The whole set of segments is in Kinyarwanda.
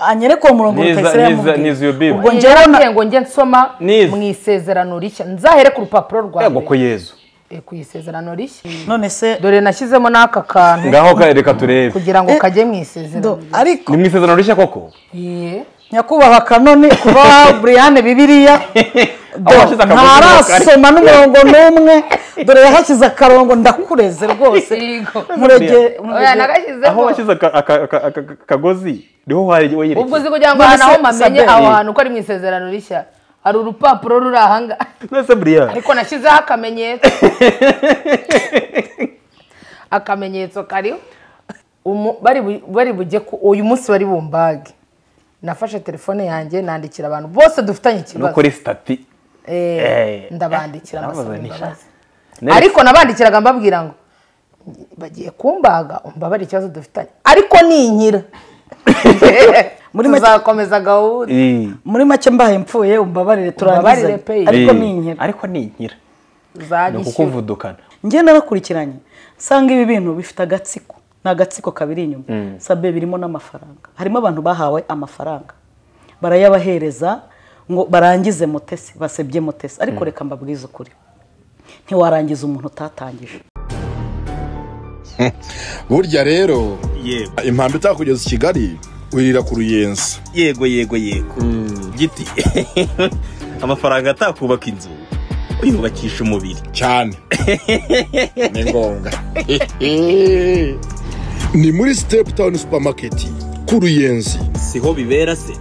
anyere ku murongo rutayisire yamubwiye ubwo njyewe ngo njye nsoma mu isezerano rishya nzahere ku rupapuro rwawe yego ko yezu eh, ku isezerano rishya none se dore nashyizemo n'aka kantu ngaho reka turebe kugira ngo eh, kajye mu isezerano ariko ni mu isezerano rishya koko nyakubahwa kanone kuba buriyane bibiriya ntarasoma n'umurongo n'umwe dore yahashyize akarongo ndakureze rwose aho washyize akagozi niho werekeye ubwo uzi kugira ngo aho mamenye aho hantu ko ari mu isezerano rishya hari urupapuro ruri ahangaha ariko nashyizeho akamenyetso akamenyetso kariho bari bujye uyu munsi bari bumbage nafashe telefone yanjye nandikira abantu bose dufitanye ikibazo no kuri sitati Eh, eh, eh, ndabandikira amasomo ariko nabandikiraga mbabwira ngo bagiye kumbaga umbabare ikibazo dufitanye ariko ni inkira tuzakomeza gahunda muri make mbaye mpfuye umbabarire turangize ariko ni inkira ariko ni inkira ni ukukuvudukana njye narakurikiranye nsanga ibi bintu bifite agatsiko ni agatsiko kabiri inyuma mm. sabe birimo n'amafaranga harimo abantu bahawe amafaranga barayabahereza ngo barangize mutesi basebye mutesi ariko hmm. reka mbabwize ukuri ntiwarangiza umuntu utatangije burya rero impamvu itakugeza i kigali wirira ku ruyenzi yego yego yego hmm. giti amafaranga atakubaka inzu uyubakisha umubiri cyane ni ngombwa ni muri sitepu tawuni supamaketi ku ruyenzi siho bibera se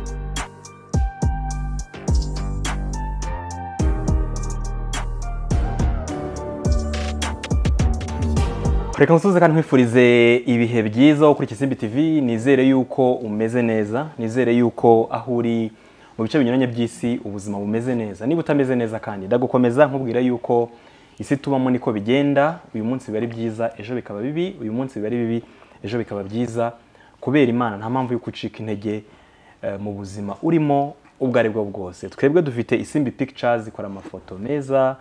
reka musuze kandi nkwifurize ibihe byiza kuri Kisimbi TV nizere yuko umeze neza nizere yuko aho uri mu bice binyuranye by'isi ubuzima bumeze neza niba utameze neza kandi ndagukomeza nkubwira yuko isi tubamo niko bigenda uyu munsi biba ari byiza ejo bikaba bibi uyu munsi biba ari bibi ejo bikaba byiza kubera imana nta mpamvu yo gucika intege eh, mu buzima urimo ubwo ari bwose twebwe dufite isimbi pictures ikora amafoto meza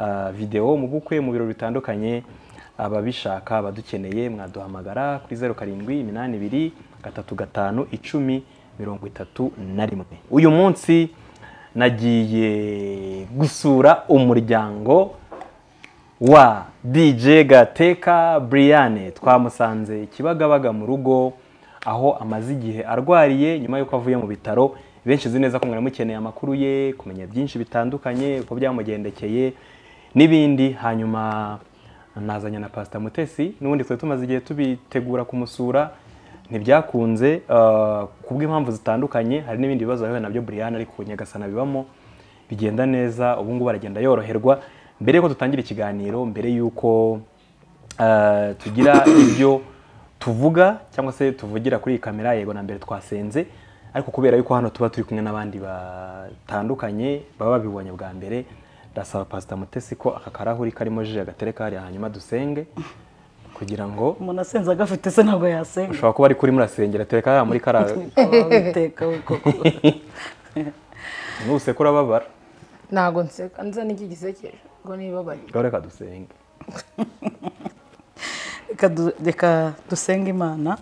ah, videwo mu bukwe mu biro bitandukanye ababishaka abadukeneye mwaduhamagara kuri zeru karindwi iminani ibiri gatatu gatanu icumi mirongo itatu na rimwe uyu munsi nagiye gusura umuryango wa dj gateka buriyane twamusanze kibagabaga mu rugo aho amaze igihe arwariye nyuma y'uko avuye mu bitaro benshi uzi neza ko mwari mukeneye amakuru ye kumenya byinshi bitandukanye uko byamugendekeye n'ibindi hanyuma nazanye na pasita mutesi n'ubundi twari tumaze igihe tubitegura kumusura ntibyakunze uh, bw'impamvu zitandukanye hari n'ibindi bibazo yahuye nabyo buriyani ariko nyagasana bibamo bigenda neza ubu ngubu aragenda yoroherwa mbere yuko dutangira ikiganiro mbere yuko uh, tugira ibyo tuvuga cyangwa se tuvugira kuri iyi kamera yego na mbere twasenze ariko kubera yuko hano tuba turi kumwe n'abandi batandukanye baba babibonye bwa mbere ndasaba pasita mutesi ko aka karahuri karimo jire agatereka hariya hanyuma dusenge kugira ngo umuntu asenze agafite se ntabwo yasenga ushobora kuba ari kuri murasengera tereka hariya muri kariya ntuseka urababara ntabwo nseka nza n'iki gisekeje ngo nibabarire reka dusenge reka dusenge imana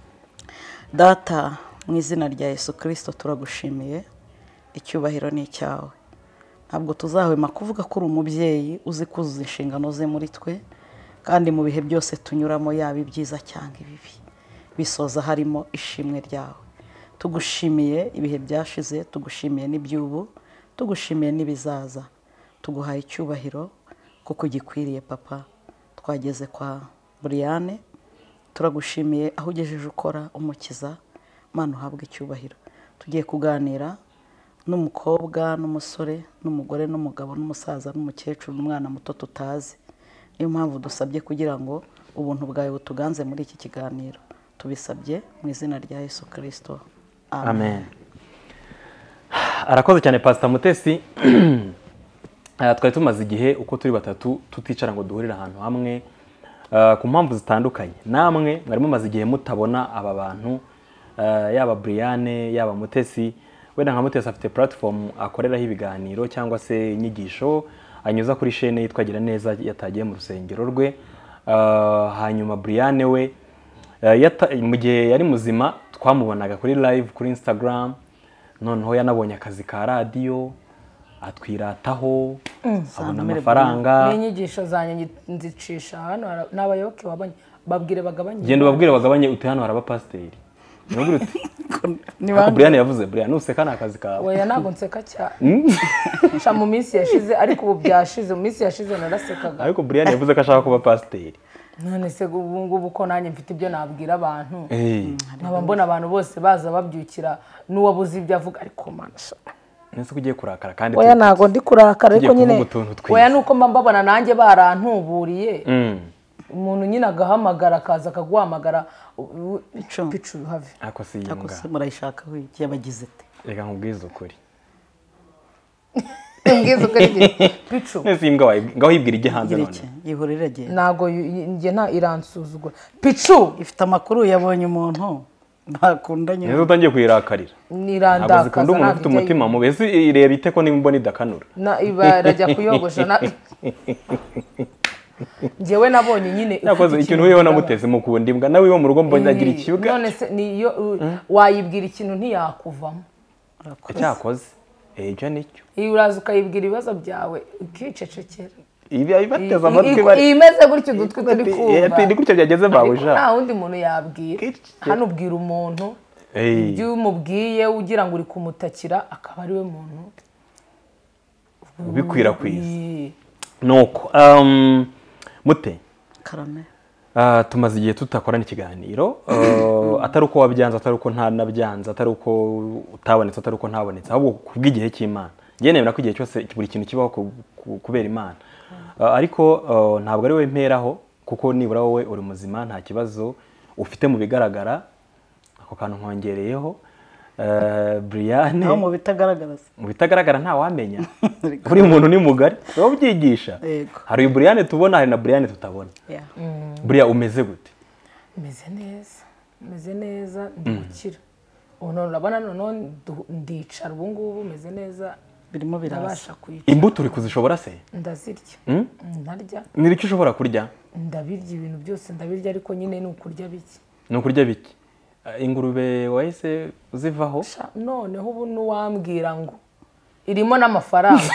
data mu izina rya yesu kirisito turagushimiye icyubahiro ni icyawe ntabwo tuzahwema kuvuga ko uri umubyeyi uzi kuzuza inshingano ze muri twe kandi mu bihe byose tunyuramo yaba ibyiza cyangwa ibibi bisoza harimo ishimwe ryawe tugushimiye ibihe byashize tugushimiye n'iby'ubu tugushimiye n'ibizaza tuguhaye icyubahiro kuko ugikwiriye papa twageze kwa buriyane turagushimiye aho ugejeje ukora umukiza mwana uhabwa icyubahiro tugiye kuganira n'umukobwa n'umusore n'umugore n'umugabo n'umusaza n'umukecuru n'umwana muto tutazi niyo mpamvu dusabye kugira ngo ubuntu bwawe butuganze muri iki kiganiro tubisabye mu izina rya yesu kirisito amen arakoze cyane pasita mutesi ah, twari tumaze igihe uko turi batatu tuticara ngo duhurire ahantu hamwe ah, ku mpamvu zitandukanye namwe mwari mumaze igihe mutabona aba bantu ah, yaba buriyane yaba mutesi wenda nka mutesi afite platform akoreraho ibiganiro cyangwa se inyigisho anyuza kuri shene yitwa gira neza yatagiye mu rusengero rwe ah, hanyuma buriyane we eh, mu gihe yari muzima twamubonaga kuri live kuri instagram noneho yanabonye akazi ka radiyo atwirataho mm, abona amafaranga n'inyigisho zanjye nzicisha hano ni wabonye babwire bagabanye genda ubabwire bagabanye uti hano hari abapasiteri uravuga uti niba buriya ntiyavuze buriya ni akazi kawe weya ntabwo nseka cyane nca hmm? mu minsi yashize ariko ubu byashize mu minsi yashize narasekaga ariko buriya ntiyavuze ko ashaka kuba pasiteri none se ubu ngubu ko nanjye mfite ibyo nabwira abantu hmm. nkaba mbona abantu bose baza babyukira n'uwabuze ibyo avuga ariko manasha nese ugiye kurakara kandi weya ntabwo ndi kurakara ariko nyine weya nuko mba mbabona nanjye barantuburiye hmm. umuntu nyine agahamagara akaza akaguhamagara picu have ako si iyi mbwa murayishaka wigiye abagize ati reka nkubwize ukuri mbwize ukuri picu nese imbwa ngaho yibwira ijya hanze none yihora iragenda ntabwo njye nta iransuzugura picu ifite amakuru yabonye umuntu ntakundanye nizo utangiye kuyirakarira ntabwo zikunda umuntu ufite umutima mubese ireba ite ko nimba idakanura irajya kuyogosha ngewe nabonye nyine yakoze ikintu weho namutezemo ku ndimbwa nawe iwe mu rugo mbonye agira ikibuga none se niyo hmm? wayibwira ikintu ntiyakuvamo cyakoze eh, ibyo nicyo iyo uraza ukayibwira ibibazo byawe ukicecekera ibateze amatwi bari imeze gutyo udutwi turi kumva eh, ni gutyo byageze babuja nta wundi muntu yabwira hano ubwira umuntu ibyo umubwiye ugira ngo uri kumutakira akaba ari we muntu ubikwirakwiza nuko um, mute karame ah, tumaze igihe tutakorana ikiganiro oh, atari uko wabyanze atari uko ntanabyanze atari uko utabonetse atari uko ntabonetse ahubwo ku bw'igihe cy'imana njyewe ko igihe cyose buri kintu kibaho kubera imana ah, ariko oh, ntabwo ari wowe mperaho kuko nibura wowe uri muzima nta kibazo ufite mu bigaragara ako kantu nkongereyeho Eh, buriyani aho mu bitagaragara mu bitagaragara ntawamenya buri muntu ni mugari wowe ubyigisha hari uyu buriyani tubona hari na buriyani tutabona mm. buriya umeze gute umeze neza umeze neza mm. ndagukira urabona noneho ndicara ubu ngubu umeze neza birimo birabasha imbuto uri kuzishobora se ndazirya mm? ntarya niryo ushobora kurya ndabirya ibintu byose ndabirya ariko nyine ni ukurya bike ni ukurya bike Eh, ingurube wahise uzivaho noneho ubu n'uwambwira ngo irimo n'amafaranga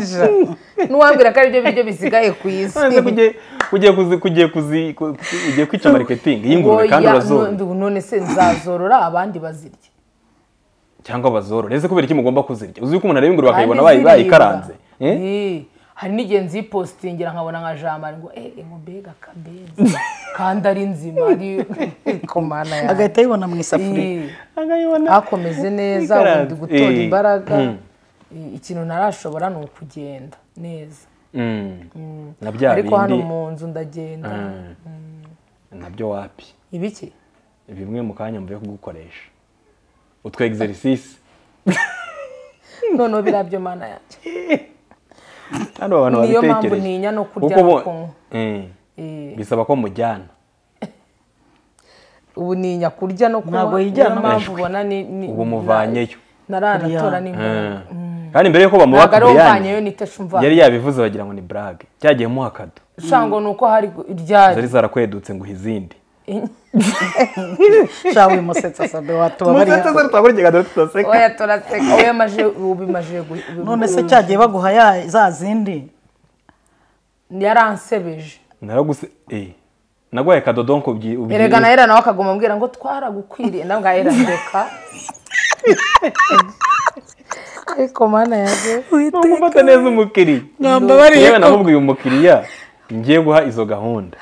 n'uwambwira ko ari aribyo biryo bisigaye ku isi ugiye kwica marikitingi y'ingurube kandi urazorora none se nzazorora abandi bazirya cyangwa bazorore ese kubera iki mugomba kuzirya uzi ko umuntu areba ingurube akayibona bayikaranze eh? hari n'igihe nzipositingira nkabona nka jamari ngo eee eh, mbega akabenzi kandi ari nzima ari kumana yawe agahita ayibona mu isafuriya akomeze neza ubundi gutora imbaraga mm. ikintu ntarashobora ni ukugenda neza mm. Mm. ariko hano mu nzu ndagenda nabyo wapi ibiki bimwe mu kanya mvuye kugukoresha utwe egiserisisi noneho birabyo mana yanjye hano abantu babitekereza niyo no kurya no kunywa eh, eh. bisaba ko mujyana ubu ninya kurya no kunywa ntabwo yijyana mpamvu ubu muvanyeyo naranatora n'ingoma eh. mm. kandi mbere y'uko bamuha akabiyani yari yabivuze bagira ngo ni burage cyagiye muha akado usanga ni uko hari ryari zari zarakwedutse ngo izindi shawe uyu musetsa sabe watuba bari umusetsa sabe twabonye turaseka oya turaseka oya maje ubimajije none se cyagiye baguha ya za zindi yaransebeje naraguse eh nagwaye kadodo nko ubyi erega na era nawe akagoma mbwira ngo twaragukwiriye nawe nga era reka ariko mana yaje witeka neza umukiriya namba bariye umukiriya ngiye guha izo gahunda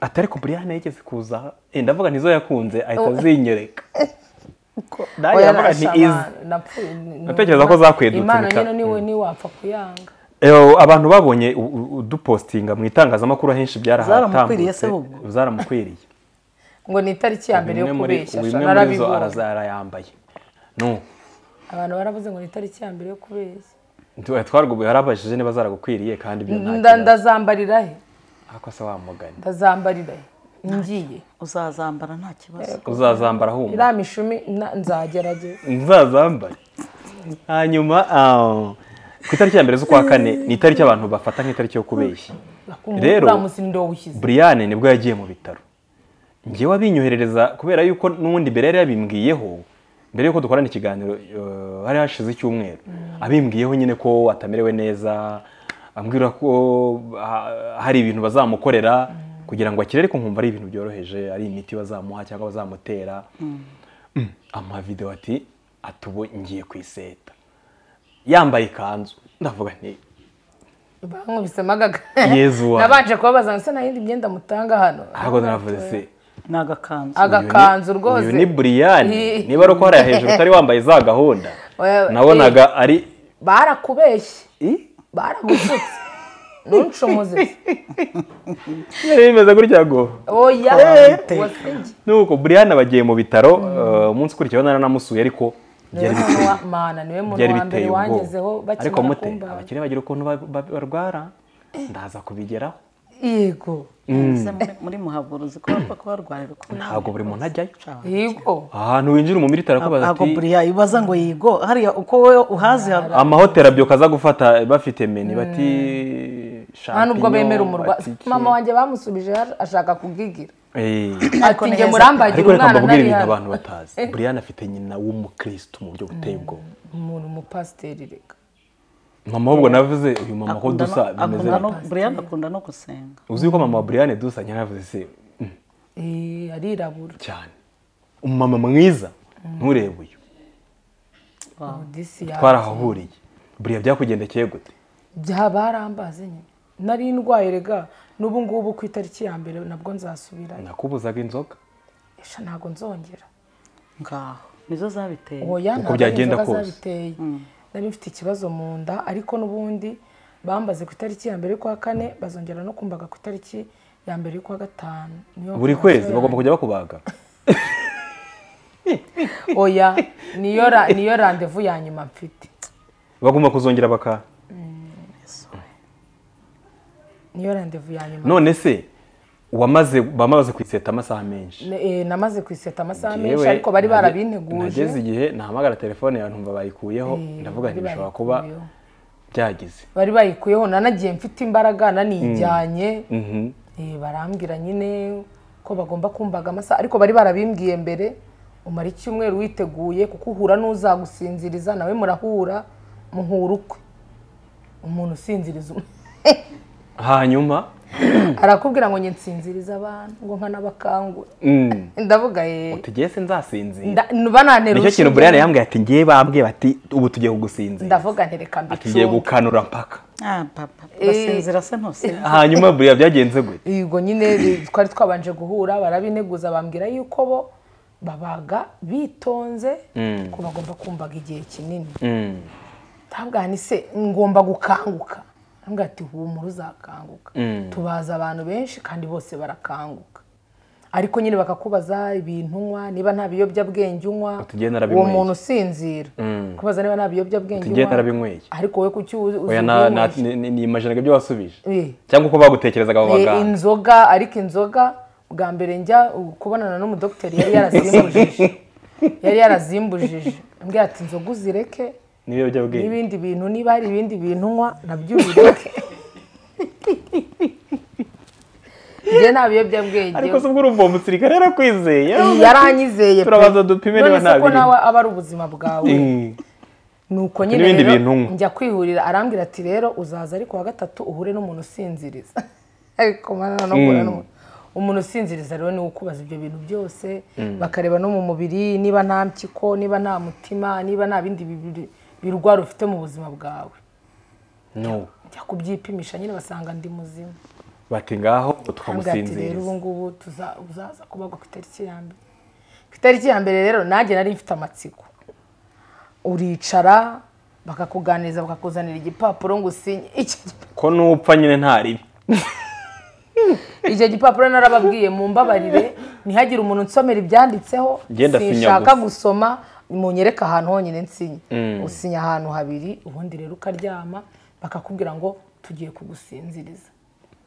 atari kuburiya ntiyigeze kuza eh, ndavuga ntizo yakunze ahita oh. azinyereka natekereza ko zakwedutse mm. eh, oh, abantu babonye udupositinga mu itangazamakuru henshi byarahatambutse zaramukwiriye ngo ni itariki ya mbere yo kubeshya arayambaye abantu baravuze ngo ni itariki ya mbere yo kubeshya twarwo yarabajije niba zaragukwiriye kandi ndazambarira he ariko se wamuganye ndazambarira ngiye uzazambara nta kibazo uzazambara humura iriya mishumi nzagerageza nzazambare hanyuma ku itariki ya mbere z'ukwa kane ni itariki abantu bafata nk'itariki yo kubeshya rero buriyane nibwo yagiye mu bitaro ngewe wabinyoherereza kubera yuko n'ubundi mbere yari yabimbwiyeho mbere y'uko dukorana ikiganiro eh, hari hashize icyumweru mm. abimbwiyeho nyine ko atamerewe neza ambwira ko hari ibintu bazamukorera kugira ngo akire ariko nkumva ari ibintu byoroheje ari imiti bazamuha cyangwa bazamutera mm. Mm. amavidewo ati atubo ngiye ku iseta yambaye ikanzu ndavuga nti bankubisemo agakanda nabanje kubabaza ndetse nta yindi myenda mutanga hano ntabwo naravuze se ni agakanzu agakanzu rwose uyu ni buriyani niba ari uko hariya hejuru utari wambaye za gahunda nabonaga eh, ari barakubeshye baramusutse ntunshomoze yari bimeze gutya ngo oya nuko buriyana bagiye mu bitaro umunsi ukurikiyeho nari namusuye ariko byari biteye ubwoba ariko mute abakire bagira ukuntu barwara ndaza kubigeraho yego mm. muri muhaguruzi ko bapfa kubarwarira uko ntabwo buri muntu ajyayo yego ahantu winjira umumilitari akabaza ati ntabwo buri yayibaza ngo yigo hariya uko wowe uhazi amahoteli abyuka aza gufata bafite meni mm. bati nta nubwo bemera umurwa mama wanjye bamusubije ashaka kubwigira eh. ati njye murambagira umwana nari ibintu abantu batazi buriyana afite nyina w'umukirisitu mu buryo buteye mm. ubwoba umuntu umupasiteri reka mama ahubwo navuze uyu mama ko dusa bimeze buriyane akunda no gusenga uzi ko mama buriyane dusa ntiyanavuze se mm. eh, arirabura cyane umumama mwiza nturebe uyu oh, twarahahuriye buriya byakugendekeye gute byabarambaze nyine nari ndwaye rega n'ubu ngubu ku itariki ya mbere nabwo nzasubira nakubuzaga inzoga esha ntabwo nzongera ngaho nizo zabiteye uko byagenda kose nari mfite ikibazo mu nda ariko n'ubundi bambaze ku itariki ya mbere y'ukwa kane bazongera no kumbaga ku itariki ya mbere y'ukwa gatanu buri kwezi bagomba kujya bakubaga oya niyo randevu ya nyuma mfite bagomba kuzongera baka mm, niyo randevu ya nyuma none se wamaze bamaze kwiseta amasaha menshi eh, namaze kwiseta amasaha menshi ariko bari barabinteguje nageze igihe nahamagara telefone yawe ntumva bayikuyeho eh, ndavuga nti bishobora kuba byagize bari bayikuyeho nanagiye mfite imbaraga nanijyanye mm, mhm. eh, barambwira nyine ko bagomba kumvaga amasaha ariko bari barabimbwiye mbere umara icyumweru witeguye kuko uhura n'uzagusinziriza nawe murahura muhura ukwe umuntu usinziriza hanyuma arakubwira ngo nsinzirize abantu ngo nkanabakangura mm. ndavuga ye eh, utugeye se nzasinzira nicyo kintu buriyane yambwiye ati ngiye bambwiye bati ubu tugiye kugusinzira ndavuga ntereka mbi tugiye gukanura mpaka basinzira ah, se ntusinzira eh, hanyuma buriya byagenze gwe yego nyine twari twabanje guhura barabineguza bambwira yuko bo babaga bitonze mm. ko bagomba kumvaga igihe kinini mm. ntabwo se ngomba gukanguka ntabwo ati humura uzakanguka mm. tubaza abantu benshi kandi bose barakanguka ariko nyine bakakubaza ibintu unywa niba nta biyobyabwenge unywa uwo muntu usinzira mm. kubaza niba nta biyobyabwenge unywa ariko wowe kuki ni imajinaga ibyo wasubije eh. cyangwa uko bagutekerezaga eh, abo baganga inzoga ariko inzoga bwa mbere njya kubonana n'umudogiteri yari yarazimbujije yari yarazimbujije mbwira ati inzoga uzireke n'ibiyobyabwenge n'ibindi bintu niba hari ibindi bintu unywa nabyo njye nta biyobyabwenge ariko se ubwo urumva yarakwizeye eh, yaranyizeye turabaza dupime niba nta biri nawe aba ari ubuzima bwawe eh. nuko nyine rero njya kwihurira arambwira ati rero uzaza ariko wa gatatu uhure n'umuntu usinziriza ariko hmm. umuntu usinziriza rero ni ukubaza ibyo bintu byose hmm. bakareba no mu mubiri niba nta mpyiko niba nta mutima niba nta bindi bibiri birwara ufite mu buzima bwawe njya kubyipimisha nyine basanga ndi muzima bati ngaho tukamusinziriza ubu ngubu uzaza kubagwa ku itariki ya mbere ku itariki ya mbere rero nanjye nari mfite amatsiko uricara bakakuganiriza bakakuzanira igipapuro ngo usinye ko n'upfa nyine ntaribi icyo gipapuro narababwiye mu mbabarire ntihagire umuntu nsomera ibyanditseho sinshaka gusoma munyereka ahantu honyine nsinya mm. usinya ahantu habiri ubundi rero ukaryama bakakubwira ngo tugiye kugusinziriza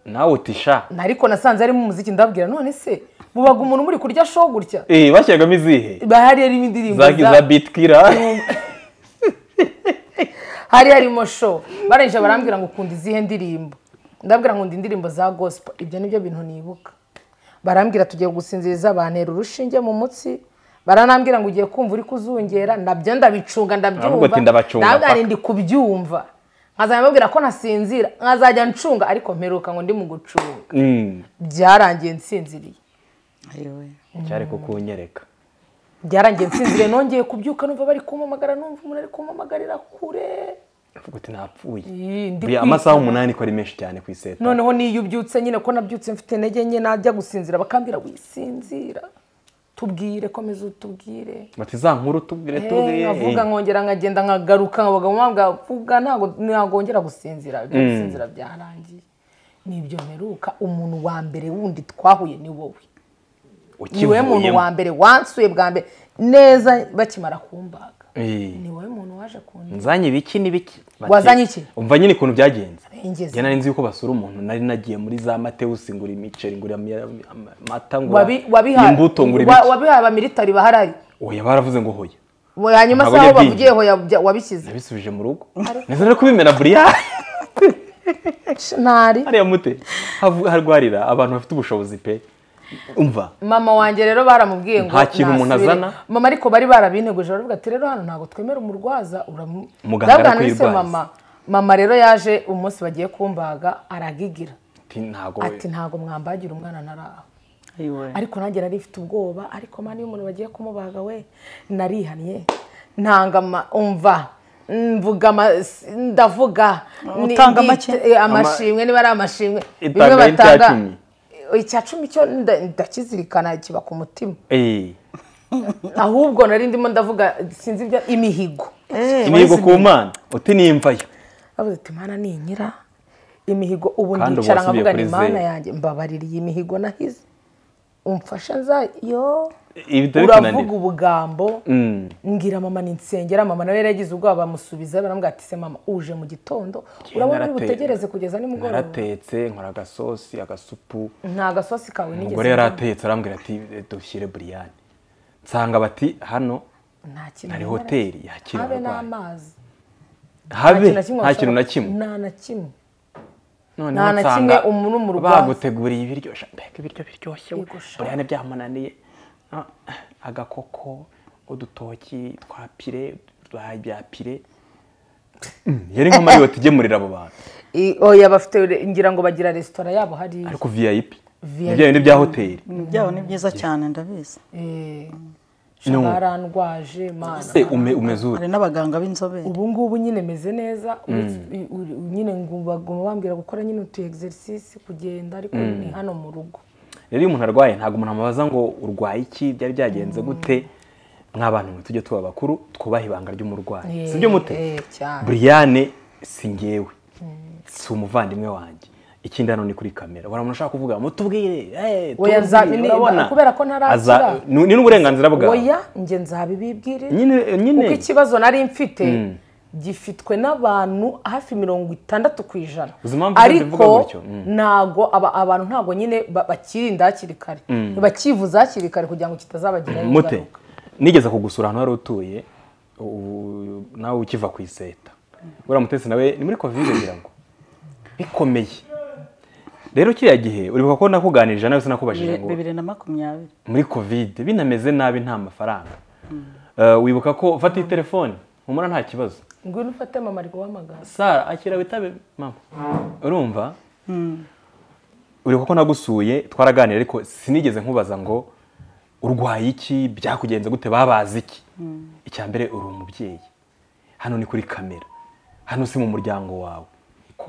nawe utisha ariko nasanze harimo umuziki ndabwira none se mubaga umuntu muri kurya show gutya eh bashyiragamo izihe bahari harimo indirimbo za bitkira hari harimo show barangije barambwira ngo ukunda izihe ndirimbo ndabwira ngo ndi indirimbo za gospel ibyo nibyo bintu nibuka barambwira tugiye gusinziriza bantera urushinge mu mutsi baranambwira ngo ugiye kumva uri kuzungera nabyo ndabicunga ndabyumva ndi kubyumva nkazajya mbabwira ko nasinzira nkazajya ncunga ariko mperuka ngo ndi mu gucunga mm. byarangiye nsinziriye cyari kukunyereka byarangiye nsinzire nongeye kubyuka numva bari kumpamagara numva umuntu ari kumpamagarira kure uti napfuye amasaha umunani ko ari menshi cyane ku iseta noneho niyo ubyutse nyine ko nabyutse mfite intege nke najya gusinzira bakambwira wisinzira tubwire komeza utubwire bati za nkuru tubwire eh, tubwire nkavuga nkongera nkagenda nkagaruka abagabo bavuga ntabwo wongera gusinzira mm. gusinzira byarangiye nibyo mperuka umuntu wa mbere wundi twahuye ni wowe ni wowe muntu wa mbere wansuye bwa mbere neza bakimara kumbaga Eh. ni wowe muntu waje kuntu nzanye ibiki n'ibiki wazanye iki umva nyine ukuntu byagenze njye nari nzi yuko basura umuntu nari nagiye muri za matewusi ngura imiceri ngura amata ngura imbuto ngura ibiki wabihaye abamiritari baharari oya baravuze ngo hoya hanyuma se aho bavugiye hoya wabishyize nabisubije mu rugo neza no kubimena buriyari ntari hariya mute harwarira abantu bafite ubushobozi pe umva mama wanjye rero baramubwiye ngo nta kintu umuntu azana mama ariko bari barabinteguje baravuga ati rero hano ntabwo twemera umurwaza muganga arakuyirwaza mama mama rero yaje umunsi bagiye kumbaga aragigira ati ntabwo mwambagira umwana ntaraha ariko nanjye nari ifite ubwoba ariko mani iyo umuntu bagiye kumubaga we narihannye ntangama umva ndavuga eh, amashimwe niba ari amashimwe bimwe batanga icya cumi cyo ndakizirikana kiba ku mutima eh. ahubwo nari ndimo ndavuga sinzi ibyo imihigo eh. imihigo ku mana utinimvayo bavuze ati imana ni inyira imihigo ubu ndicara nkavuga ni imana yanjye mbabarira imihigo nahize umfasha nzayo uravuga ubugambo mm. ngira mama insengera mama nawe yagize ubwoba bamusubiza baramubwira ati se mama uje mu gitondo urabona uri butegereze kugeza nimugoroba naratetse nkora agasosi agasupu nta gasosi kawe nigeze umugore yaratetse arambwira ati dushyire buriyani nsanga bati hano hari hoteli yakira abarwayi n'amazi habe nta kintu na kimwe nta na kimwe nta na kimwe umuntu mu rubanza baguteguriye ibiryo mbega ibiryo biryoshye buriyani byamunaniye Ah, agakoko udutoki twa pire bya pire hmm, yari nka mariyoti igemurira abo bantu oya bafite ngira ngo bagira resitora yabo hariya ariko viyayipi ibyayo ni bya hoteli mm. ibyayo ni byiza cyane ndabizi eh, barandwaje umeze uri hari n'abaganga b'inzobere ubu ngubu nyine meze neza hmm. nyine baguma bambwira gukora nyine utu egiserisisi kugenda ariko hmm. ni hano mu rugo rero iyo umuntu arwaye ntabwo umuntu amubaza ngo urwaye iki byari byagenze mm. gute nk'abantu tujye tuba bakuru twubaha ibanga ry'umurwayi si byo eh, mute eh, buriyane si ngewe mm. si umuvandimwe wanjye ikindi hano ni kuri kamera uramutse ushaka kuvuga mutubwire eh, urabona kubera ko ntarakira ni n'uburenganzira bwawe oya ngenzi habibibwire nyine kuko ikibazo nari mfite mm. gifitwe n'abantu hafi mirongo itandatu ku ijana ariko mm. ntago abantu ntabwo nyine bakirinda hakiri kare mm. bakivuza hakiri kare kugira ngo kitazabagiraho ingaruka nigeze kugusura ahantu wari utuye nawe ukiva ku iseta uriya mutesi nawe ni muri kovide ngira ngo bikomeye rero kiriya gihe uribuka ko nakuganirije nawe sinakubajije ngo bibiri na makumyabiri muri kovide binameze nabi nta mafaranga mm. uh, wibuka ko ufata iyi telefone humura nta kibazo ngwino ufate mama ari guhamagara sara akira witabe mama urumva uri kuko nagusuye twaraganira ariko sinigeze nkubaza ngo urwaye iki byakugenze gute babazi iki hmm. icya mbere uri umubyeyi hano ni kuri kamera hano si mu muryango wawe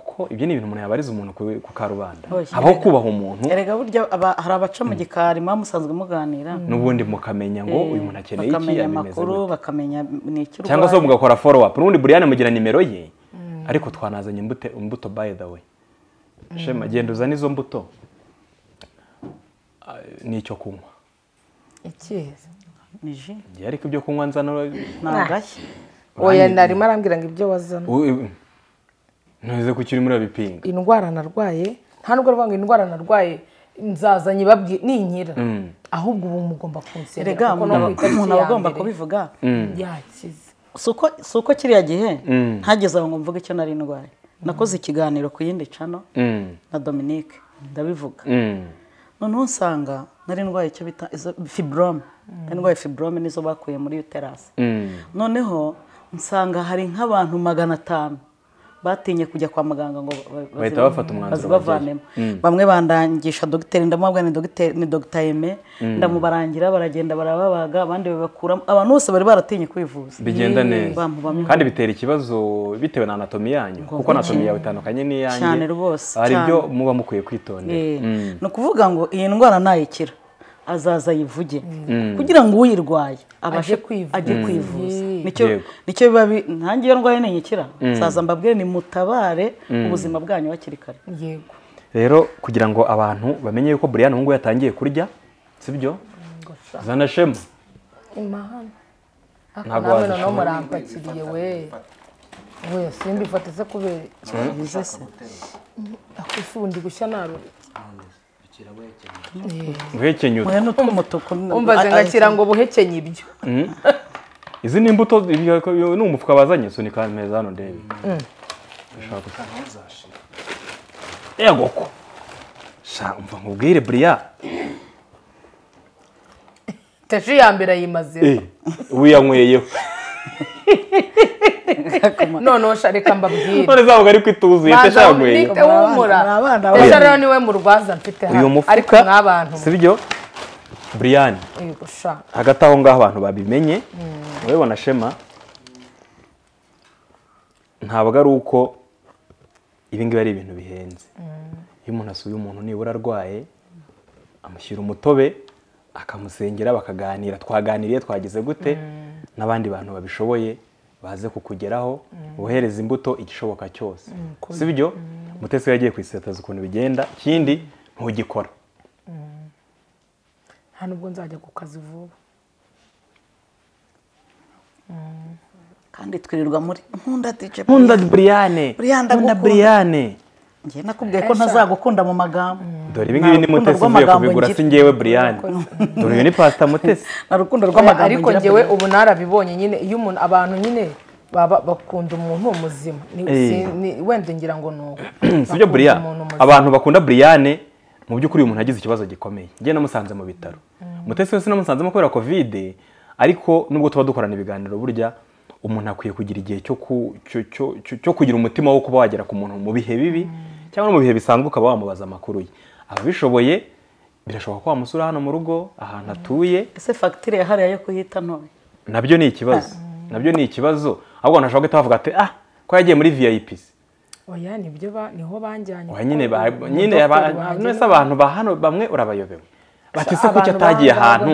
kuko ibyo ni ibintu umuntu yabariza umuntu ku karubanda habaho kubaha umuntu erega burya hari abaca mu gikari muba musanzwe muganira mm. n'ubundi mukamenya ngo eh, uyu muntu akeneye iki bakamenya amakuru bakamenya ni iki cyangwa se mugakora forowa n'ubundi buriyane mugira nimero ye mm. ariko twanazanye imbuto bayi dawe mm. shema genda uzane mbuto ah, ni icyo kunywa ikiza ni ji ariko ibyo kunywa nzana ni agashyi oya narimo arambwira ngo ibyo wazana ntuze ko ukiri muri abipinga indwara narwaye nta nubwo ngo indwara narwaye nzazanye babwi ninkira mm. ahubwo ubu mugomba kunsera rega umuntu aba agomba kubivuga mm. yakize si uko kiriya gihe mm. ntageze aho ngo mvuge icyo nari ndwaye nakoze ikiganiro ku yindi cano na dominique ndabivuga noneho usanga nari ndwaye icyo bita fibrome indwaye fibrome nizo bakuye muri iyo noneho nsanga hari nk'abantu magana atanu batinye kujya kwa muganga ngo bahita bafata umwanzuro bavanemo mm. bamwe bandangisha dogiteri ndamubabwa ni dogiteri ni dogita yeme mm. ndamubarangira baragenda barababaga abandi babakuramo abantu bose bari baratinye kwivuza bigenda mm. neza kandi bitera ikibazo bitewe na anatomi yanyu kuko anatomi yawe itandukanye n'iyanyu cyane rwose hari ibyo muba mukwiye kwitondera eh. ni ukuvuga ngo iyi ndwara ntayikira azaza yivuge mm. kugira ngo uyirwaye abashe ajye kwivuza mm. nicyo biba ntange iyo ndwaye ntinyikira mm. nsaza mbabwire ni mutabare ubuzima bwanyu hakiri kare rero kugira ngo abantu bamenye yuko buriyani ngubu yatangiye kurya sibyo zana shema ntabwo wazishima we we simba ifateze kubera ikibazo se akusundi gushya narura kira wehekenye wehekenye utu n'utwo umbaze nkakira ngo buhekenye ibyo hmm? izi ni imbuto ni umufuka bazanye sunika meza hano hmm. ndebe yego ko sha nkubwire buriya tashi ya mbere ayimazeho wiyankweyeho eh, noneho shareka mbabwire none zavuga ariko ituzuye teshaguye nite wumura tesha rero niwe mu rwaza mfite hano ariko mw'abantu si byo buriyani hagati aho ngaho abantu babimenye urabibona shema ntabwo ari uko ibingibi ari ibintu bihenze iyo umuntu asuye umuntu nibura arwaye amushyira umutobe akamusengera bakaganira twaganiriye twagize gute mm. n'abandi bantu babishoboye baze kukugeraho mm. wohereze imbuto igishoboka cyose mm, si byo mm. mutesi yagiye kwisetaza ukuntu bigenda ikindi ntugikora nta nubwo nzajya ku kazi vuba kandi twirirwa muri nkunda dije buriyane buriyane ngewe nakubwiye ko ntazagukunda mu magambo dore ibi ngibi ni mutesi uvuye kubigura si ngewe buriyani dore iyo ni pasita mutesi ni urukundo rw'amagambo ariko ngewe ubu narabibonye nyine iyo umuntu abantu nyine bakunda umuntu muzima eh. wenda ngira ngo ni uko si byo buriyani abantu bakunda buriyani mu by'ukuri uyu muntu agize ikibazo gikomeye ngewe namusanze mu bitaro mm. mutesi wese namusanzemo kubera kovide ariko nubwo tuba dukorana ibiganiro burya umuntu akwiye kugira igihe cyo kugira umutima wo kuba wagera ku muntu mu bihe bibi mm. cyangwa no mu bihe bisanzwe ukaba wamubaza amakuru ye ababishoboye birashoboka ko wamusura hano mu rugo ahantu mm. atuye ese fagitire yahariye yo kuhita ntoya nabyo ni ikibazo ah. nabyo ni ikibazo ahubwo umuntu guhita bavuga ati ah ko yagiye muri viyayipisi oya nibyo niho banjyanye nyine nyine abantu ba hano bamwe urabayobewe bati se kuki atagiye ahantu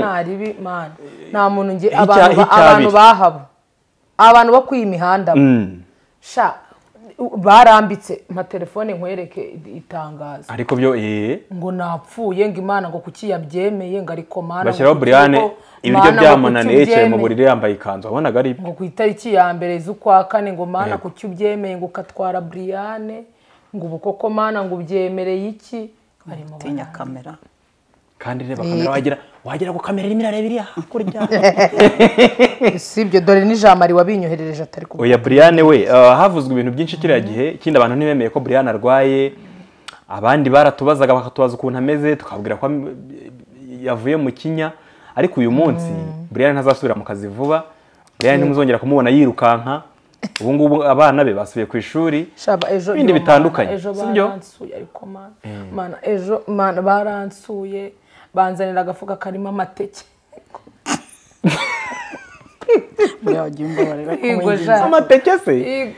nta muntu abantu bahaba abantu bo kw'iyi mihanda mm. sha barambitse nka telefone nkwereke itangaza ariko byo ngo napfuye ngo imana ngo kuki yabyemeye ngo ariko mana bashyiraho buriyane ibiryo byamunaniye eh, yicaye mu buriri yambaye ikanzu wabonaga ari ngo ku itariki ya mbere z'ukwa kane ngo mana kuki ubyemeye ngo ukatwara buriyane ngo ubukoko mana ngo ubyemereye iki barimo kamera kandi reba eh. kamera wagira wagira ko kamera irimo irareba iriya hakurya si ibyo dore n'ijambo wabinyoherereje atari kubona oya buriyane we uh, havuzwe ibintu byinshi kiriya mm. gihe ikindi abantu ntibemeye ko buriyane arwaye abandi baratubazaga bakatubaza ukuntu ameze tukabwira ko yavuye mu kinya ariko uyu munsi mm. buriyane ntazasubira mu kazi vuba buriyane ntimuzongera kumubona yirukanka ubu ngubu abana be basubiye ku ishuri ibindi bitandukanye ejo baransuye ariko eh. mana ejo baransuye banzanira agafuka karimo amateke amateke se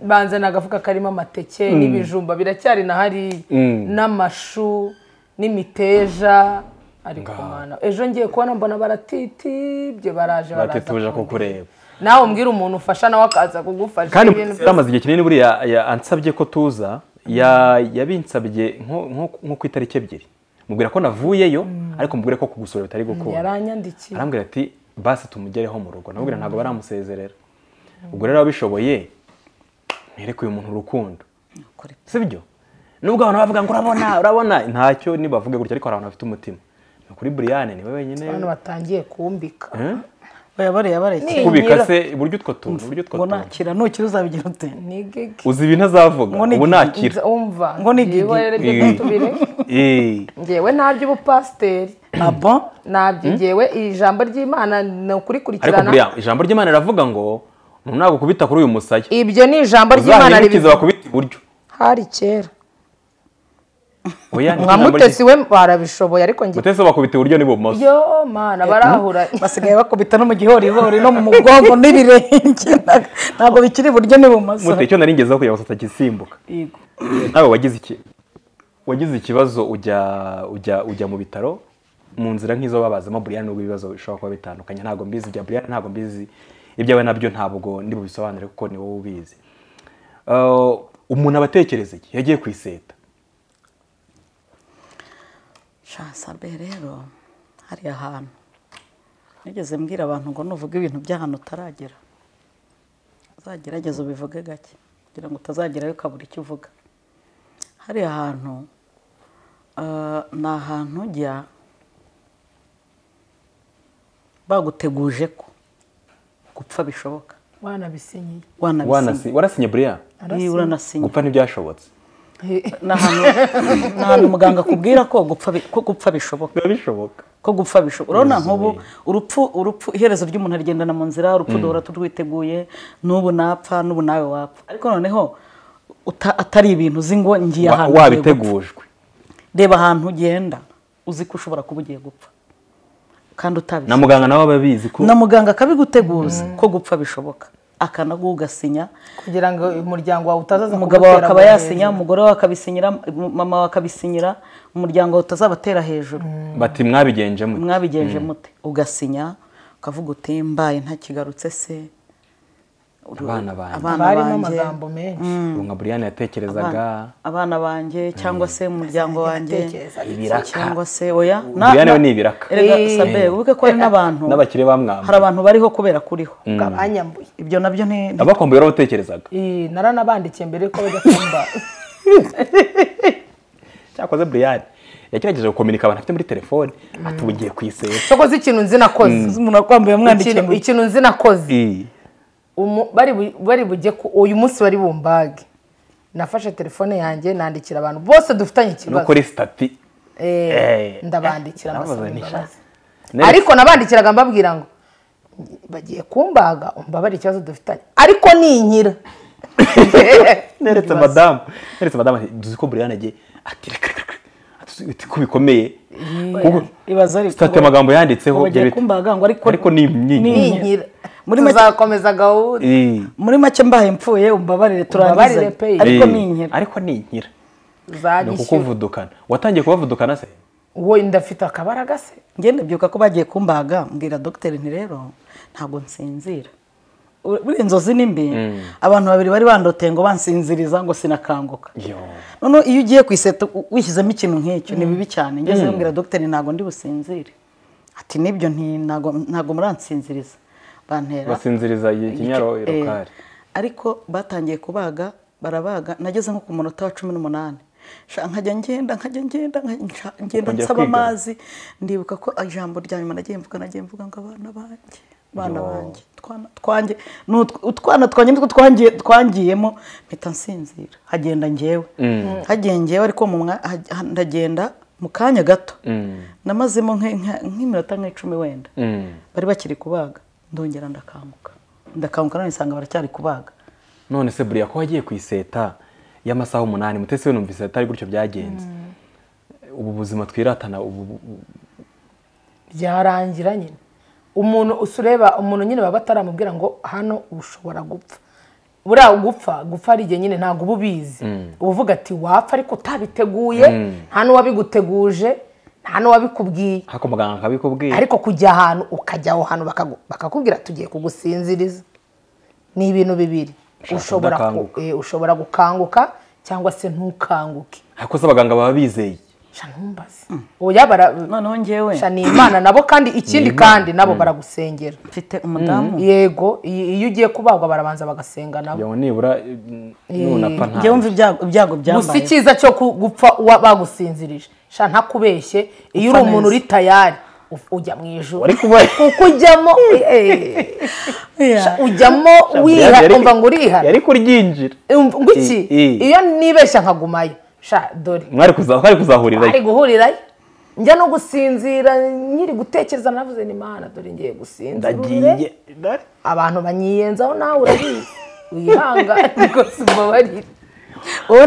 banzanira agafuka karimo amateke mm. n'ibijumba biracyari na hariya mm. n'amashu n'imiteja ariko ejo ngiye kubona mbona baratiti baratitibye baraje baraza kukureba nawe umbwira umuntu ufasha nawe akaza kugufasha kandi bamaze igihe kinini buriya ansabye ko tuza yabinsabye nko ku itariki ebyiri mubwira ko navuyeyo mm. ariko mubwira ko kugusura bitari mm, gukunda yaranyandikiye arambwira ati basi tumugereho mu rugo namubwira ntabwo mm. baramusezerera ubwo rero abishoboye ntereke uyu muntu urukundo si byo nubwo abantu bavuga ngo urabona urabona ntacyo nibavuge gutya ariko hari abantu bafite umutima ni ukuri buriyane niwe wenyine abantu batangiye kumbika eh? bareba bareke kubika se uburyo utwo tuntu uburyo utwo tuntu nakira uzabigira ute uzi ibintu azavuga ubu nakira ngo nigigi Eh. ngewe ntaby'ubupasiteri ntabyigewe hmm? iri jambo ry'imana ni ukurikurikirana ariko ijambo ry'imana riravuga ngo ntabwo kubita kuri uyu musaya ibyo ni ijambo ry'imana ribivuga bakubita iburyo hari kera nka mutesi we barabishoboye ariko ngewe mutesi bakubita iburyo n'ibumoso yo mana eh, barahura hmm? basigaye bakubita no mu gihorihori no mu mugongo n'ibirenge ntabwo bikiri iburyo n'ibumoso icyo nari ngezeho kugira ngo atagisimbuka ntabwo wagize ikintu wagize ikibazo ujya ujya ujya mu bitaro mu nzira nk'izo babazamo buriyani n'ubwo ibibazo bishobora kuba bitandukanye ntabwo mbizi ibya buriyani ntabwo mbizi ibyawe nabyo ntabwo ndi bubisobanure kuko ni wowe ubizi eh, umuntu aba atekereza igihe yagiye ku iseta shasabe rero hari ahantu nigeze mbwira abantu ngo nuvuge ibintu by'ahantu utaragera uzagerageza ubivuge gake kugira ngo utazagerayo ukabura icyo uvuga hari ahantu Eh, ni ahantu ujya baguteguje ko gupfa bishoboka wanabisinyiye wanasinye buriya uranasinye gupfa ntibyashobotse ni ahantu muganga akubwira ko gupfa bishoboka ko gupfa bishoboka urabona nk'ubu urupfu urupfu iherezo ry'umuntu arigendana mu nzira urupfu mm. duhora turwiteguye n'ubu napfa n'ubu nawe wapfa ariko noneho atari ibintu uzi ngo ngiye ahantu wabitegujwe reba ahantu ugenda uzi ko ushobora kuba ugiye gupfa kandi utabizi na muganga nawe aba abizi ko na muganga akabiguteguza mm. ko gupfa bishoboka akanaguha ugasinya kugira ngo umuryango wawe utazaza umugabo wawe akaba yasinya umugore wawe akabisinyira mama wawe akabisinyira umuryango wawe utazabatera hejuru mm. bati mwabigenje mute mwabigenje mm. mute ugasinya ukavuga uti mbaye ntakigarutse se abana barimo nka mm. buriyani yatekerezaga abana banjye cyangwa se umuryango wanjye mm. cyangwa se oya buriyani ni ibiraka eh. sabe eh. ko hari n'abantu n'abakire bamwamba hari abantu bariho kubera kuriho mm. ibyo nabyo ni abakombe barabatekerezaga eh, naranabandikiye mbere ko bajya kumva cyakoze buriyani yagerageje gukominika abantu afite muri telefone atubugiye ku iseta cyakoze ikintu nzi nakoze umuntu akwambaye amwandikiye ikintu nzi nakoze bari bujye ko uyu munsi bari bumbage nafashe telefone yanjye nandikira abantu bose dufitanye ikibazo no kuri sitati eh, eh. ndabandikira amasaba ariko nabandikiraga mbabwira ngo bagiye kumbaga umbabare ikibazo dufitanye ariko ni inkira neretse madamu neretse madamu duzi ko buriyane agiye ati bikomeye ibaza ariko sitati amagambo yanditseho ariko ni inkira tuzakomeza gahunda muri make eh. mbaye mpfuye umbabarire turangiza ariko eh. ni inkira ariko ni inkira ni ukukuvudukana watangiye kubavudukana se wowe ndafite akabaraga se ngende byuka ko bagiye kumbaga mbwira dogiteri nti rero ntabwo nsinzira buriya inzozi ni mbi mm. abantu babiri bari bandoteye ngo bansinziriza ngo sinakanguka noneho iyo ugiye ku iseto wishyizemo ikintu nk'icyo ni mm. bibi cyane ngeze mm. mbwira dogiteri ntabwo ndi businzire ati nibyo ntabwo muransinziriza bantera basinziriza ikinyaro irokari eh, ariko batangiye kubaga barabaga nageze nko ku munota wa cumi n'umunani nkajya ngenda nkajya ngenda ngenda nsaba amazi ndibuka ko ijambo rya nyuma nagiye mvuga nagiye mvuga ngo abana banjye abana banjye utwana twanjye ni utwana twanjye nitwo twangiyemo mpita nsinzira hagenda ngewe mm. hagiye ngewe ariko ndagenda mu kanya gato mm. namazemo nk'iminota nk'icumi wenda mm. bari bakiri kubaga ndongera ndakanguka ndakanguka none nsanga baracyari kubaga none se buriya ko wagiye ku iseta y'amasaha umunani mutesi we numvise atari gutyo byagenze hmm. ubu buzima twiratana ubu byarangira nyine umuntu usureba umuntu nyine baba bataramubwira ngo hano ushobora gupfa buriya gupfa gupfa ari igihe nyine ntabwo uba ubizi hmm. uvuga ati wapfa ariko utabiteguye hmm. nta n'uwabiguteguje nta n'uwabikubwiye ariko muganga akabikubwiye ariko kujya ahantu ukajya aho hantu bakakubwira tugiye kugusinziriza ni ibintu bibiri eh, ushobora gukanguka cyangwa se ntukanguke ariko se abaganga baba bizeye ntumbaze mm. oya noneho ngewe shana nabo kandi ikindi kandi nabo mm. baragusengera mfite umudamu mm. yego iyo ugiye kubagwa barabanza bagasenga nabo nibura eh. nunapfa ntawe ngewe mva ibyago byambaye gusa icyiza cyo gupfa bagusinzirije shana ntakubeshye iyo uri umuntu uri tayari ujya mu ijoro kuko ujyamo eh, eh. ujyamo wihara umva ngo urihara yari kuryinjira ngo iki iyo nibeshya nkagumayo dore mwari kuzahurirayo mwari guhurirayo njya no gusinzira nyiri gutekereza navuze ni mana dore ngiye gusinzira ndagiye abantu banyiyenzaho nawe urabizi wihangane rwose ubabarire wowe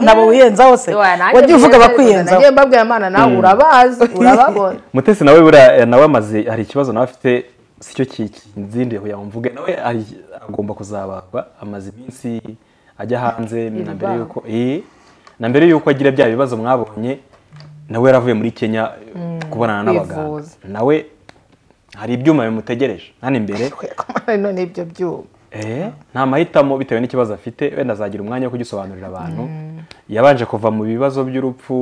nabo wiyenzaho se wajya uvuga abakwiyenzaho nagiye mbabwira imana nawe mm. urabazi urababona mutesi nawe buriya eh, nawe amaze hari ikibazo nawe afite si cyo kizindiye kugira ngo mvuge nawe agomba kuzabagwa amaze iminsi ajya hanze na mbere y'uko iyi eh? na mbere y'uko agira bya bibazo mwabonye nawe yaravuye muri kenya mm, kubonana n'abaganga nawe hari ibyuma bimutegereje hano imbere none ibyo eh, nta mahitamo bitewe n'ikibazo afite wenda azagira umwanya wo kugisobanurira abantu mm. yabanje kuva mu bibazo by'urupfu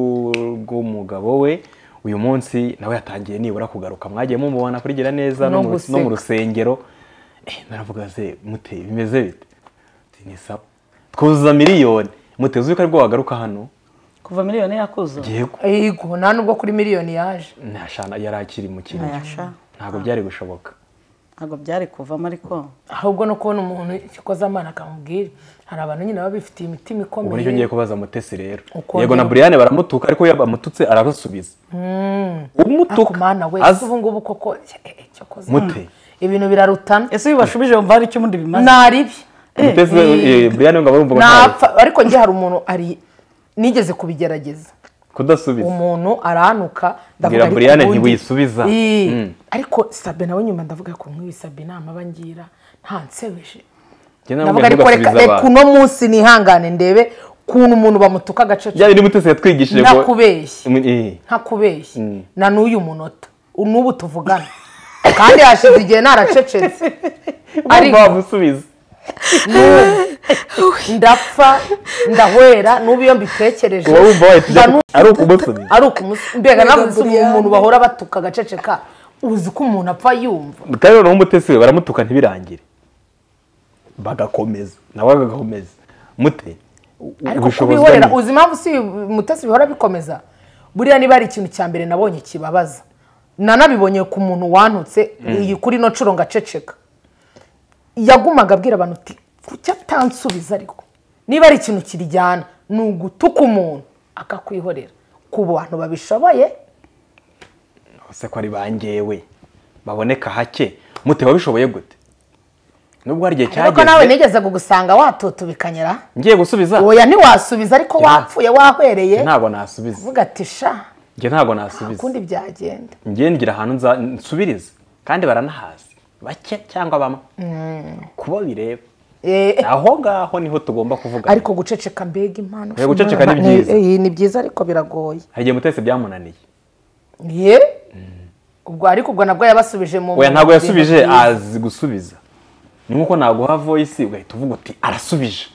rw'umugabo we uyu munsi nawe yatangiye nibura kugaruka mwagiye mumubona kurigira neza no mu rusengero eh, naravuga se mute bimeze bite ni sawa twuzuza miliyoni muteze yuko aribwo wagaruka hano kuva miliyoni yakuze yego yego nta nubwo kuri miliyoni yaje ntashana yari akiri mu kintu ntabwo byari gushoboka ntabwo byari kuvamo ariko ahubwo no kubona umuntu ikoze amana akamubwira hari abantu nyine baba bifitiye imitima ikomeye uburyo ngiye kubaza mutesi rero yego na buriyane baramutuka ariko iyo bamututse arabasubiza hmm. umutuka ah, ubu ngubu koko eh, eh, eh, mute ibintu birarutana ese iyo ubashubije wumva hari icyo ubundi bimaze naribi umutesi eh, buriyani eh. eh, ngo barumva ntapfa ariko njye hari umuntu ari nigeze kubigerageza kudasubiza umuntu aranuka ndavuga buriyani ntiwisubiza mm. ariko sabe nawe nyuma ndavuga ko nk'ibisabe inama bangira ntansebeje ndavuga ariko reka uno munsi nihangane ndebe ukuntu umuntu bamutuka agace yaba iri mutesi yatwigishije ngo ntakubeshye mm. na n'uyu munota n'ubu tuvugana kandi hashize igihe naracecetse ariko ndapfa ndahwera n'ubu iyo mbitekereje ari ukumusuni ari ukumusuni mbega umuntu bahora batuka agaceceka uzi ko umuntu apfa yumva kandi noneho umutesi we baramutuka ntibirangire bagakomeza nawe agakomeza mute ariko uzi impamvu si umutesi bihora bikomeza buriya niba ari ikintu cya mbere nabonye kibabaza nanabibonye ku muntu wanutse hmm. iyi kuri no nshuro ngaceceka yagumaga abwira abantu uti kuki atansubiza ariko niba ari ikintu kirijyana ni ugutuka umuntu akakwihorera ku bantu babishoboye se ko ari bangewe baboneka hake mute wabishoboye gute nubwo hari igihe cyageze ariko nawe nigeze kugusanga watutubikanyira ngiye gusubiza oya ntiwasubiza ariko wapfuye wahwereye ntabwo nasubiza uvuga ati sha nge ntabwo nasubiza nta kundi byagenda ngira ahantu nsubiriza kandi baranahazi bake cyangwa bamwe mm. kuba bireba eh. aho ngaho niho tugomba kuvuga ariko guceceka mbega impano eh, guceceka ni byiza eh, ni byiza ariko biragoye hari igihe mutese byamunaniye ye mm. ubwo ariko ubwo nabwo yabasubije mu we ntabwo yasubije azi gusubiza ni nk'uko naguha voyisi ugahita uvuga uti arasubije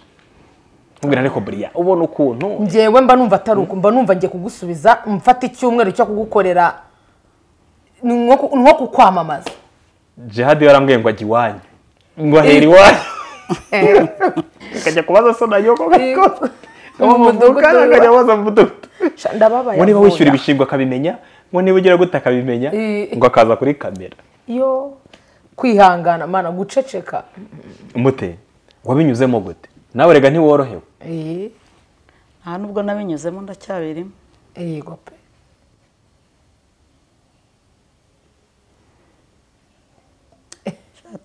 ntubwira ariko buriya ubona ukuntu ngewe mba numva atari uku mba numva ngiye kugusubiza mfata icyumweru cyo kugukorera nko kukwamamaza jihadi yarambwiye ngo ajye iwanyu ngo ahera iwanyu akajya kubaza so na yoko mu mudugudu akajya kubaza mu ngo niba wishyura ibishingwa akabimenya ngo niba ugira gute akabimenya ngo akaza kuri kamera yo kwihangana mana guceceka mute wabinyuzemo gute nawe rega ntiworohewe nta nubwo nabinyuzemo ndacyabirimo yego pe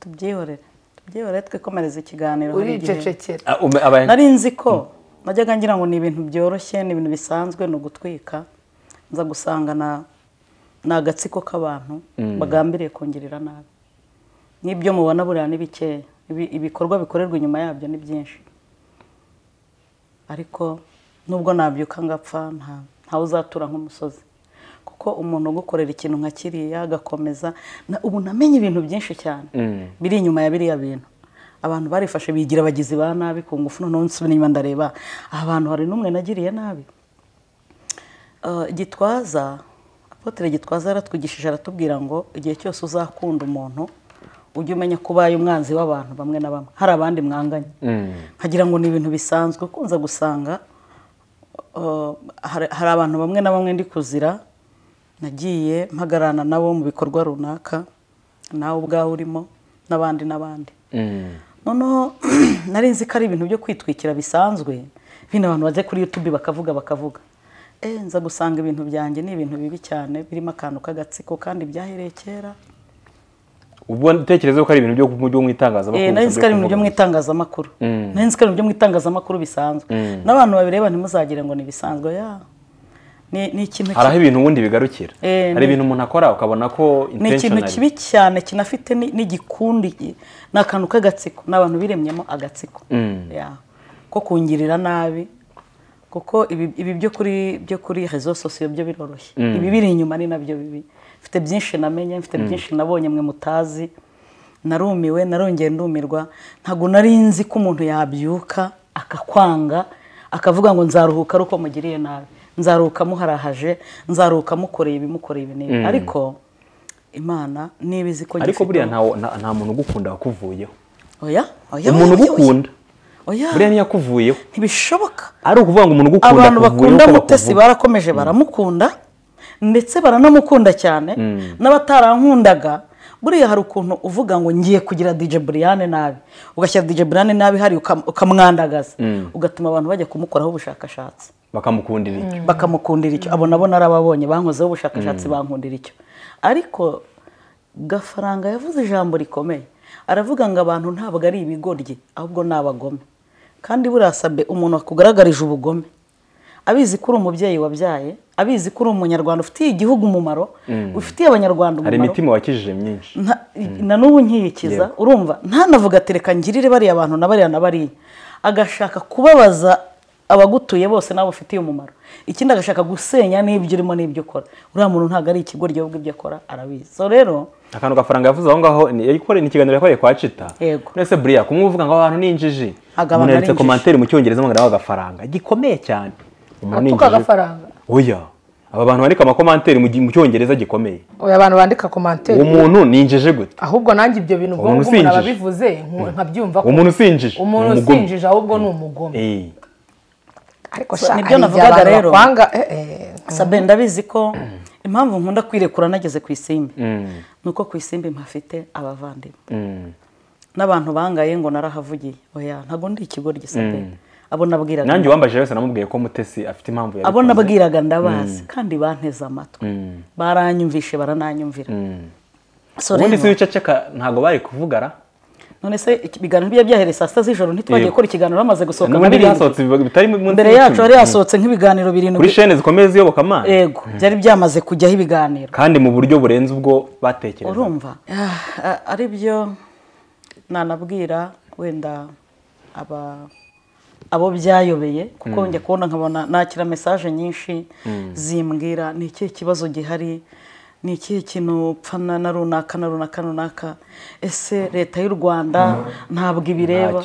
tubyihorere tubyihorere twikomereze ikiganiro uricecekera ah, nari nzi ko najyaga ngira ngo ni ibintu byoroshye ni ibintu bisanzwe ni ugutwika nza gusanga ni agatsiko k'abantu mm. bagambiriye kongerera nabi n'ibyo mubona buriya ni bikeya ibikorwa bikorerwa inyuma yabyo ni byinshi ariko nubwo nabyuka ngapfa ntawe uzatura nk'umusozi ko umuntu ugukorera ikintu nka kiriya agakomeza ubu namenye ibintu byinshi cyane mm. biri inyuma ya biriya bintu abantu barifashe bigira abagizi ba nabi ku ngufu noneho nsubira inyuma ndareba aha hantu hari n'umwe nagiriye nabi uh, gitwaza apotere gitwaza yaratwigishije aratubwira ngo igihe cyose uzakunda umuntu ujye umenya ko ubaye umwanzi w'abantu bamwe na bamwe hari abandi mwanganye mm. nkagira ngo ni ibintu bisanzwe ukunze gusanga uh, hari abantu bamwe na bamwe ndi kuzira nagiye mpagarana nabo mu bikorwa runaka nawe ubwawe urimo n'abandi n'abandi mm. noneho nari nzi ko ari ibintu byo kwitwikira bisanzwe bino abantu bajya kuri yutube bakavuga bakavuga eh, nza gusanga ibintu byanjye ni ibintu bibi cyane birimo akantu k'agatsiko kandi byahereye kera ubwo utekereza ko ari ibintu byo mu itangazamakuru eh, nari nzi ko ari ibintu byo mu itangazamakuru mm. nari nzi ko ari ibintu byo mu itangazamakuru bisanzwe mm. n'abantu babireba ntimuzagire ngo ni ibisanzwe yaba ni ikintu hari ibintu ubundi bigarukira eh, hari ibintu umuntu akora ukabona ko ni ikintu kibi cyane kinafite n'igikundi ni akantu k'agatsiko ni biremyemo agatsiko mm. ko kungirira nabi kuko ibi byo kuri byo kuri rezo sosiyo byo biroroshye mm. ibi biri inyuma ni nabyo bibi mfite byinshi namenye mfite mm. byinshi nabonye mwe mutazi narumiwe narongeye ndumirwa ntabwo nari nzi ko umuntu yabyuka akakwanga akavuga ngo nzaruhuka ari uko mugiriye nabi nzaruka muharahaje nzaruka mukoreye ibimukoreye ibintu mm. ariko imana niba izi ko ariko buriya nta muntu ugukunda wakuvuyeho oya oya umuntu ugukunda buriya ntiyakuvuyeho ntibishoboka ari ukuvuga ngo umuntu ugukunda abantu bakunda mutesi barakomeje mm. baramukunda ndetse baranamukunda cyane mm. n'abatarankundaga buriya hari ukuntu uvuga ngo ngiye kugira dj buriyane nabi ugashyira dj buriyane nabi hari ukamwandagaza ugatuma abantu bajya kumukoraho ubushakashatsi bakamukundira mm. icyo bakamukundira icyo abo nabo narababonye bankozeho ubushakashatsi mm. bankundira icyo ariko gafaranga yavuze ijambo rikomeye aravuga ngo abantu ntabwo ari ibigoryi ahubwo ni abagome kandi burasabe umuntu akugaragarije ubugome abizi ko uri umubyeyi wabyaye abizi ko uri umunyarwanda ufitiye igihugu umumaro mm. ufitiye abanyarwanda umumaro hari imitima wakijije myinshi na n'ubu nkiyikiza urumva ntanavuga atereka ngirire bariya abantu na bariya na bariya agashaka kubabaza abagutuye bose nabo bafitiye umumaro ikindi agashaka gusenya n'ibyo urimo n'ibyo ukora uriya muntu ntabwo ari ikigo ahubwo ibyo akora arabizi rero akantu gafaranga yavuze aho ngaho ni ikiganiro yakoreye kwa cita mbese buriya kumwe ngo abantu ni umuntu yanditse komantere mu cyongereza ngo nawe gikomeye cyane umuntu ni injiji aba bantu bandika amakomanteri mu cyongereza gikomeye oya abantu bandika komantere umuntu ninjije gute ahubwo nanjye ibyo bintu ubwo umuntu ababivuze nkabyumva ko umuntu usinjije umuntu usinjije ahubwo ni umugome eh. ariko nibyo navugaga rero eh, eh. sabe ndabizi ko impamvu nkunda kwirekura nageze ku isimbi mm. ni uko ku isimbi mpafite abavandimwe mm. n'abantu bangaye ngo narahavugiye oya ntabwo ndi ikigo gisabe mm. abo nabwiraga nanjye wambaje wese namubwiye ko mutesi afite impamvu yari abo nabwiraga ndabazi kandi banteze amatwi baranyumvishe barananyumvira ubundi si wiceceka ntabwo bari kuvugara none se ibiganiro bye byahereye saa sita z'ijoro ntitwagiye gukora ikiganiro bamaze gusohoka nka birindwi mbere yacu hari hasohotse nk'ibiganiro birindwi kuri shene zikomeye ziyobokamana yego mm. byari byamaze kujyaho ibiganiro kandi mu buryo burenze ubwo batekereza urumva ah, ari byo nanabwira wenda aba abo byayobeye kuko mm. njya kubona nkabona nakira mesaje nyinshi mm. zimbwira ni ikihe kibazo gihari ni ikihe kintu upfa na runaka na runaka runaka ese leta y'u rwanda mm. ntabwo ibireba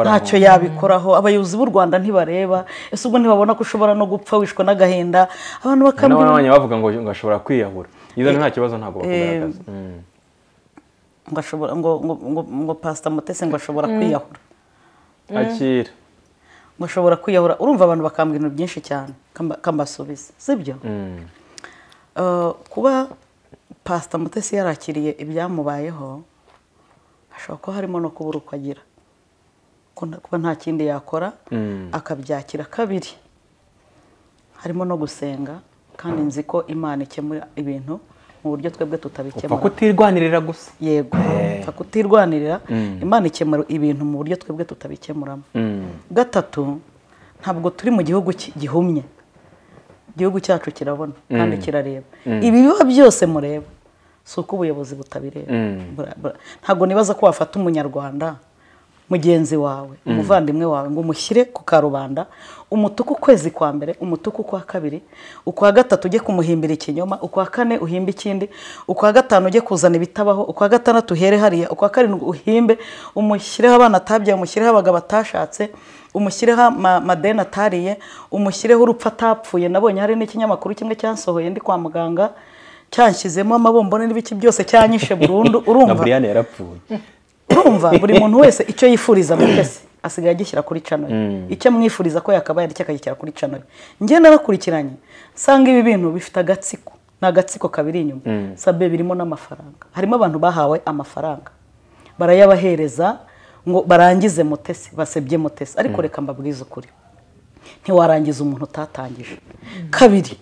ntacyo yabikoraho abayobozi b'u rwanda ntibareba ese ubwo ntibabona ko ushobora no gupfa wishwa n'agahinda abantu bakabwira bavuga ngo ashobora kwiyahura iyo eh, nta kibazo ntabwo bakugaragaza ngo pasita mutese ngo ashobora mm. kwiyahura mm. akira ngo ashobora kwiyahura urumva abantu bakambwira ibintu byinshi cyane kambasubiza si byo kuba pasita mutesi yarakiriye ibyamubayeho hashobora kuba harimo no kubura uko agira kuba nta kindi yakora mm. akabyakira kabiri harimo no gusenga kandi nzi ko imana ikemura ibintu mu buryo twebwe tutabikemura upfa kutirwanirira gusa yego eh. upfa kutirwanirira mm. imana ikemura ibintu mu buryo twebwe tutabikemuramo mm. gatatu ntabwo turi mu gihugu gihumye igihugu cyacu kirabona kandi mm. kirareba mm. ibi biba byose mureba si uko ubuyobozi butabireba mm. ntabwo nibaza ko wafata umunyarwanda mugenzi wawe umuvandimwe wawe ngo umushyire ku karubanda umutuku ukwezi kwa mbere umutuku ukwa kabiri ukwa gatatu ujye kumuhimbira ikinyoma ukwa kane uhimbe ikindi ukwa gatanu ujye kuzana ibitabaho ukwa gatandatu uhere hariya ukwa karindwi uhimbe umushyireho abana atabyaye umushyireho abagabo atashatse umushyireho amadeni atariye umushyireho urupfu atapfuye nabonye hari n'ikinyamakuru kimwe cyasohoye ndi kwa muganga cyanshyizemo amabombone n'ibiki byose cyanyishe burundu urumva urumva buri muntu wese icyo yifuriza mu kwezi asigaye agishyira kuri cano mm. icyo mwifuriza ko yakabaye aricyo akagishyira kuri cano ye narakurikiranye nsanga ibi bintu bifite agatsiko ni agatsiko kabiri inyuma mm. sabe birimo n'amafaranga harimo abantu bahawe amafaranga barayabahereza ngo barangize mutesi basebye mutesi ariko hmm. reka mbabwize ukuri ntiwarangiza umuntu utatangije kabiri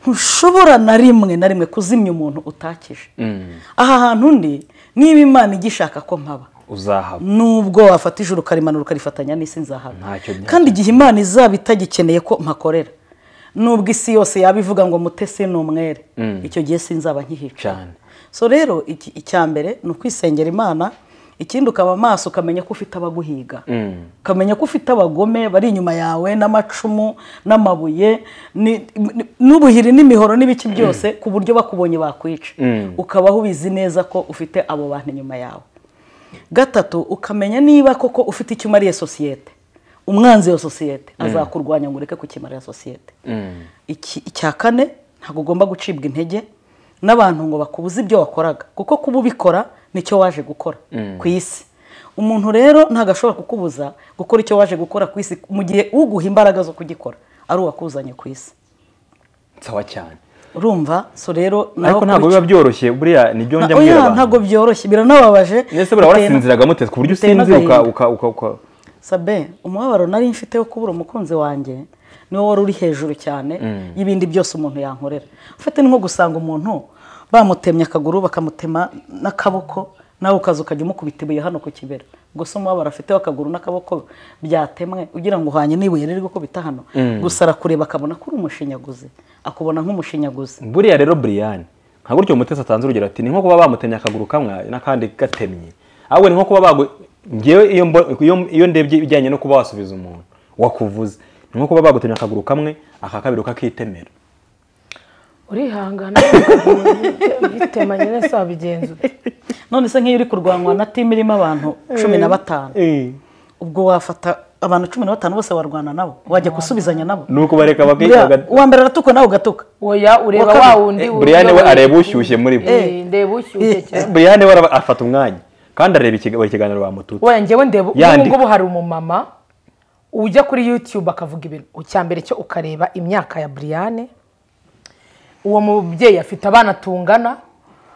ntushobora na rimwe na rimwe kuzimya umuntu utakije hmm. aha hantu undi niba imana igishaka ko mpaba uzahaba nubwo wafata ijoro ukarimanura ukarifatanya n'isi nzahaba kandi igihe imana izaba itagikeneye ko mpakorera nubwo isi yose yaba ivuga ngo mutese ni umwere hmm. icyo gihe sinzaba nkihica so rero icya mbere ni ukwisengera imana ikindi ukaba maso ukamenya ko ufite abaguhiga mm. ukamenya ko ufite abagome bari inyuma yawe n'amacumu n'amabuye n'ubuhiri n'imihoro n'ibiki mm. byose ku buryo bakubonye bakwica mm. ukabaho ubizi neza ko ufite abo bantu inyuma yawe gatatu ukamenya niba koko ufite icyo umariye sosiyete umwanzi wa sosiyete azakurwanya ngo ureke kukimarira sosiyete icya kane ntabwo ugomba gucibwa intege n'abantu ngo bakubuze ibyo wakoraga kuko kuba ubikora nicyo waje gukora mm. ku isi umuntu rero ntabwo ashobora kukubuza gukora icyo waje gukora ku isi mu gihe uguha imbaraga zo kugikora ari uwakuzanye ku isi sawa cyane urumva so rero ariko ntabwo biba byoroshye buriya nibyo njya mbwira abantu ntabwo byoroshye biranababaje ndetse buriya warasinziraga mute ku buryo usinzira sabe umubabaro nari mfite wo kubura umukunzi wanjye niwe wari uri hejuru cyane mm. y'ibindi byose umuntu yankorera ufite nko gusanga umuntu bamutemye akaguru bakamutema n'akaboko nawe ukaza ukajya umukubita ibuye hano ku kibero gusa umubabaro afite akaguru n'akaboko byatemwe ugira ngo uhanye n'ibuye riri gukubita hano mm. gusa arakureba akabona ko uri umushinyaguzi akubona nk'umushinyaguzi buriya rero buriyani nka gutyo umutesi atanze urugero ati ni nko kuba bamutemye akaguru kamwe n'akandi gatemye ahubwo ni nko kuba bagu ngewe iyo ndebye ibijyanye no kuba wasubiza umuntu wakuvuze ni nko kuba bagutemye akaguru kamwe aka kabiri ukakitemera urihangana ubitemanye neza wabigenza none se nk'iyo uri kurwanwa na timu irimo abantu cumi na eh. batanu eh. ubwo wafata abantu cumi na batanu bose warwana nabo wajya gusubizanya nabo ni ukubareka bakwiga uwa mbere aratuka nawe ugatuka oya ureba wa wundi buriyane eh, we areba ushyushye muri bo ndeba ushyushye cyane buriyane we afata umwanya kandi areba buri kiganiro bamututse wenge we ndeba ubu ngubu hari umumama ujya kuri yutube akavuga ibintu mbere cyo ukareba imyaka ya buriyane uwo mubyeyi afite abana tungana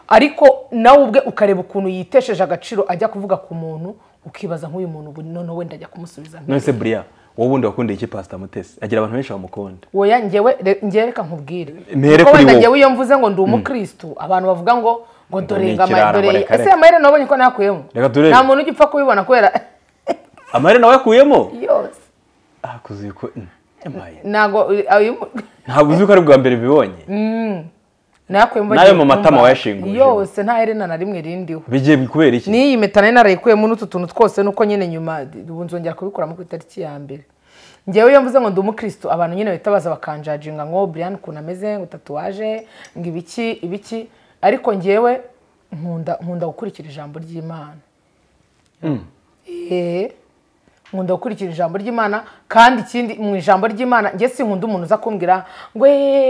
ariko nawe ubwe ukareba ukuntu yitesheje agaciro ajya kuvuga ku muntu ukibaza nk'uyu muntu ubu noneho wenda ajya kumusubiza none buriya wowe wundi wakundeye iki pasita mutesi agira abantu benshi bamukunda woya ngewe reka nkubwire kuko wenda iyo mvuze ngo ndi hmm. umukirisitu abantu bavuga ngo ngo dore amadore ese amahere nabonye ko nakuyemo nta muntu ugipfa kubibona kubera amahere nawe yakuyemo yose hakuzuye ko ntabwo ntabwo uzi ko ari bwa mbere bibonye mm. nayo mu matama wayashinguje yose nta herena na rimwe rindiho bigiye kubera iki n'iyi mpeta nari narayikuyemo n'utu tuntu twose nuko nyine nyuma ubu nzongera kubikuramo ku itariki ya mbere ngewe iyo mvuze ngo ndi umukristo abantu nyine bahita baza bakanjajinga ngo oh, buriyani ukuntu ameze ngo tatuwaje ngo ibiki ibiki ariko ngewe nkunda gukurikira ijambo ry'imana mm. eh. nkunda gukurikira ijambo ry'imana kandi ikindi mu ijambo ry'imana njye sinkunda umuntu uza kumbwira ngo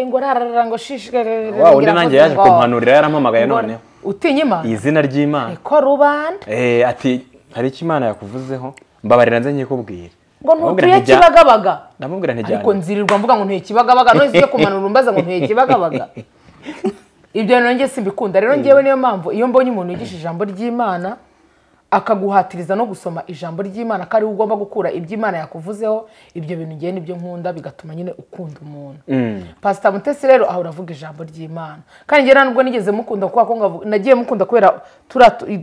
ngo rarara ngo shishikare wawe undi nanjye yaje kumpanurira yarampamagaye noneho utinya imana izina ry'imana niko rubanda eh, ati hari icyo imana yakuvuzeho mbabarira nze nkikubwira ngo ntutuye kibagabaga ndamubwira ntijyane ariko nzirirwa mvuga ngo ntuye kibagabaga none ugiye kumanura umbaza ngo ntuye kibagabaga ibyo rero simbikunda rero ngewe niyo mpamvu iyo mbonye umuntu yigisha ijambo ry'imana akaguhatiriza no gusoma ijambo ry'imana ko ariwe ugomba gukura ibyo imana yakuvuzeho ibyo bintu ngiye nibyo nkunda bigatuma nyine ukunda umuntu mm. pasita mutesi rero aho uravuga ijambo ry'imana kandi njye nubwo nigeze mukunda kuko nagiye mukunda kubera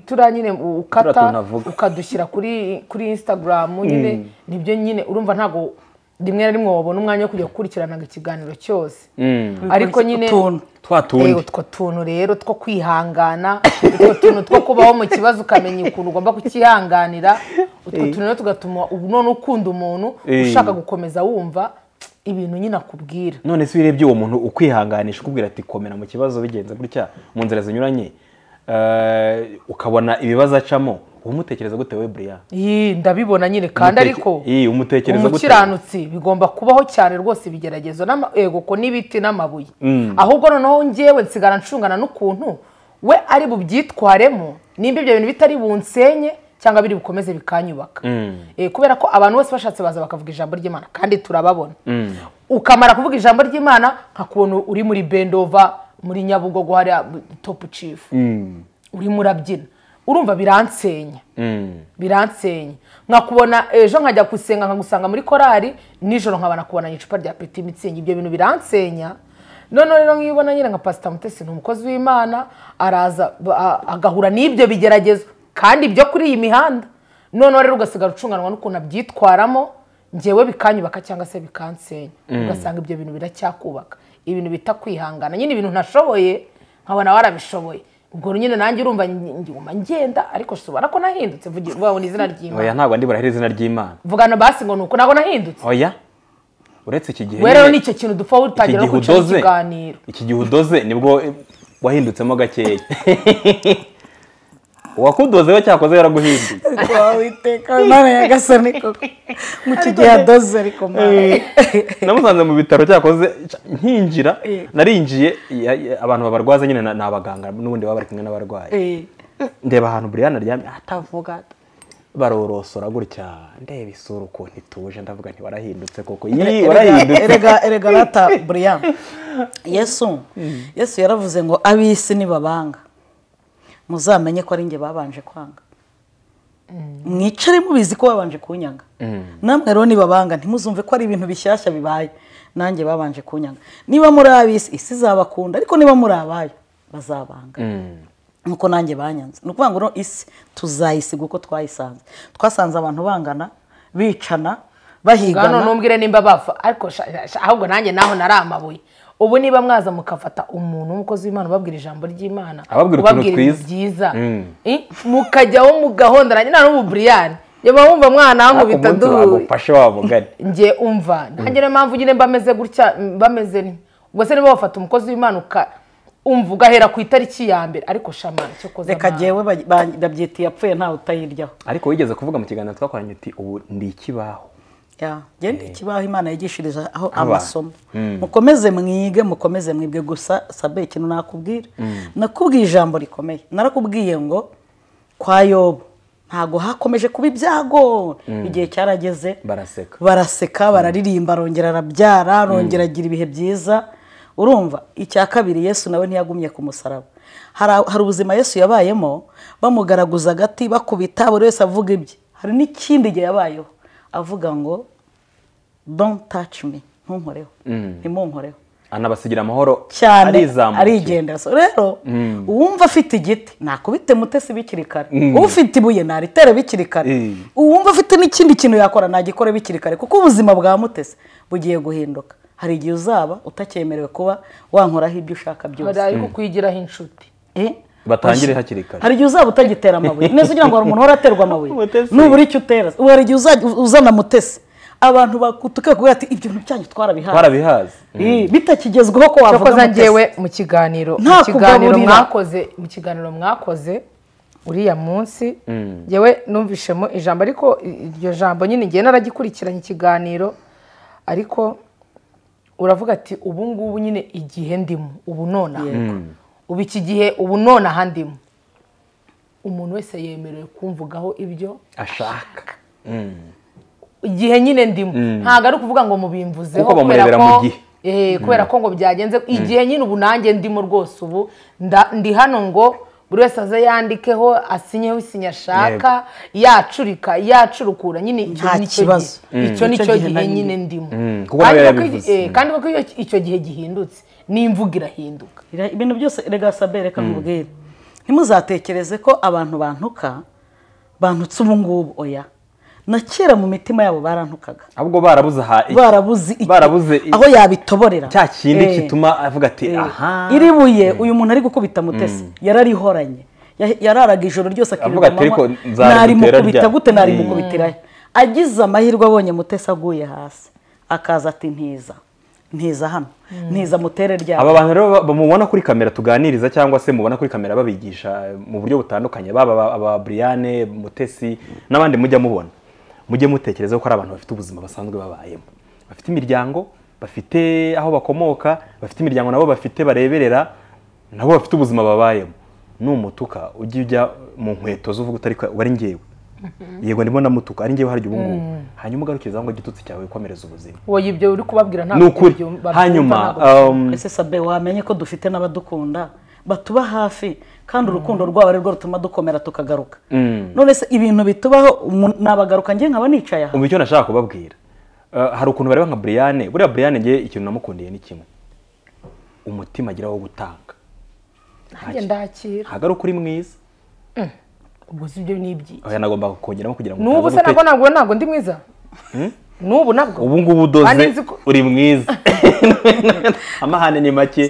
tura nyine ukata ukadushyira kuri kuri insitagaramu nyine mm. nibyo nyine urumva ntabwo rimwe na rimwe wabona umwanya wo kujya gukurikirana ikiganiro cyose mm. ariko nyine utwo tuntu rero two kwihangana utwo tuntu two kubaho mu kibazo ukamenya ukuntu ugomba kukihanganira utwo tuntu rero tugatuma none ukunda umuntu ushaka gukomeza wumva ibintu nyine akubwira none se urebye uwo muntu ukwihanganisha ukubwira ati komera mu kibazo bigenze gutya mu nzira zinyuranye eh, ukabona ibibazo acamo umutekereza gute we buriya ndabibona nyine kandi ariko umukiranutsi bigomba kubaho cyane rwose ibigeragezo n'amagoko n'ibiti n'amabuye mm. ahubwo noneho ngewe nsigara nshungana n'ukuntu we ari bubyitwaremo nimba ibyo bintu bitari bunsenye cyangwa biri bukomeze bikanyubaka mm. eh, kubera ko abantu bose bashatse baza bakavuga ijambo ry'imana kandi turababona mm. ukamara kuvuga ijambo ry'imana nka kuntu uri muri bendova muri nyabugogo hariya topu cifu urimo urabyina urumva biransenya mm. biransenya nkakubona ejo nkajya gusenga nkagusanga muri korari nijoro nkabana kubona icupa rya peti mitsingi ibyo bintu biransenya noneho rero nk'iyo ubona nyine nka pasita mutesi ni umukozi w'imana araza agahura n'ibyo bigeragezo kandi ibyo kuri iyi mihanda noneho rero ugasigara ucunganwa n'ukuntu abyitwaramo ngewe bikanyubaka cyangwa se bikansenya mm. ugasanga ibyo bintu biracyakubaka ibintu bita kwihangana nyine ibintu ntashoboye nkabona warabishoboye ubwo nyine nanjye urumva nguma ngenda ariko subara ko nahindutse ni izina ry'imana oya ntabwo ndi burahire izina ry'imana vugana basi ngo ni uko ntabwo nahindutse oya uretse iki gihe rero nicyo kintu dupfa witangira kugira ikiganiro iki gihe udoze nibwo wahindutsemo gakeya uwakudozeho cyakoze yaraguhinduye wawiteka imana yagasane koko mu gihe yadoze ariko mpamvu eh. eh. namusanze mu bitaro cyakoze nkinjira eh. narinjiye abantu babarwaza nyine ni abaganga n'ubundi baba bari kumwe n'abarwayi ndeba ahantu buriyana aryamye atavuga barorosora gutya ndeba isura ukuntu ituje ndavuga ntibarahindutse koko iyi warahindutse erega erega rata buriyana yesu mm. yesu yaravuze ngo ab'isi ntibabanga muzamenye ko ari njye babanje kwanga mwicare mubizi ko babanje kunyanga mm. namwe rero nibabanga ntimuzumve ko ari ibintu bishyashya bibaye nanjye babanje kunyanga niba muri abisi isi izabakunda ariko niba muri abayo bazabanga mm. nuko nanjye banyanze ni ukuvuga ngo isi tuzayisiga uko twayisanze twasanze abantu bangana bicana bahigana numbwire nimba bapfa ariko ahubwo nanjye naho nari amabuye ubu niba mwaza mukafata umuntu w'umukozi w'imana ubabwira ijambo ry'imana ubabwira ibintu byiza mm. mukajyaho mugahonda nanjye nta n'ubu buriyani wumva mwana nkubita duhu nge umva ntange mpamvu nyine mba gutya mba ubwo se niba wafata umukozi w'imana umva ugahera ku itariki ya mbere ariko shamana cyo koza reka jyewe babyita iyapfuye ntawe utayiryaho ariko wigeze kuvuga mu kiganza twakoranye uti ubu ni ikibaho genda ikibaho eh. imana yigishiriza aho amasomo hmm. mukomeze mwige mukomeze mwibwe gusa sabe ikintu nakubwira hmm. nakubwiye ijambo rikomeye narakubwiye ngo kwa yobo ntabwo hakomeje kuba ibyago hmm. igihe cyarageze baraseka bararirimba arongera arabyara arongera agira ibihe byiza urumva icya kabiri yesu nawe ntiyagumye ku musaraba hari ubuzima yesu yabayemo bamugaraguza agati bakubita buri wese avuga ibye hari n'ikindi gihe yabayeho avuga ngo don't touch me ntunkoreho ntimunkoreho mm. anabasigira amahoro cyane arigendera rero mm. uwumva afite igiti nakubite mutesi bikiri kare mm. ufite ibuye naritere bikiri kare uwumva afite n'ikindi kintu yakora nagikore bikiri kare kuko ubuzima bwa mutesi bugiye guhinduka hari igihe uzaba utakyemerewe kuba wankoraho ibyo ushaka byose hari aho kwigiraho inshuti eh? batangire hakiri kare hari igihe uzaba utagitera amabuye neza ugira ngo hari umuntu waraterwa amabuye nubura icyo utera hari igihe uzana mutesi abantu bagutuka kubera ati ibyo bintu byanyu twarabihaze twarabihaze mm. bitakigezweho ko wavuga cyakoze ngewe mu kiganiro mu kiganiro mwakoze mu kiganiro mwakoze uriya munsi mm. njyewe numvishemo ijambo ariko iryo jambo nyine ngewe naragikurikiranye ikiganiro ariko uravuga ati ubu ngubu nyine igihe ndimo ubu nonaha mm. ubu iki gihe ubu nonaha ndimo umuntu wese yemerewe kumvugaho ibyo ashaka igihe nyine ndimo mm. ntabwo ari ukuvuga ngo mubimvuzeho kubera ko eh, mm. kubera ko ngo byagenze mm. igihe nyine ubu nanjye ndimo rwose ubu ndi hano ngo buri wese aze yandikeho asinyeho isinya ashaka yacurika yacurukura nyine icyo ni cyo gihe nyine ndimo kandi kuko eh, icyo gihe gihindutse n'imvugo irahinduka ibintu byose rega sabere reka mbwire ntimuzatekereze ko abantu bantuka bantutse ubu ngubu oya na kera mu mitima yabo barantukaga ahubwo barabuze barabuze aho yabitoborera cya kindi gituma eh. avuga ati eh. aha iri buye uyu muntu ari gukubita mm. mutesi yararihoranye yararaga ijoro ryose akiririmba amanywa narimukubita gute narimukubitirayo eh. agize amahirwe abonye mutesi aguye hasi akaza ati ntiza ntiza hano mm. ntiza mutere ryabo aba bantu rero mubona kuri kamera tuganiriza cyangwa se mubona kuri kamera babigisha mu buryo butandukanye baba aba buriyane mutesi n'abandi mujya mubona mujye mutekereza ko ari abantu bafite ubuzima basanzwe babayemo bafite imiryango bafite aho bakomoka bafite imiryango nabo bafite bareberera nabo bafite ubuzima babayemo numutuka ujye ujya mu nkweto z'uvuga utari ari ngewe mhm. yego ndimo namutuka ari ngewe harya ubu mm. hanyuma ugarukiriza ngo igitutsi cyawe wikomereze ubuzima wowe ibyo uri kubabwira ntabwo ukuri hanyuma um, ese sabe wamenye ko dufite n'abadukunda batuba hafi kandi urukundo rwabo ari rwo rutuma dukomera tukagaruka mm. none se ibintu bitubaho nabagaruka njye nkaba nicaye aha icyo nashaka kubabwira eh, hari ukuntu bareba nka buriyane buriya buriyane ngewe ikintu namukundiye ni kimwe umutima agira wo gutanga ntabwo ari uko uri mwiza mm. ubwo si ibyo ni iby'iki nagomba kongeramo kugira ngo ntabwo ntabwo ndi mwiza hmm? n'ubu nabwo ubu ngubu udoze uri mwiza amahane ni make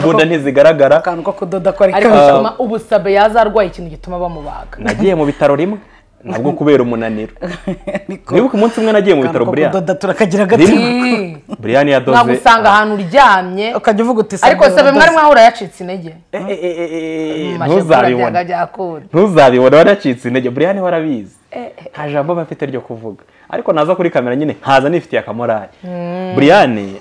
imbunda ntizigaragara akantu ko kudoda ko ari kaza ubu sabe yazarwaye ikintu gituma bamubaga nagiye mu bitaro rimwe nabwo kubera umunaniro nibuke umunsi umwe nagiye mu bitaro buriya kudoda turakagira gato buriya yadoze ntabwo usanga ah. ahantu uryamye ukajya uvuga uti ariko sabe mwari mwahura yacitse intege eh, eh, eh, ntuzabibone ntuzabibone wari intege buriya warabizi nta jambo aba afite ryo kuvuga ariko naza kuri kamera nyine nkaza nifitiye akamorari hmm. buriyane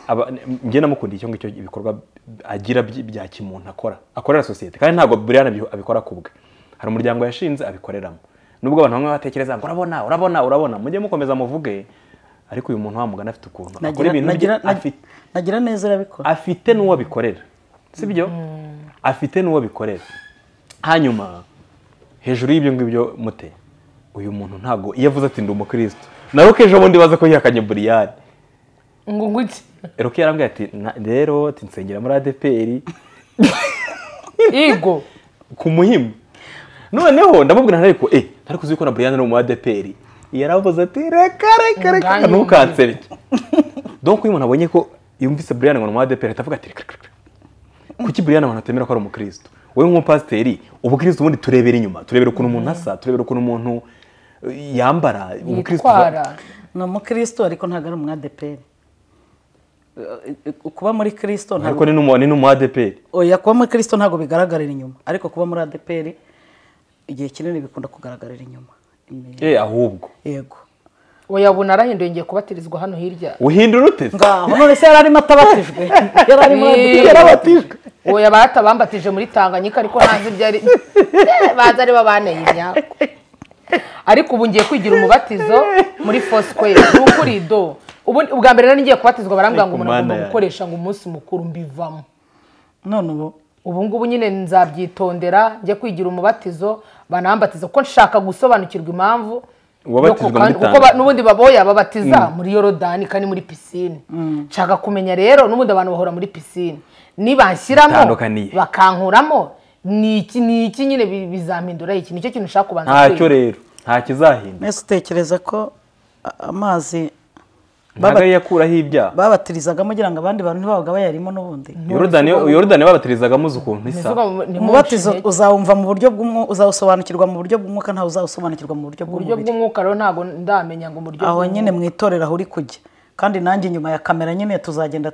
njye namukunda icyo ngicyo ibikorwa agira bya kimuntu akora akorera sosiyete kandi ntabwo buriyane abikora ku bwe hari umuryango yashinze abikoreramo nubwo abantu bamwe batekereza ngo urabona urabona urabona mujye mukomeza muvuge ariko uyu muntu wamugana afite ukuntu akora ibintu nagira neza urabikora afite n'uwo bikorera sibyo hmm. afite n'uwo bikorera hanyuma hejuru y'ibyo ngibyo mute uyu muntu vou fazer avuze ati ndi umukristo nawe ko ejo bundi baza ko yihakanye buriyani ngo ngutse rero yarambwiye ati rero nsengera muri adeperi yego ku muhimu noneho ndamubwira ariko eh ariko uzi ko na buriyani ni umu adeperi yaravuze ati reka reka reka ntukansebe donc iyo umuntu abonye ko yumvise buriyani ngo ni umu adeperi ahita avuga ati reka reka kuki buriyani abantu eu ko ari umukristo wowe nk'umupasiteri ubukristo ubundi turebera inyuma turebera ukuntu umuntu asa turebera ukuntu umuntu yambara yitwara ni umukristo ariko ntabwo ari umwadeperi eh, kuba muri kirisito ntabwo ni n'umu adeperi oya oh, kuba muri kirisito ntabwo bigaragarira inyuma ariko kuba muri adeperi igihe kinini bikunda kugaragarira inyuma eh ahubwo yego uyabona arahinduye ngiye kubatirizwa hano hirya uhindura ute ngaho none se yari arimo atabatijwe yari arimo yarabatijwe oya batabambatije muri tanganyika ariko hanze ibyo ari eh, baza ari bo baneye imyaka ariko ubu ngiye kwigira umubatizo muri fosikweri ni ukuri do ubwa mbere nari ngiye kubatizwa barambwira ngo umuntu agomba gukoresha ngo umunsi mukuru mbivamo none ubu ubu ngubu nyine nzabyitondera njye kwigira umubatizo banambatiza kuko nshaka gusobanukirwa impamvu n'ubundi baboya babatiza mm. muri yorodani kandi muri pisine mm. nshaka kumenya rero n'ubundi abantu bahora muri pisine niba nshyiramo bakankuramo ni iki ni iki nyine bizampindura iki nicyo kintu ushaka kubanza ntacyo rero nta kizahinda mbese utekereza ko amazi yakuraho ibyaha babatirizagamo kugira ngo abandi bantu ntibabaga bayarimo n'ubundi yorodani babatirizagamo uzi ukuntu isa umubatizo uzawumva mu buryo bw'umwuka uzawusobanukirwa mu buryo bw'umwuka ntawe uzawusobanukirwa mu buryo bw'umubiri ntabwo ndamenya ngo mu buryo aho nyine mu itorero aho uri kujya kandi nanjye nyuma ya kamera nyine tuzagenda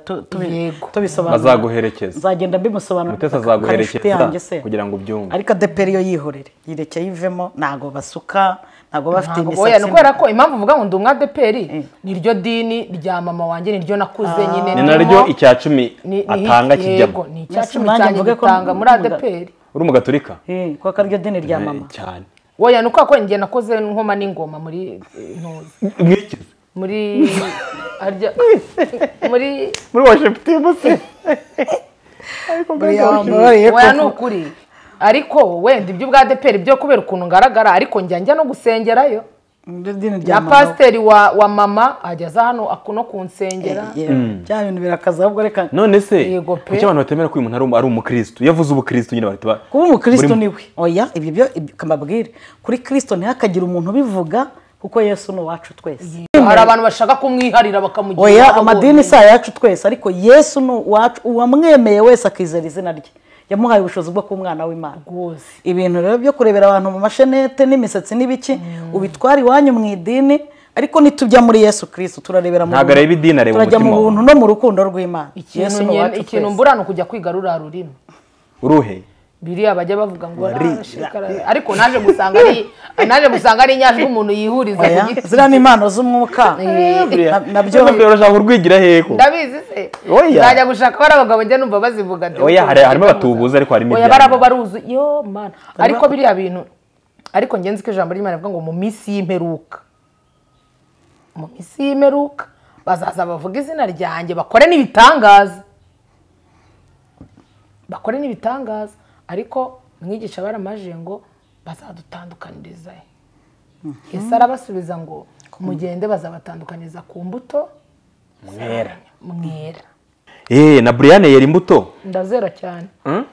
tubisobanura bazaguherekeza nzagenda mbimusobanurira inshuti yanjye se kugira ngo ubyumve ariko adeperi yo yihorere yireke yivemo ntabwo basuka ntabwo bafite imisatsi ni kubera ko impamvu uvuga ngo ndi umwa adeperi eh. niryo dini rya mama wanjye ni ryo nakuze ah. nyine ni naryo icya cumi atanga kijyamo ni icya cumi cyane gitanga muri adeperi uri umugaturika eh, kuko akaryo dini rya eh, mama cyane wowe ni uko njye nakoze nkoma n'ingoma muri ntuzi muri muri muri washington se weya ni ukuri ariko wenda ibyo ubwa deperi byo kubera ukuntu ngaragara ariko njya njya no gusengerayo ya pasiteri wa mama ageza hano no kunsengera mm. bya bintu birakaza ahubwo reka none se kuki abantu batemera ko uyu muntu ari umukristo iyo avuze ubukirisitu nyine bahita kuba umukirisitu niwe oya ibyo byo mbabwire kuri Kristo ntihakagire umuntu ubivuga kuko yesu ni uwacu twese hari abantu bashaka kumwiharira bakamugira oya amadini si ayacu twese ariko yesu ni uwacu uwamwemeye wese akizera izina rye yamuhaye ubushobozi bwo kuba umwana w'imana ibintu rero byo kurebera abantu mu mashenete n'imisatsi n'ibiki mm. ubitwara iwanyu mu idini ariko ntitujya muri yesu kirisitu turarebera mu turajya mu buntu no mu rukundo rw'imana ikintu mbura ni ukujya kwiga ruriya uruhe biriya bajya bavuga ngo ariko naje gusanga ari naje gusanga ari inyajwi umuntu yihuriza ku giti ziriya ni impano z'umwuka eh, eh, eh. nabyo biroroshya kurwigira heko ndabizi se nzajya gushaka bari abagabo njya numva bazivuga oya harimo abatubuzi ariko harimo ibyaha barabo baruzi yo mana ariko biriya bintu ariko ngenzi ko ijambo ry'imana rivuga ngo mu minsi y'imperuka mu minsi y'imperuka bazaza bavuga izina ryanjye bakore n'ibitangaza bakore n'ibitangaza ariko mwigisha baramaje ngo bazadutandukaniriza mhm. ese arabasubiza ngo mugende bazabatandukaniza ku mbuto mwera mwera eee eh, na buriyane yera imbuto ndazera cyane hmm?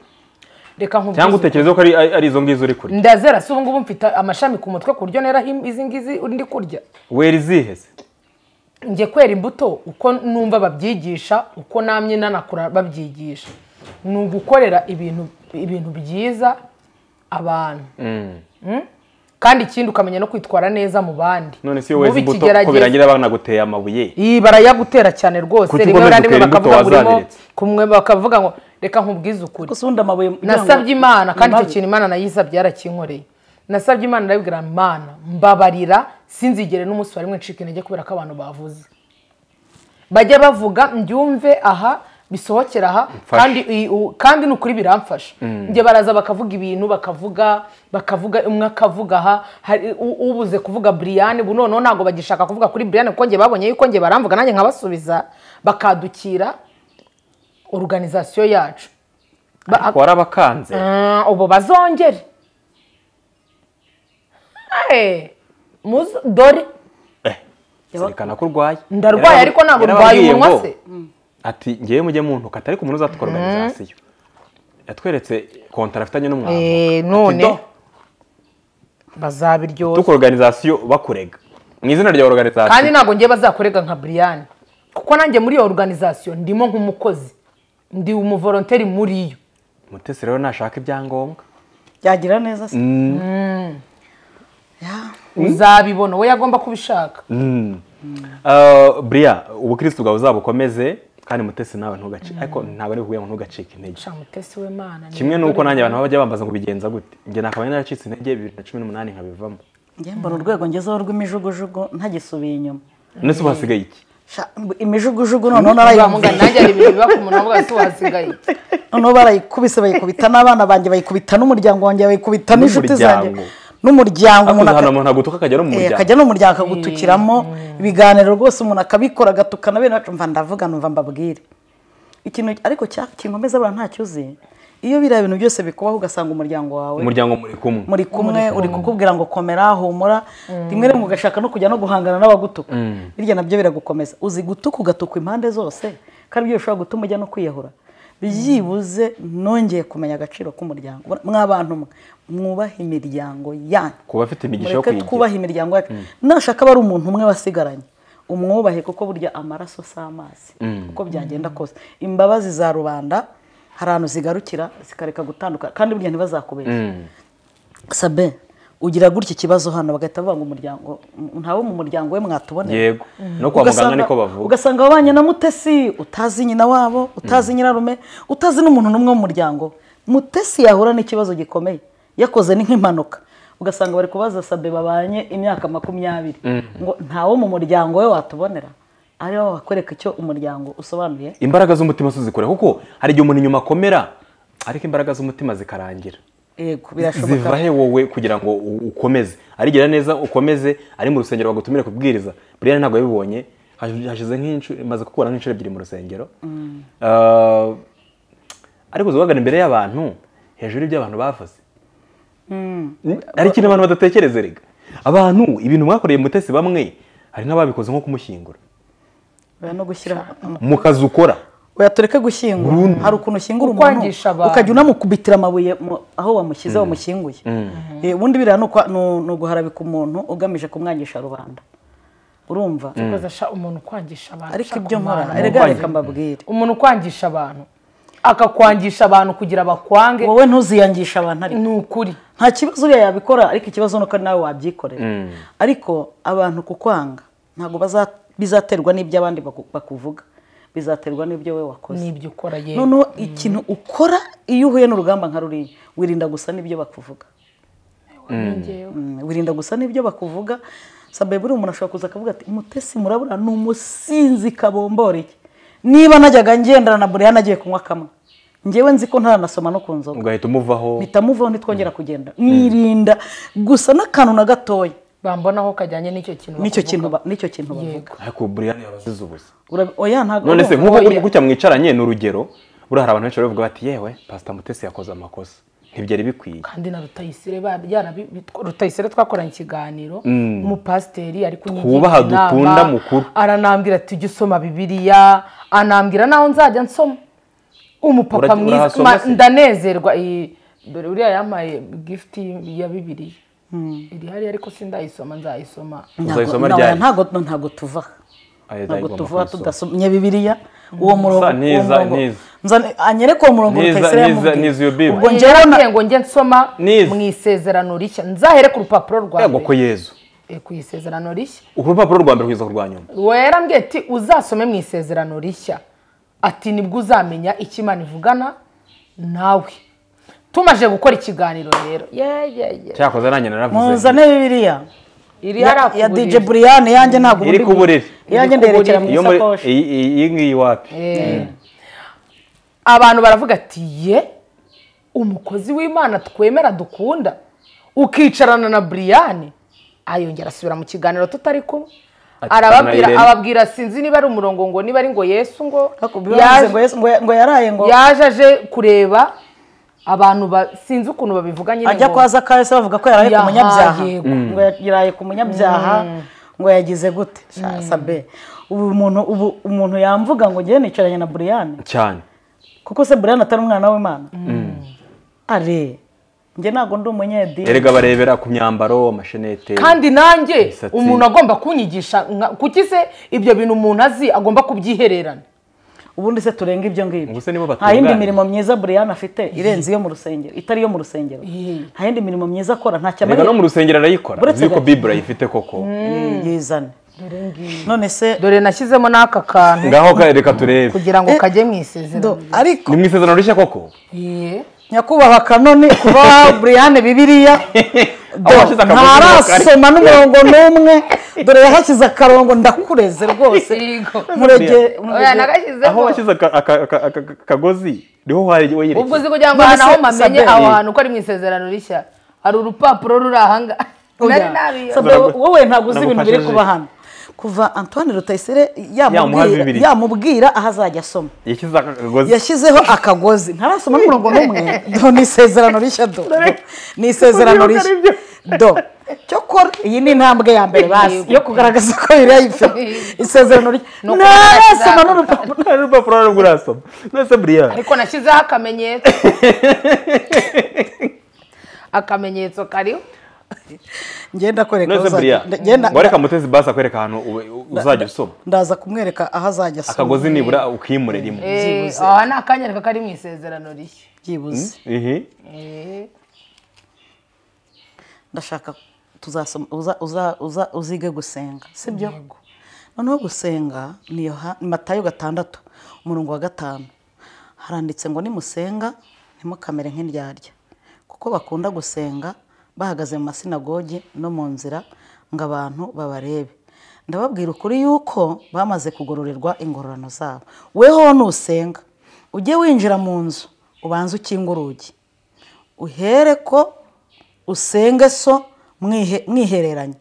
cyangwa utekereza ko ari izo ngizo uri kurya ndazera si ubu mfite amashami ku mutwe ku buryo neraho izi ngizi ndi kurya wera iziheze njye kwera imbuto uko numva babyigisha uko namye nanakura babyigisha ni ugukorera ibintu ibintu byiza abantu mm. hmm? kandi ikindi ukamenya no kwitwara neza mu bandi none si wowe imbuto ko birangira banaguteye amabuye barayagutera cyane rwose rimwe na bakavuga burimo kumwe bakavuga ngo reka nkubwize ukuri nasabye imana kandi icyo kintu imana nayisabye yarakinkoreye nasabye imana ndabibwira imana mbabarira sinzigere n'umunsi wa rimwe intege kubera ko abantu bavuze bajya bavuga mbyumve aha bisohokera aha kandi ni ukuri biramfasha mm. njye baraza bakavuga ibintu bakavuga bakavuga umwe akavuga aha ubuze kuvuga buriyane bu noneho ntabwo bagishaka kuvuga kuri buriyane kuko njye babonye yuko njye baramvuga nanjye nkabasubiza bakadukira oruganizasiyo yacu warabakanze ah, ubu bazongere dore zirikana eh, ko urwaye ndarwaye ariko ntabwo urwaye umunwa se mm. ati ngewe mujye mu ntuka atari ku muntu uzatwara mm-hmm. oruganizasiyo yatweretse kontara afitanye n'umwambaro eh, none bazabiryozwa dukora oruganizasiyo bakurega mu izina rya oruganizasiyo kandi ntabwo ngewe bazakurega nka buriyani kuko nanjye muri iyo oruganizasiyo ndimo nk'umukozi ndi umuvoronteri muri yo mutesi rero nashaka ibyangombwa byagira neza se mm. Mm. Mm. uzabibona we yagomba kubishaka uh, buriya ubukirisitu bwawe uzabukomeze kandi mutesi nawe ntugacike mm. ariko ntabwo ari kuvuga ngo ntugacike intege kimwe n'uko nanjye abantu bajya bambaza ngo bigenza gute njye nakabaye naracitse intege bibiri na cumi n'umunani nkabivamo njye mbona urwego ngezeho rw'imijugujugu ntagisubiye inyuma nese uhasigaye iki imijugujugu noneho narayivugana nanjye hari ibintu biba ku muntu avuga ati wasigaye noneho barayikubise bayikubita n'abana banjye bayikubita n'umuryango wanjye bayikubita n'inshuti zanjye n'umuryango umuntu agutuka akajya no mu eh, muryango akajya no mu muryango akagutukiramo hmm. ibiganiro rwose umuntu akabikora agatukana bene wacu mva ndavuga numva mbabwire ikintu ariko kinkomeza abantu ntacyo uzi iyo biriya bintu byose bikubaho ugasanga umuryango wawe umuryango muri kumwe muri kumwe uri kukubwira ngo komera humura hmm. rimwe rimwe ugashaka no kujya no guhangana n'abagutuka hmm. birya nabyo biragukomeza uzi gutuka ugatukwa impande zose kandi ibyo bishobora gutuma ujya no kwiyahura byibuze nongeye kumenya agaciro k'umuryango mwabantu mwubahe imiryango yanyu kuba bafite imigisha yo kwigira twubahe imiryango yacu mm. nashaka aba ari umuntu umwe wasigaranye umwubahe kuko burya amaraso si amazi mm. uko byagenda kose imbabazi za rubanda hari ahantu zigarukira zikareka gutandukana kandi burya ntibazakubeshye mm. sabe ugira gutya ikibazo hano bagahita bavuga ngo umuryango ntawe mu muryango we mwatuboneye yego no kwa muganga niko bavuga ugasanga abanye na mutesi utazi nyina wabo utazi nyirarume utazi n'umuntu n'umwe muryango mutesi yahura n'ikibazo gikomeye yakoze ni nk'impanuka ugasanga bari kubaza sabe babanye imyaka makumyabiri mm. ngo ntawo mu muryango we watubonera aribo bakwereka icyo umuryango usobanuye imbaraga z'umutima zizikora kuko hari igihe umuntu inyuma akomera ariko imbaraga z'umutima zikarangira ziva he wowe kugira ngo ukomeze arigira neza ukomeze ari mu rusengero bagutumire kubwiriza buriya ntabwo yabibonye hashize imaze gukura nk'inshuro ebyiri mu rusengero mm. ah, ariko uzabagana imbere y'abantu hejuru y'ibyo abantu bavuze Hmm. Hmm? ari ikintu abantu badatekereze rega abantu ibintu mwakoreye mutesi bamwe hari n'ababikoze nko kumushyingura mu kazi ukora tureke gushyingura hari ukuntu ushyingura umuntu ukajya unamukubitira amabuye aho wamushyize hmm. wamushyinguye eh, ubundi biriya ni uguharabika umuntu ugamije kumwangisha rubanda urumva umuntu ukwangisha abantu ariko ibyo nkora reka mbabwire umuntu ukwangisha abantu akakwangisha abantu kugira bakwange wowe ntuziyangisha abantu ariko ni ukuri nta kibazo uriya yabikora ariko ikibazo ni uko nawe wabyikorera mm. ariko abantu kukwanga ntabwo bizaterwa n'ibyo abandi bakuvuga bizaterwa n'ibyo we wakoze n'ibyo ukora yewe noneho mm. ikintu ukora iyo uhuye n'urugamba nka ruriya wirinda gusa n'ibyo bakuvuga mm. wirinda gusa n'ibyo bakuvuga buri umuntu ashobora kuza akavuga ati mutesi murabura ni umusinzi kabomboreye niba najyaga ngendana na buriyani agiye kunywa kamwe ngewe nzi ko ntaranasoma no ku nzoga ugahita umuvaho mpitamuvaho ntitwongera hmm. kugenda nirinda hmm. gusa n'akantu na gatoya bambonaho kajyanye n'icyo kintu n'icyo kintu n'icyo kintu bavuga ariko buriyani yaba ubusa oya ntabwo none se nk'uko gutya mwicaranye ni urugero buriya hari abantu benshi bavuga bati yewe pasita mutesi yakoze amakosa ntibyari bikwiye kandi na rutayisire rutayisire twakoranye ikiganiro mm. umupasiteri ari twubaha dukunda mukuru aranambwira ati ujye usoma bibiriya anambwira naho nzajya nsoma umupapa mwiza ndanezerwa dore uriya yampaye gifuti ya bibiriya hmm. iri hariya ariko sindayisoma nzayisoma ntabwo tuva ntabwo tuva tudasoma nyabibiriya Ah, uwo murongo anyereke uwo murongo rutayisire yamubwiye ubwo njyewe ngo njye nsoma mu isezerano rishya nzahere ku rupapuro rwa mbere eh, ku isezerano rishya urupapuro rwa mbere rwiza kurwa nyuma wera mbweti uzasome mu isezerano rishya ati nibwo uzamenya icyo imana ivugana nawe tumaze gukora ikiganiro rero cyakoze nanjye naravuze muzane bibiriya iri hariya ya dj buriyane yanjye ntabwo iri ku buriri iyanjye nderekera mu isakoshi iyi ngiyi wapi eh. eh. abantu baravuga ati ye umukozi w'imana twemera dukunda ukicarana na buriyane ayongera asubira mu kiganiro tutari kumwe arababwira ababwira sinzi niba ari umurongo ngo niba ari ngo yesu ngo yaje ngo yaraye ngo yaje kureba abantu sinzi ukuntu babivuga nyine ajya kwaza akawe se bavuga ko yaraye ku munyabyaha mm. ngo yaraye ku munyabyaha mm. ngo yagize gute mm. sabe ubu umuntu ubu umuntu yamvuga ngo njyewe nicaranye na buriyani cyane kuko se buriyani atari umwana w'imana are njye ntabwo ndi umunyedini erega barebera ku myambaro amashenete kandi nanjye umuntu agomba kunyigisha kuki se ibyo bintu umuntu azi agomba kubyihererana ubundi se turenga ibyo ngibyo nta yindi mirimo myiza buriyani afite irenze iyo mu rusengero itari iyo mu rusengero nta yindi mirimo myiza akora nta cyamara no mu rusengero arayikora uretse ko bibura yifite koko mm, mm. yizane none se dore nashyizemo n'aka kantu ngaho reka turebe kugira ngo eh, kajye mu isezerano ariko ni mu isezerano rishya koko nyakubahwa kanoni kuba buriyani bibiriya ntarasoma n'umurongo n'umwe dore yahashyize akarongo ndakureze rwose murege aho washyize akagozi niho werekeye ubwo kugira ngo ahantu aho mamenye aho hantu ko ari mu isezerano rishya hari urupapuro ruri aha wowe ntabwo uzi ibintu biri kuba hano kuva antoine rutayisire yamubwira aho azajya asoma yashyizeho akagozi ntarasoma n'umurongo n'umwe do ni isezerano rishya do ni isezerano rishya do cyokora iyi ni intambwe ya mbere basi yo kugaragaza ko biriya yifite isezerano ntarasoma n'urupapuro rwo urasoma nose buriya ariko nashyizeho akamenyetso akamenyetso kariho ngenda kwereka ngo reka mutezi basi akwereka ahantu uzajya usoma ndaza kumwereka aho azajya asoma akagozi nibura ukimure rimwe eh, aha ni akanyereka kari mu isezerano rishya byibuze hmm? eh. ndashaka uzige gusenga si sibyo noneho gusenga ni matayo gatandatu umurongo wa gatanu haranditse ngo nimusenga ntimukamere nk'indyarya kuko bakunda gusenga bahagaze mu masinagogi no mu nzira ngo abantu babarebe ndababwira ukuri yuko bamaze kugororerwa ingororano zabo weho nusenga ujye winjira mu nzu ubanza ukinge urugi uhere ko usenge so mwihereranye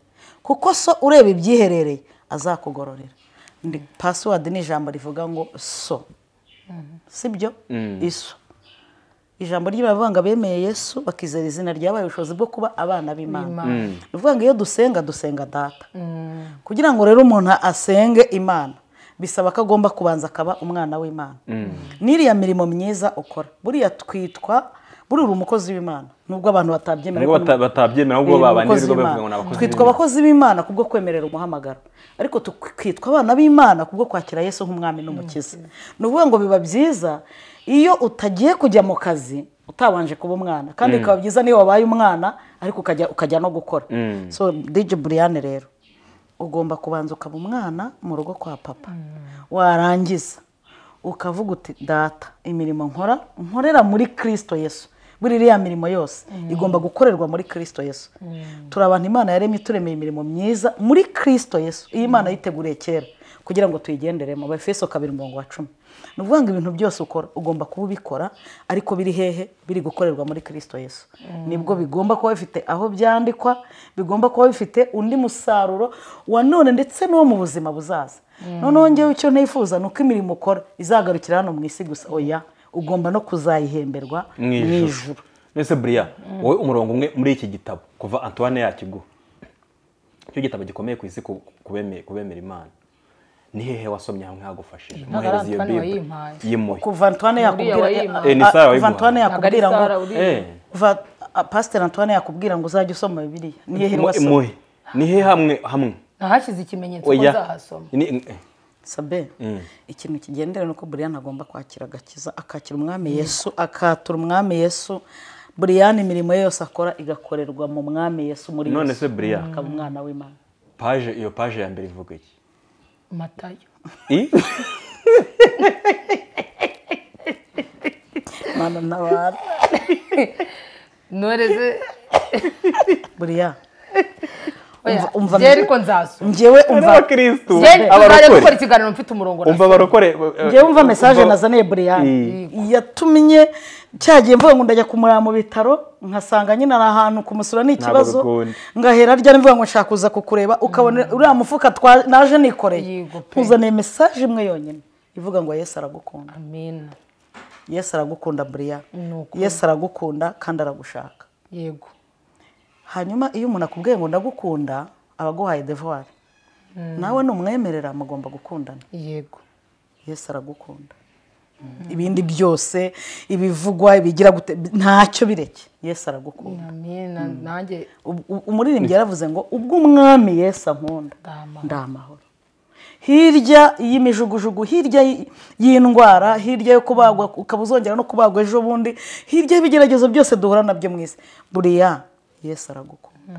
kuko so ureba ibyiherereye azakugororera pasiwadi ni ijambo rivuga ngo so mm-hmm. si byo mm. iso ijambo ry'iravuga ngo abemeye yesu bakizera izina ryabaye ubushobozi bwo kuba abana b'imana mm. ni ngo iyo dusenga dusenga data mm. kugira ngo rero umuntu asenge imana bisaba ko agomba kubanza akaba umwana w'imana mm. n'iriya mirimo myiza ukora buriya twitwa buriya uri umukozi w'imana nubwo abantu batabyemera ahubwo babanje bavuga ngo ni abakozi twitwa abakozi b'imana kubwo kwemerera umuhamagaro ariko tukitwa abana b'imana kubwo kwakira yesu nk'umwami n'umukiza nubwo ngo biba byiza iyo utagiye kujya mu kazi utabanje kuba umwana kandi mm. bikaba byiza niyo wabaye umwana ariko ukajya no gukora mm. so digi buriyane rero ugomba kubanza ukaba umwana mu rugo kwa papa mm. warangiza ukavuga uti data imirimo nkora nkorera muri kirisito yesu buri iriya mirimo yose igomba gukorerwa muri kirisito yesu turi abantu imana yaremye ituremeye imirimo myiza muri kirisito yesu iyi mana yiteguriye kera kugira ngo tuyigenderemo bayifeso kabiri umurongo wa cumi ni ukuvuga ngo ibintu byose ukora ugomba kuba ubikora ariko biri hehe biri gukorerwa muri kirisito yesu mm. nibwo bigomba kuba bifite aho byandikwa bigomba kuba bifite undi musaruro wa none ndetse n'uwo mu buzima buzaza mm. noneho ngewe icyo ntifuza ni uko imirimo ukora izagarukira hano mu isi gusa oya ugomba no kuzayihemberwa mu ijuru mbese buriya mm. wowe umurongo umwe muri iki gitabo kuva antoine yakiguha icyo gitabo gikomeye ku isi ku bemera imana ni hehe wasomye aho mwagufashije muhereza iyo bible yimuye kuva Antoine yakubwira eh, ni Antoine yakubwira ngo eh. kuva Pastor Antoine yakubwira ngo uzajye usoma bibiliya ni hehe wasomye ni hehe hamwe hamwe ahashyize ikimenyetso ko uzahasoma eh. sabe mm. ikintu kigendera nuko Brian agomba kwakira agakiza akakira umwami Yesu akatura umwami Yesu Brian imirimo yose akora igakorerwa mu mwami Yesu muri Yesu akaba umwana w'Imana paje iyo paje ya mbere ivuga iki Matei-o. E? Manda na hora. Não era um, Obrigado. um, konzazo um, umva um, um um, Um um, um um, abarokore um, umva um, nazaniye um, yatuminye cyagiye mvuga ngo ndajya kumurara mu bitaro nkasanga nyine ari ahantu kumusura ni ikibazo ngahera ryari mvuga ngo nshaka kuza kukureba ukabona mm. uriya mufuka naje nikoreye nkuzaniye mesaje imwe yonyine ivuga ngo yesi aragukunda yesi aragukunda buriya yesi aragukunda kandi aragushaka yego hanyuma iyo umuntu akubwiye ngo ndagukunda aba aguhaye devuwari mm. nawe numwemerera mugomba gukundana yego yesi aragukunda ibindi byose ibivugwa ibigira ntacyo bireke Yesu aragukunda hmm. umuririmbyi yaravuze ngo ubw'umwami yesi ankunda ndamahoro hirya y'imijugujugu hirya y'indwara hirya yo kubagwa ukaba uzongera no kubagwa ejo bundi hirya y'ibigeragezo byose duhura nabyo mu isi buriya Yesu aragukunda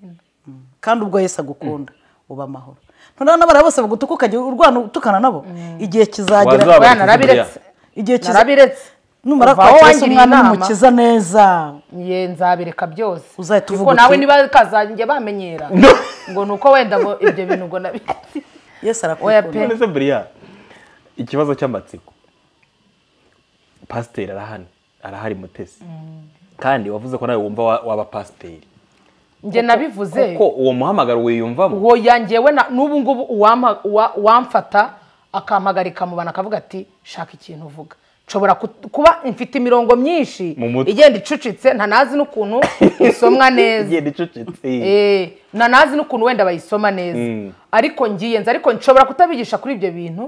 hmm. kandi ubwo Yesu agukunda uba amahoro noneho barabasaba gutuka ukajya urwana utukana nabo mm. igihe kizagera igihe kizabiretse numara kwakira umwana umukiza neza ye nzabireka byose uzahita uvuga uti nawe niba kazajya bamenyera ngo ni uko wenda ngo ibyo bintu ngo nabiti yesi arakwikunda ikibazo cy'amatsiko pasiteri arahari mutesi mm. kandi wavuze ko nawe wumva waba pasiteri njye nabivuze kuko uwo muhamagaro wiyumvamo uwo yangewe n'ubu ngubu uwamfata akampagara ikamubana akavuga ati shaka ikintu uvuga nshobora kuba mfite imirongo myinshi igenda icucitse ntanazi n'ukuntu isomwa neza igenda icucitse eh, ntanazi n'ukuntu wenda bayisoma neza mm. ariko ngiyenze ariko nshobora kutabigisha kuri ibyo bintu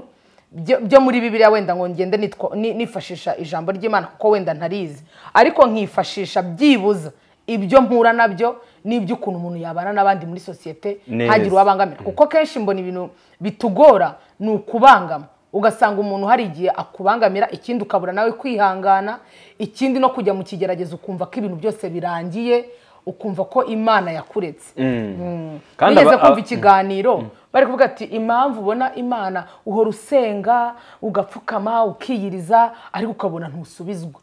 byo muri bibiriya wenda ngo ngende nifashisha ijambo ry'imana kuko wenda ntarizi ariko nkifashisha byibuza ibyo mpura nabyo n'iby'ukuntu umuntu yabana n'abandi muri sosiyete ntagire uwo kuko mm. kenshi mbona ibintu bitugora ni ukubangama ugasanga umuntu hari igihe akubangamira ikindi ukabura nawe kwihangana ikindi no kujya mu kigeragezo ukumva ko ibintu byose birangiye ukumva ko imana yakuretse mm. mm. nigeze kumva ikiganiro bari kuvuga ati impamvu ubona imana uhora usenga ugapfukama ukiyiriza ariko ukabona ntusubizwa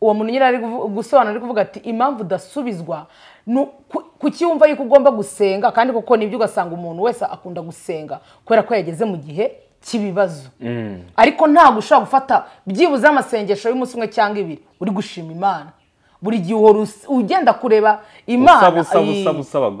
uwo muntu nyine ari gusobanura ari kuvuga ati impamvu udasubizwa Kukiyumva yuko ugomba gusenga kandi kuko nibyo ugasanga umuntu wese akunda gusenga kubera ko yageze mu gihe cy'ibibazo mm. ariko ntabwo ushobora gufata byibuze amasengesho y'umunsi umwe cyangwa ibiri uri gushima imana buri gihe uhora ugenda kureba imana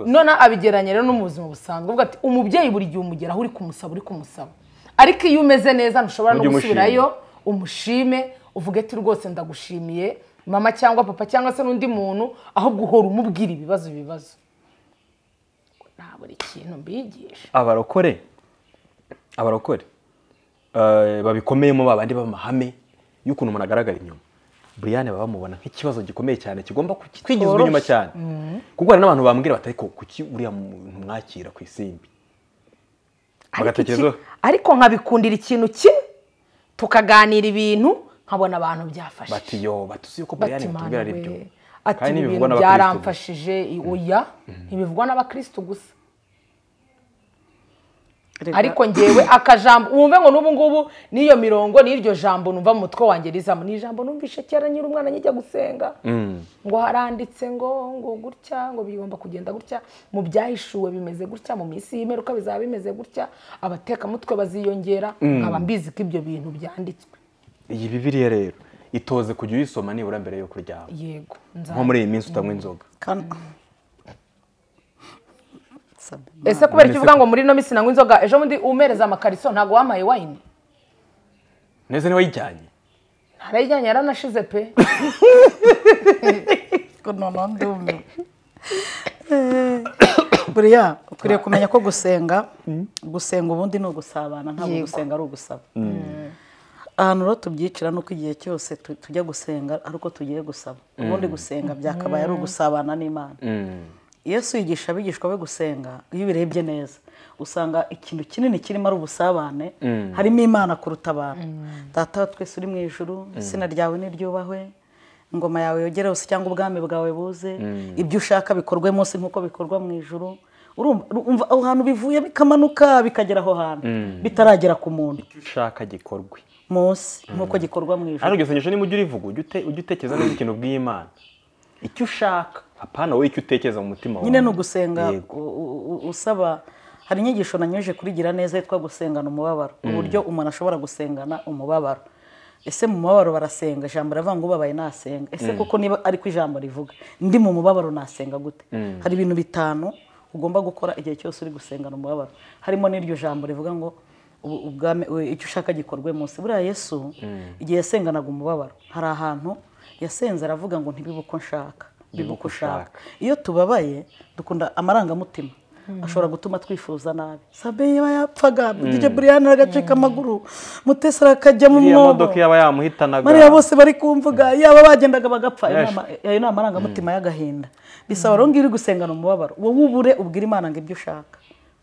none abigeranye rero no mu buzima busanzwe ati umubyeyi buri gihe umugeraho uri kumusaba uri kumusaba ariko iyo umeze neza ntushobora no gusubirayo umushime uvuge ati rwose ndagushimiye mama cyangwa papa cyangwa se n'undi muntu aho guhora umubwira ibibazo ibibazo nta buri kintu mbigisha abarokore abarokore eh, babikomeyemo babandi b'amahame y'ukuntu umuntu agaragara inyuma buriyane baba bamubona nk'ikibazo gikomeye cyane kigomba kutwigiza inyuma cyane mm-hmm. kuko hari n'abantu bambwira batari kuki uriya muntu mwakira ku isimbi ariko nkabikundira ikintu kimwe tukaganira ibintu nkabona abantu byafashe bati yo batuzi yuko buriyani batubwira ari byo ati ibintu byaramfashije oya mm-hmm. ntibivugwa n'abakirisitu gusa ariko ngewe akajambo wumve ngo n'ubu ngubu n'iyo mirongo n'iryo jambo numva mu mutwe wanjye rizamo ni ijambo numvise kera nyiri umwana njya gusenga mm. ngo haranditse ngo ngo gutya ngo bigomba kugenda gutya mu byahishuwe bimeze gutya mu minsi y'imperuka bizaba bimeze gutya abatekamutwe baziyongera mm. nkaba mbizi ko ibyo bintu byanditswe iyi bibiriya rero itoze kujya uyisoma nibura mbere yo kuryama yego nko muri iyi minsi utanywa inzoga ese kubera icyo uvuga ngo muri ino minsi nanywa inzoga ejo bundi umereza amakariso ntabwo wamaye wayini neza niwe yijyanye ntarayijyanye yaranashize pe buriya ukwiriye kumenya ko gusenga mm. gusenga ubundi ni ugusabana ntabwo gusenga ari ugusaba mm. ahantu rero tubyicira nuko igihe cyose tujya gusenga ari uko tugiye gusaba mm. ubundi gusenga byakabaye ari ugusabana n'imana mm. yesu yigisha abigishwa be gusenga iyo ubirebye neza usanga ikintu kinini kirimo ari ubusabane mm. harimo imana kuruta abantu data twese uri mu ijuru izina ryawe niryubahwe ingoma yawe yogere hose cyangwa ubwami bwawe buze ibyo ushaka bikorwe munsi nk'uko bikorwa mu ijuru urumva aho hantu bivuye bikamanuka bikagera aho hantu bitaragera ku muntu icyo ushaka gikorwe munsi nk'uko gikorwa mu ijoro hano isengesho niba urivuga ujya utekereza neza ikintu bw'imana icyo ushaka apana wowe icyo utekereza mu mutima wawe nyine ni ugusenga usaba hari inyigisho nanyuje kurigira neza yitwa gusengana umubabaro uburyo mm. umuntu ashobora gusengana umubabaro ese mu mubabaro barasenga ijambo riravuga ngo ubabaye nasenga ese mm. kuko niba ari ko ijambo rivuga ndi mu mubabaro nasenga gute mm. hari ibintu bitanu ugomba gukora igihe cyose uri gusengana umubabaro harimo n'iryo jambo rivuga ngo icyo ushaka gikorwe munsi buriya yesu mm. igihe yasenganaga umubabaro hari ahantu yasenze aravuga ngo ntibibe uko nshaka bibe uko ushaka iyo tubabaye dukunda amarangamutima mm. ashobora gutuma twifuza nabi sabe yaba yapfaga dj mm. buriyani aragacika amaguru mutesera akajya mu mwobo mariya bose bari kumvuga yaba bagendaga bagapfa ayo ni amarangamutima y'agahinda bisaba rero ngiri gusengana umubabaro wowe ubure ubwira imana ngo ibyo ushaka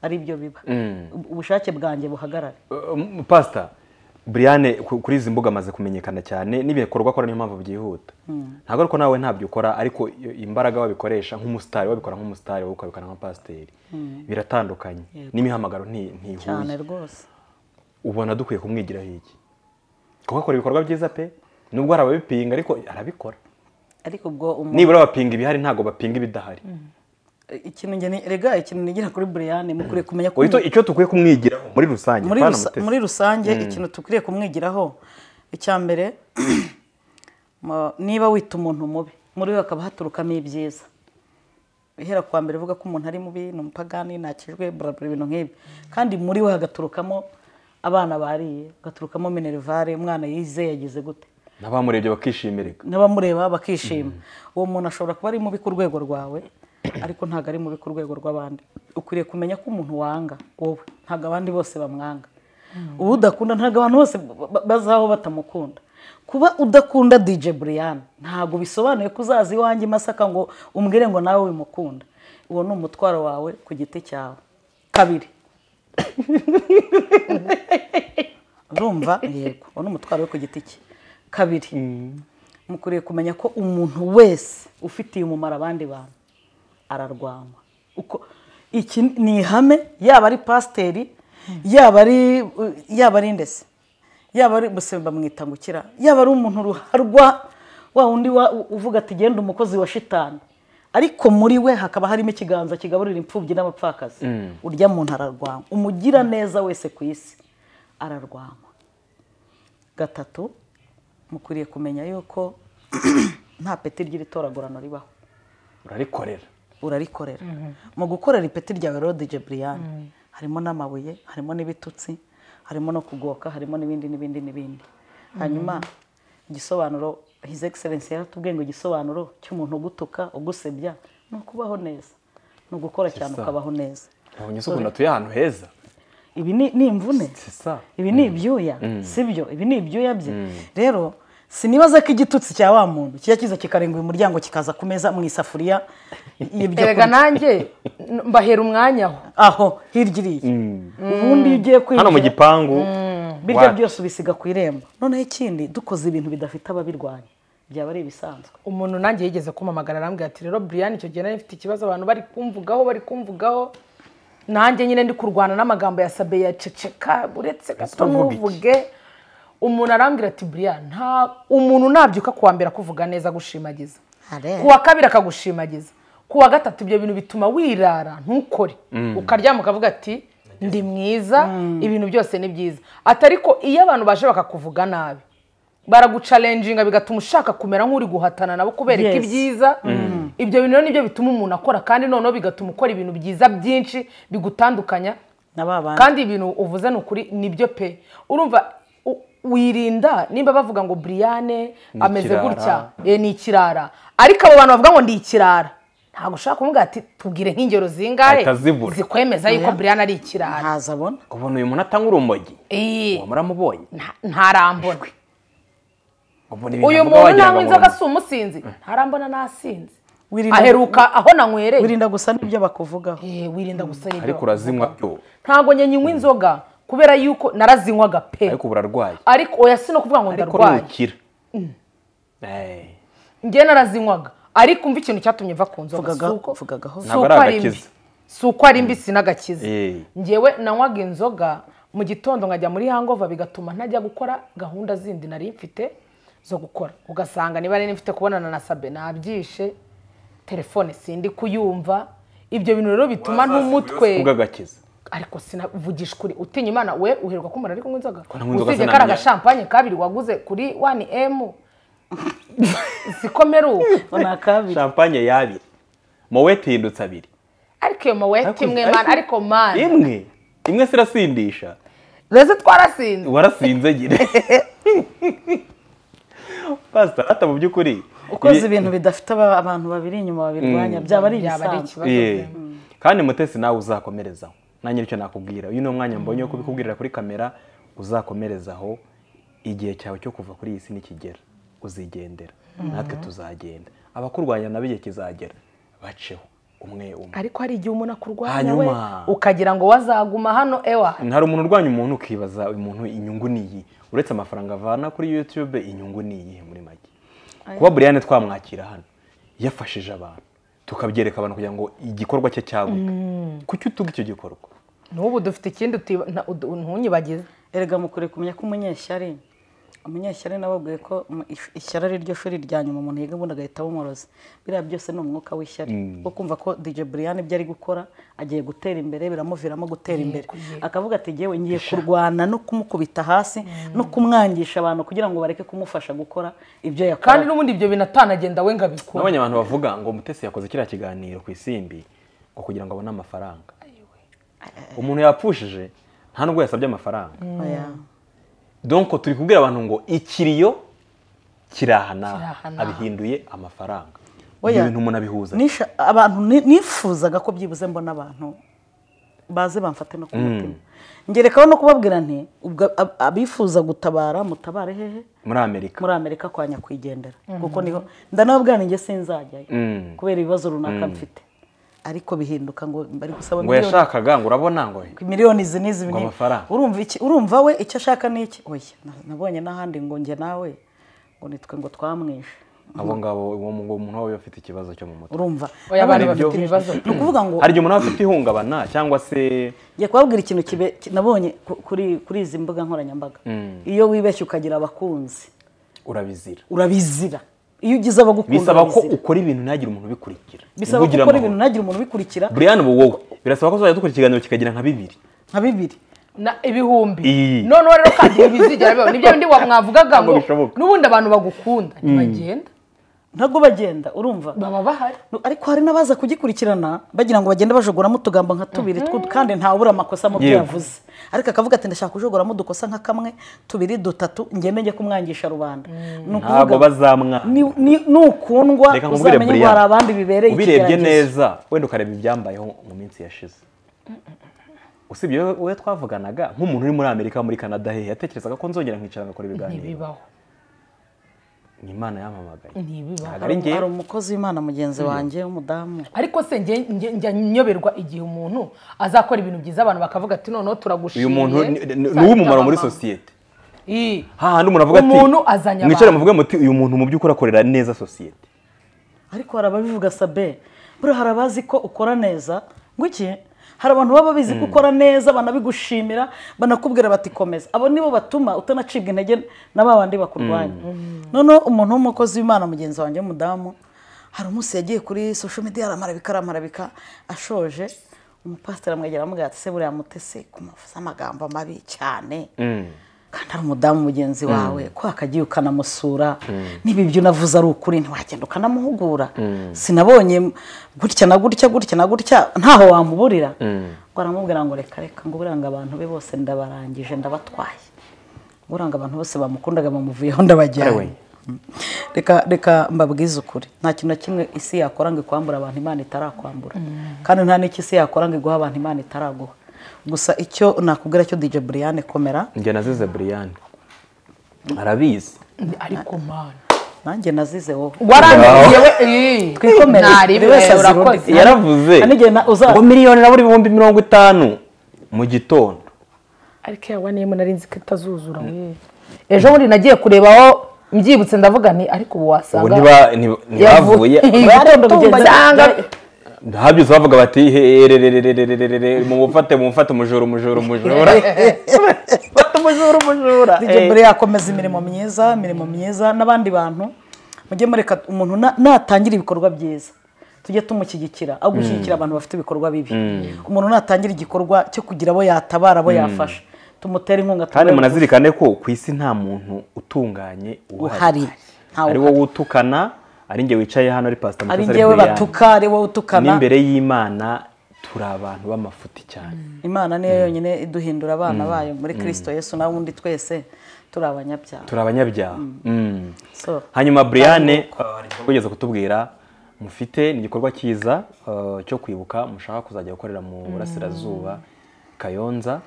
ari byo biba mm. ubushake bwanjye buhagarare uh, um, pasita buriyane kuri izi mbuga amaze kumenyekana cyane n'ibikorwa akora niyo mpamvu byihuta mm. ntabwo ariko nawe ntabyo ukora ariko imbaraga wabikoresha nk'umusitari wabikora nk'umusitari wowe ukabikora nka pasiteri mm. biratandukanye n'imihamagaro ntihuye cyane rwose ubona dukwiye kumwigiraho iki kuko akora ibikorwa byiza pe nubwo hari ababipinga ariko arabikora nibura bapinga ibihari ntabwo bapinga ibidahari ikintu rega ikintu nigira kuri buriyane mukwiriye mm. kumenya ko icyo dukwiye kumwigiraho muri rusange muri rusange mm. ikintu tukwiye kumwigiraho icya mbere niba wita umuntu mubi muri we hakaba haturukamo ibyiza ihera kwa mbere uvuga ko umuntu ari mubi ni umupagani ntakijwe burabura ibintu nk'ibi kandi muri we hagaturukamo abana bariye hagaturukamo minerivare umwana yize yagize gute n'abamurebye bakishimira n'abamureba bakishima mm. uwo muntu ashobora kuba ari mubi ku rwego rwawe ariko ntabwo ari mubi ku rwego rw'abandi ukwiriye kumenya ko umuntu wanga wowe ntabwo abandi bose bamwanga hmm. uwo udakunda ntabwo abantu bose bazaho batamukunda kuba udakunda dj Brian ntabwo bisobanuye ko uzaza iwanjye i masaka ngo umbwire ngo nawe wimukunda uwo ni umutwaro wawe ku giti cyawe kabiri urumva yego uwo ni umutwaro we ku giti cye kabiri hmm. mukwiriye kumenya ko umuntu wese ufitiye umumaro abandi bantu uko iki ni ihame yaba ari pasiteri yaba ari yaba ari indese yaba ari gusa bamwita yaba ari umuntu ruharwa wa wundi uvuga ati genda umukozi wa shitani ariko muri we hakaba harimo ikiganza kigaburira imfubyi n'abapfakazi mm. urya muntu ararwanywa umugira neza wese ku isi ararwanywa gatatu mukwiriye kumenya yuko nta peti ry'iritoragurano ribaho urarikorera urarikorera mm-hmm. mu gukorera ipeti ryawe rodije buriyani mm-hmm. harimo n'amabuye harimo n'ibitutsi harimo no kugoka harimo n'ibindi n'ibindi n'ibindi mm-hmm. hanyuma igisobanuro hizi egiserensi yaratubwiye ngo igisobanuro cy'umuntu ugutuka ugusebya ni ukubaho neza ni ugukora cyane ukabaho neza ubonye se ukuntu ahantu heza ibi ni imvune ibi ni ibyuya mm. Mm. si ibi ni ibyuya bye mm. rero sinibaza ko igitutsi cya wa muntu kijya kiza kikarenga uyu muryango kikaza ku meza mu isafuriya erega nanjye mbahera umwanya aho aho hirya iriya mm. ubundi iyo ugiye kwinjira hano mu gipangu mm. Mm. birya byose ubisiga ku irembo noneho ikindi dukoze ibintu bidafite ababirwanya byaba ari ibisanzwe umuntu nanjye yigeze kumamagara arambwira ati rero buriyani icyo gihe nari mfite ikibazo abantu bari kumvugaho bari kumvugaho nanjye nyine ndi kurwana n'amagambo ya sabe ya ceceka uretse gato ntuvuge umuntu arambwira ati buriya nta umuntu nabyuka kuwa mbere akuvuga neza gushimagiza kuwa kabiri akagushimagiza kuwa gatatu ibyo bintu bituma wirara ntukore mm. ukaryama ukavuga ati ndi mwiza mm. ibintu byose ni byiza atariko iyo abantu baje bakakuvuga nabi baragucarenjinga bigatuma ushaka kumera nk'uri guhatana nabo kubereka ibyiza mm. ibyo bintu nibyo bituma umuntu akora kandi noneho bigatuma ukora ibintu byiza byinshi bigutandukanya kandi ibintu uvuze ni ukuri nibyo pe urumva uyirinda nimba bavuga ngo buriyane ameze gutya eh, ni ikirara ariko abo bantu bavuga ngo ni ikirara ntabwo ushobora kumubwira ati tubwire nk'ingero zingare zikwemeza yuko buriyane ari ikirara ntazi abona ubona uyu eh. muntu atanga urumogi muramubonye ntarambona uyu muntu nanywa inzoga si umusinzi mm. ntarambona nasinze aheruka aho nanywereye wirinda gusa n'ibyo bakuvugaho eh, wirinda gusa n'ibyo ariko urazinywa byo ntabwo nyanywa inzoga kubera yuko narazinywaga pe ariko ubu urarwaye ariko oya si no kuvuga ngo ndarwaye njye mm. eh. narazinywaga ariko umva ikintu cyatumye mva ku nzoga si uko ari mbi sinagakiza eh. ngewe nanywaga inzoga mu gitondo nkajya muri hangova bigatuma ntajya gukora gahunda zindi nari mfite zo gukora ugasanga niba nari mfite kubonana na sabe nabyishe telefone sindi kuyumva ibyo bintu rero bituma n'umutwe ariko sinavugisha ukuri utinya imana we uherwa kumara ariko nk'inzoga usibye kariya gashampanye kabiri waguze kuri wani emu zikomere ubu ni akabiri shampanye y'abiri mowete yindutse abiri ariko iyo mowete imwe mana ariko mana imwe imwe sirasindisha mbese twarasinze warasinze nyine pasita hata mu by'ukuri ukoze ibintu bidafite abantu babiri inyuma babirwanya mm. byaba ari ibisanzwe mm. kandi mutesi nawe uzakomerezaho nanjye nicyo nakubwira uyu ni umwanya mbonye wo kubikubwirira kuri kamera uzakomerezaho igihe cyawe cyo kuva kuri iyi si nikigera uzigendera mm-hmm. natwe tuzagenda abakurwanya nabo igihe kizagera baceho umwe umwe ariko hari igihe umuntu akurwanya we ukagira ngo wazaguma hano ewa hari umuntu urwanya umuntu ukibaza umuntu inyungu niyi uretse amafaranga avana kuri yutube inyungu ni niyihe muri make kuba buriyane twamwakira hano yafashije abantu tukabyereka abantu kugira ngo igikorwa cye cyabuke mm. kuki utuga icyo gikorwa n'ubu dufite ikindi ntunyibagize erega mukore kumenya ko umunyeshyari umunyeshyari nababwiye ko ishyari ari ryo shuri rya nyuma umuntu yiga ubundi agahita abumoroza biriya byose ni umwuka w'ishyari wo mm. kumva ko dj buriyani ibyo ari gukora agiye gutera imbere biramuviramo gutera imbere akavuga ati ngewe ngiye kurwana no kumukubita hasi mm. no kumwangisha abantu kugira ngo bareke kumufasha gukora ibyo yakora kandi n'ubundi ibyo binatanagenda we ngo abikore n'abonye abantu bavuga ngo umutesi yakoze kiriya kiganiro ku isimbi ngo kugira ngo abone amafaranga umuntu yapfushije nta nubwo yasabye amafaranga mm. oh, donko turi kubwira abantu ngo ikiriyo kirahana abihinduye amafaranga oh, ibintu umuntu abihuza abantu nifuzaga ko byibuze mbona abantu baze bamfate no ku mm. mutima ngerekaho no kubabwira nti abifuza gutabara mutabare hehe muri amerika muri amerika kwa nyakwigendera mm. kuko niho ndanababwira ngo sinzajyayo kubera ibibazo runaka mfite ariko bihinduka ngo bari gusaba ngo yashakaga ngo urabona ngo miliyoni izi n'izi urumva we icyo ashaka ni iki oya nabonye n'ahandi ngo njye nawe ngo nitwe ngo twamwishe abo ngabo uwo muntu we afite ikibazo cyo mu mutwe urumva abantu bafite ibibazo ni ukuvuga ngo hari igihe umuntu afite ihungabana cyangwa se njye kubabwira ikintu nabonye kuri izi mbuga nkoranyambaga mm. iyo wibeshye ukagira abakunzi urabizira urabizira iyo ugize abagukunda bisaba ko ukora ibintu ntagire umuntu ubikurikira bisaba ko ukora ibintu ntagire umuntu ubikurikira buriya wowe birasaba ko uzajya dukora ikiganiro kikagira nka bibiri nka bibiri na ibihumbi noneho rero kandi ntibizigera bibaho nibyo bindi wamwavugaga ngo n'ubundi abantu bagukunda mm. ntibagenda ntabwo bagenda urumva baba bahari ariko hari n'abaza kugikurikirana bagira ngo bagende bajogoramo utugambo nka tubiri kandi ntabura amakosa mu byo yavuze ariko akavuga ati ndashaka kujogoramo dukosa nka kamwe tubiri dutatu ngemenye kumwangisha rubanda mm. ntabwo bazamwa nukundwa uzamenye ngo hari abandi bibereye ubirebye neza wenda ukareba ibyambayeho mu minsi yashize usibye we twavuganaga nk'umuntu uri muri amerika muri canada hehe yatekerezaga ko nzongera nkicara ngakora ibiganiro ni imana yampamagaye hari umukozi w'imana mugenzi hmm. wanjye w'umudamu ariko se njya nyoberwa igihe umuntu azakora ibintu byiza abantu bakavuga ati noneho turagushimiye uyu muntu ni uw'umumaro muri sosiyete hahandi umuntu avuga ati mwicare muvuge muti uyu muntu mu by'ukuri akorera neza sosiyete ariko hari ababivuga sabe buriya hari ko ukora neza ngo iki hari abantu baba bizi gukora hmm. neza banabigushimira banakubwira bati komeza abo nibo batuma utanacibwa intege na ba bandi bakurwanya hmm. Hmm. noneho umuntu w'umukozi w'imana mugenzi wanjye w'umudamu hari umunsi yagiye kuri social media aramarabika aramarabika ashoje umupasiteri amwegera amubwira ati se buriya mutese ku amagambo mabi cyane kandi ari umudamu mugenzi mm. wawe ko hakagiye ukanamusura mm. niba ibyo unavuze ari ukuri ntiwagenda ukanamuhugura mm. sinabonye gutya na gutya gutya na gutya ntaho wamuburira ngo aramubwira ngo reka reka ngo buranga abantu be bose ndabarangije ndabatwaye buranga abantu bose bamukundaga bamuvuyeho ndabajyanye reka reka mbabwize ukuri nta kintu na kimwe isi yakora ngo ikwambura abantu imana itarakwambura kandi nta n'icyo isi yakora ngo iguha abantu imana itaraguha gusa icyo nakubwira cyo dj buriyane komera njye nazize buriyane arabizi ariko mana nanjye nazize wowe warandiriye twikomere buri wese urakoze yaravuze ngo miliyoni na buri bihumbi mirongo itanu mu gitondo ariko yawe niyo nari nzi ko itazuzura hmm. ejo bundi nagiye kureba aho mbyibutse ndavuga ni ariko ubu wasanga yavuye ntabyutse bavuga bati hererererererere mumufate mumufate umujura umujura umujura fata umujura umujura zijya mbere eh. yakomeza imirimo myiza imirimo myiza n'abandi bantu mujye mureka umuntu natangira ibikorwa byiza tujye tumushyigikira aho gushyigikira mm. abantu bafite ibikorwa bibi mm. umuntu natangira igikorwa cyo kugira abo yatabara abo mm. yafasha tumutera inkunga kandi munazirikane ko ku isi nta muntu utunganye uhari ari wowe utukana ari njye wicaye hano ari pasita ari njyewe batuka ari wowe utukana n'imbere y'imana turi abantu b'amafuti cyane mm. imana niyo mm. yonyine iduhindura abana mm. bayo muri kirisito yesu nawe undi twese turi abanyabyaha turi abanyabyaha hanyuma buriyane uh, wigeze kutubwira mufite ni igikorwa cyiza uh, cyo kwibuka mushaka kuzajya gukorera mu burasirazuba kayonza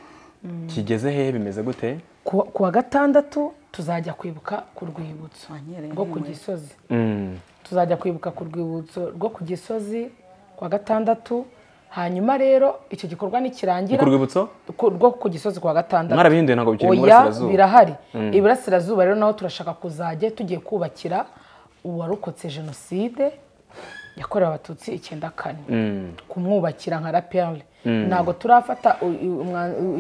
kigeze hehe bimeze gute ku wa gatandatu tuzajya kwibuka ku rwibutso rwo ku gisozi tuzajya kwibuka ku rwibutso rwo ku gisozi kwa gatandatu hanyuma rero icyo gikorwa nikirangira rwo ku gisozi kwa gatandatu mwarabihinduye birahari mm. iburasirazuba rero naho turashaka kuzajya tugiye kubakira uwarokotse jenoside yakorewe abatutsi icyenda kane mm. kumwubakira nka raperi mm. ntabwo turafata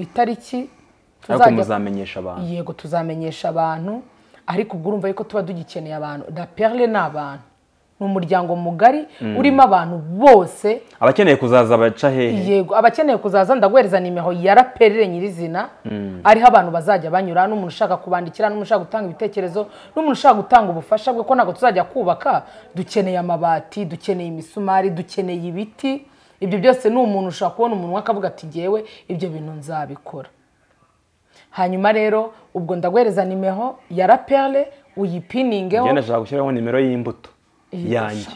itariki ariko abantu yego tuzamenyesha abantu ariko ubwo urumva yuko tuba dugikeneye abantu raperi ni abantu ni umuryango mugari mm. urimo abantu bose abakeneye kuzaza baca hehe yego abakeneye kuzaza ndaguhereza nimero ya raperere nyirizina mm. ariho abantu bazajya banyura n'umuntu ushaka kubandikira n'umuntu ushaka gutanga ibitekerezo n'umuntu ushaka gutanga ubufasha bwe ko ntabwo tuzajya kubaka dukeneye amabati dukeneye imisumari dukeneye ibiti ibyo byose ni umuntu ushobora kubona umuntu akavuga ati ngewe ibyo bintu nzabikora hanyuma rero ubwo ndaguhereza nimero ya raperere uyipiningeho ngenda nshaka gushyiraho nimero y'imbuto yanjye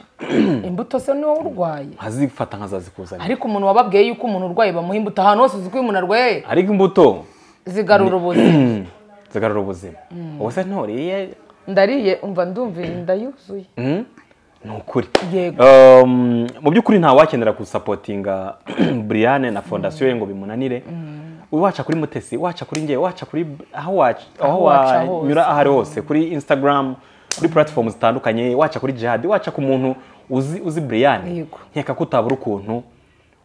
imbuto se niwo urwaye nkazifata nkazazikuzanira ariko umuntu wababwiye yuko umuntu urwaye bamuha imbuto ahantu hose uzi ko umuntu arwaye ariko imbuto zigarura ubuzima zigarura ubuzima mm. ubuse nturiye ndariye umva ndumviye inda mm. yuzuye mm? ni ukuri um, mu by'ukuri nta ntawakenera gusapotinga buriyane na fondasiyo ye ngo bimunanire waca kuri mutesi waca kuri ngewe waca kuri aho wanyura aho ari hose kuri instagram kuri platform zitandukanye waca kuri jihad waca ku muntu uzi uzi buriyani nkeka ko utabura ukuntu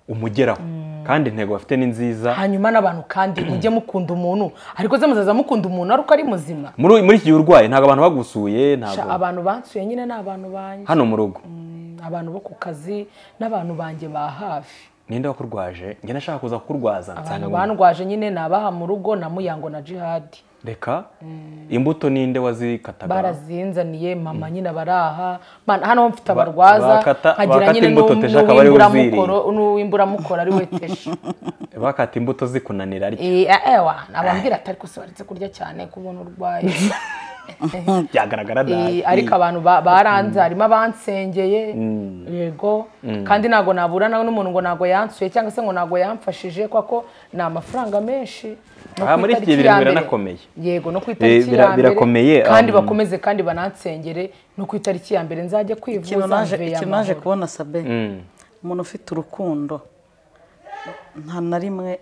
umugeraho mm. kandi intego bafite ni nziza hanyuma n'abantu kandi mujye mukunda umuntu ariko ze mukunda umuntu ariko ari muzima muri iki gihe urwaye ntabwo abantu bagusuye ntabwo abantu bansuye nyine ni abantu banjye hano mu rugo mm, abantu bo ku kazi n'abantu banjye ba hafi ninde wakurwaje njye nashaka kuza kukurwaza abantu bandwaje nyine ni abaha mu rugo na muyango na jihadi reka mm. imbuto ninde wazikataga barazinzaniye mama nyine baraha hano mfite abarwaza nkagira nyine n'uwimburamukoro ari we bakata imbuto zikunanira ewa eh, eh, eh, nabambwira atari kose baretse kurya cyane kubona ubona urwaye byagaragara nabi ariko abantu baranze mm. harimo abansengeye mm. yego kandi ntabwo nabura nawe n'umuntu ngo ntabwo yansuye cyangwa se ngo ntabwo yamfashije kuko ni amafaranga menshi aha muri iki gihe ibintu biranakomeye yego no ku itariki eh, ya mbere um, kandi bakomeze kandi banansengere no ku itariki ya mbere nzajya kwivuza ikintu naje kubona sabe mm. umuntu ufite urukundo nta na rimwe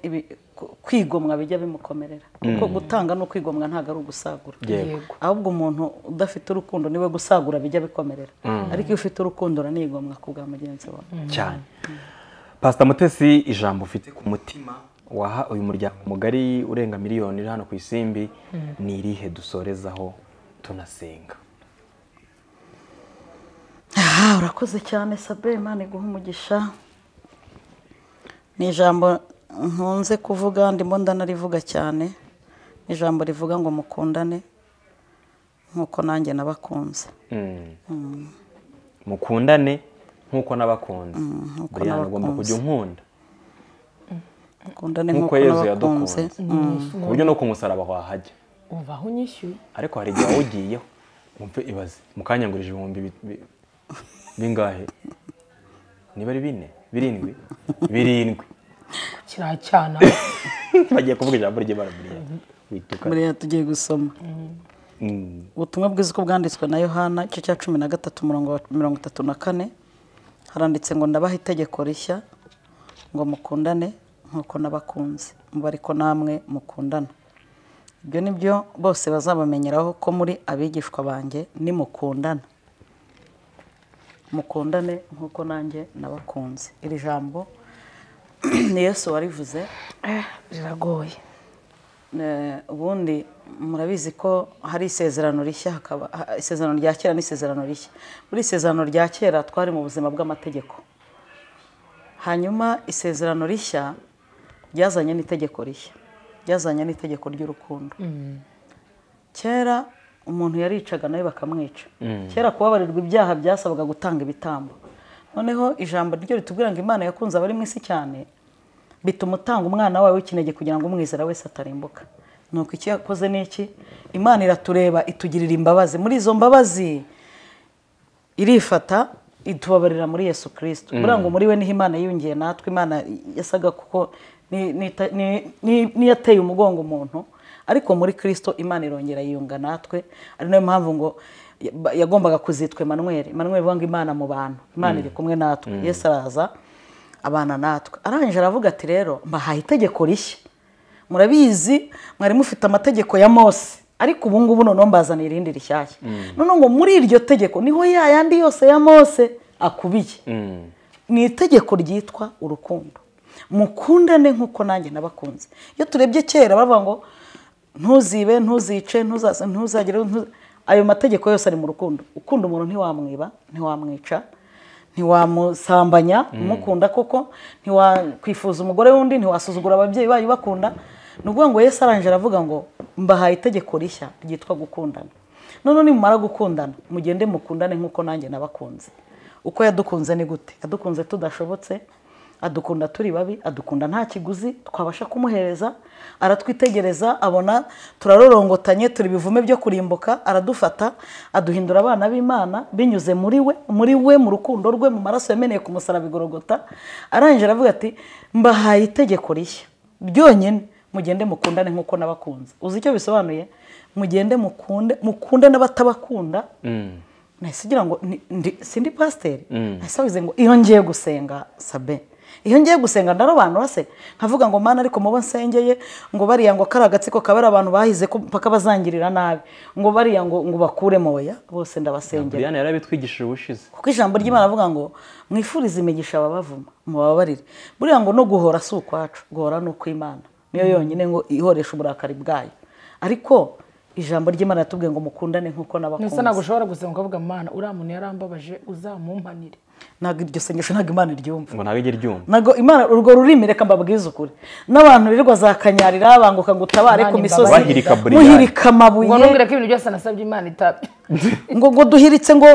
kwigomwa bijya bimukomerera mm. kuko gutanga ni kwigomwa ntabwo ari ugusagura ahubwo umuntu udafite urukundo niwe gusagura bijya bikomerera mm. ariko iyo ufite urukundo uranigomwa ku bwa mugenzi wawe cyane pasita mutesi ijambo ufite ku mutima waha uyu muryango mugari urenga miliyoni iri hano ku isimbi hmm. ni irihe dusorezaho tunasenga aha urakoze cyane sabe imana iguha umugisha ni ijambo nkunze kuvuga ndimo ndanarivuga cyane ni ijambo rivuga ngo mukundane nk'uko nanjye nabakunze hmm. Hmm. mukundane nk'uko nabakunze ngo agomba kujya unkunda mukundane nk'uko yadukunze mm. ku buryo no ku musaraba wahajya uvaho unyishyuye ariko hari igihe wawugiyeho wumve ibaze mukanyangurije ibihumbi bingahe niba ari bine birindwi birindwi kiracyana bagiye kuvuga ijambo ry'imana buriya tugiye gusoma mm. ubutumwa bwiza uko bwanditswe na yohana cyo cya cumi na gatatu mirongo itatu na kane haranditse ngo ndabaha itegeko rishya ngo mukundane nk'uko n'abakunze muba ariko namwe mukundana ibyo ni byo bose bazabamenyeraho ko muri abigishwa banjye nimukundana mukundane nk'uko nanjye nabakunze iri jambo ni yesu warivuze riragoye eh, ubundi murabizi ko hari isezerano rishya hakaba isezerano rya kera n'isezerano rishya muri isezerano rya kera twari mu buzima bw'amategeko hanyuma isezerano rishya ryazanye n'itegeko rishya ryazanye n'itegeko ry'urukundo kera umuntu yaricaga nawe bakamwica mm. kera kubabarirwa ibyaha byasabaga gutanga ibitambo noneho ijambo ryo ritubwira ngo imana yakunze abari mu isi cyane bituma utanga umwana wawe w'ikinege kugira ngo umwizera wese atarimbuka nuko icyo yakoze ni iki imana iratureba itugirira imbabazi muri izo mbabazi irifata itubabarira muri yesu kirisito kugira mm. ngo muri we niho imana yiyongeye natwe imana yasaga kuko n'iyo ateye umugongo umuntu ariko muri Kristo imana irongera yiyunga natwe ari nayo mpamvu ngo yagombaga kuzitwa manweri manweri ivuga ngo imana mu bantu imana mm. iri kumwe natwe mm. yesi araza abana natwe arangije aravuga ati rero mbahaye itegeko rishya murabizi mwari mufite amategeko ya mose ariko ubu ngubu noneho mbazana irindi rishyashya mm. noneho ngo muri iryo tegeko niho ya yandi yose ya mose akubiye ni itegeko ryitwa urukundo mukundane nk'uko nanjye nabakunze iyo turebye kera bavuga ngo ntuzibe ntuzice ntuzagire ayo mategeko yose ari mu rukundo ukunda umuntu ntiwamwiba ntiwamwica ntiwamusambanya mm. umukunda koko ntiwakwifuza umugore w'undi ntiwasuzugura ababyeyi bayo bakunda ni ukuvuga ngo yesu arangije aravuga ngo mbahaye itegeko rishya ryitwa gukundana noneho nimara gukundana mugende mukundane nk'uko nanjye nabakunze uko yadukunze ni gute yadukunze tudashobotse adukunda turi babi adukunda nta kiguzi twabasha kumuhereza aratwitegereza abona turarorongotanye turi bivume byo kurimbuka aradufata aduhindura abana b'imana binyuze muri we muri we mu rukundo rwe mu maraso yameneye ku musaraba bigorogota arangije aravuga ati mbahaye itegeko rishya byonyine mugende mukundane nk'uko n'abakunze uzi icyo bisobanuye mugende mukunde mukunde n'abatabakunda mm. nahise ugira ngo sindi pasiteri mm. nahise wabize ngo iyo ngiye gusenga sabe iyo ngiye gusenga ndarobanura se nkavuga ngo mana ariko mubo nsengeye ngo bariya ngo kari agatsiko ari abantu bahize ko mpaka bazangirira nabi ngo bariya ngo ngo bakure moya bose ndabasengera yari yarabitwigishije ubushize kuko ijambo ry'imana avuga ngo mwifurize imigisha ababavuma mubabarire buriya ngo no guhora si ukwacu guhora ni ukw'imana niyo yonyine ngo ihoresha uburakari bwayo ariko ijambo ry'imana yatubwiye ngo mukundane nk'uko n'abakunzi gusa ntabwo ushobora gusenga ukavuga mwana uriya muntu yarambabaje uzamumpanire ntabwo iryo sengesho ntabwo imana iryumva ngo ntabwo ijya iryumva ntabwo imana urwo rurimi reka mbabwize ukuri n'abantu rero bazakanyarira banguka ngo utabare ku misozi muhirika amabuye ngo nubwire ko ibintu byose nasabye imana itabye ngo ngo duhiritse ngo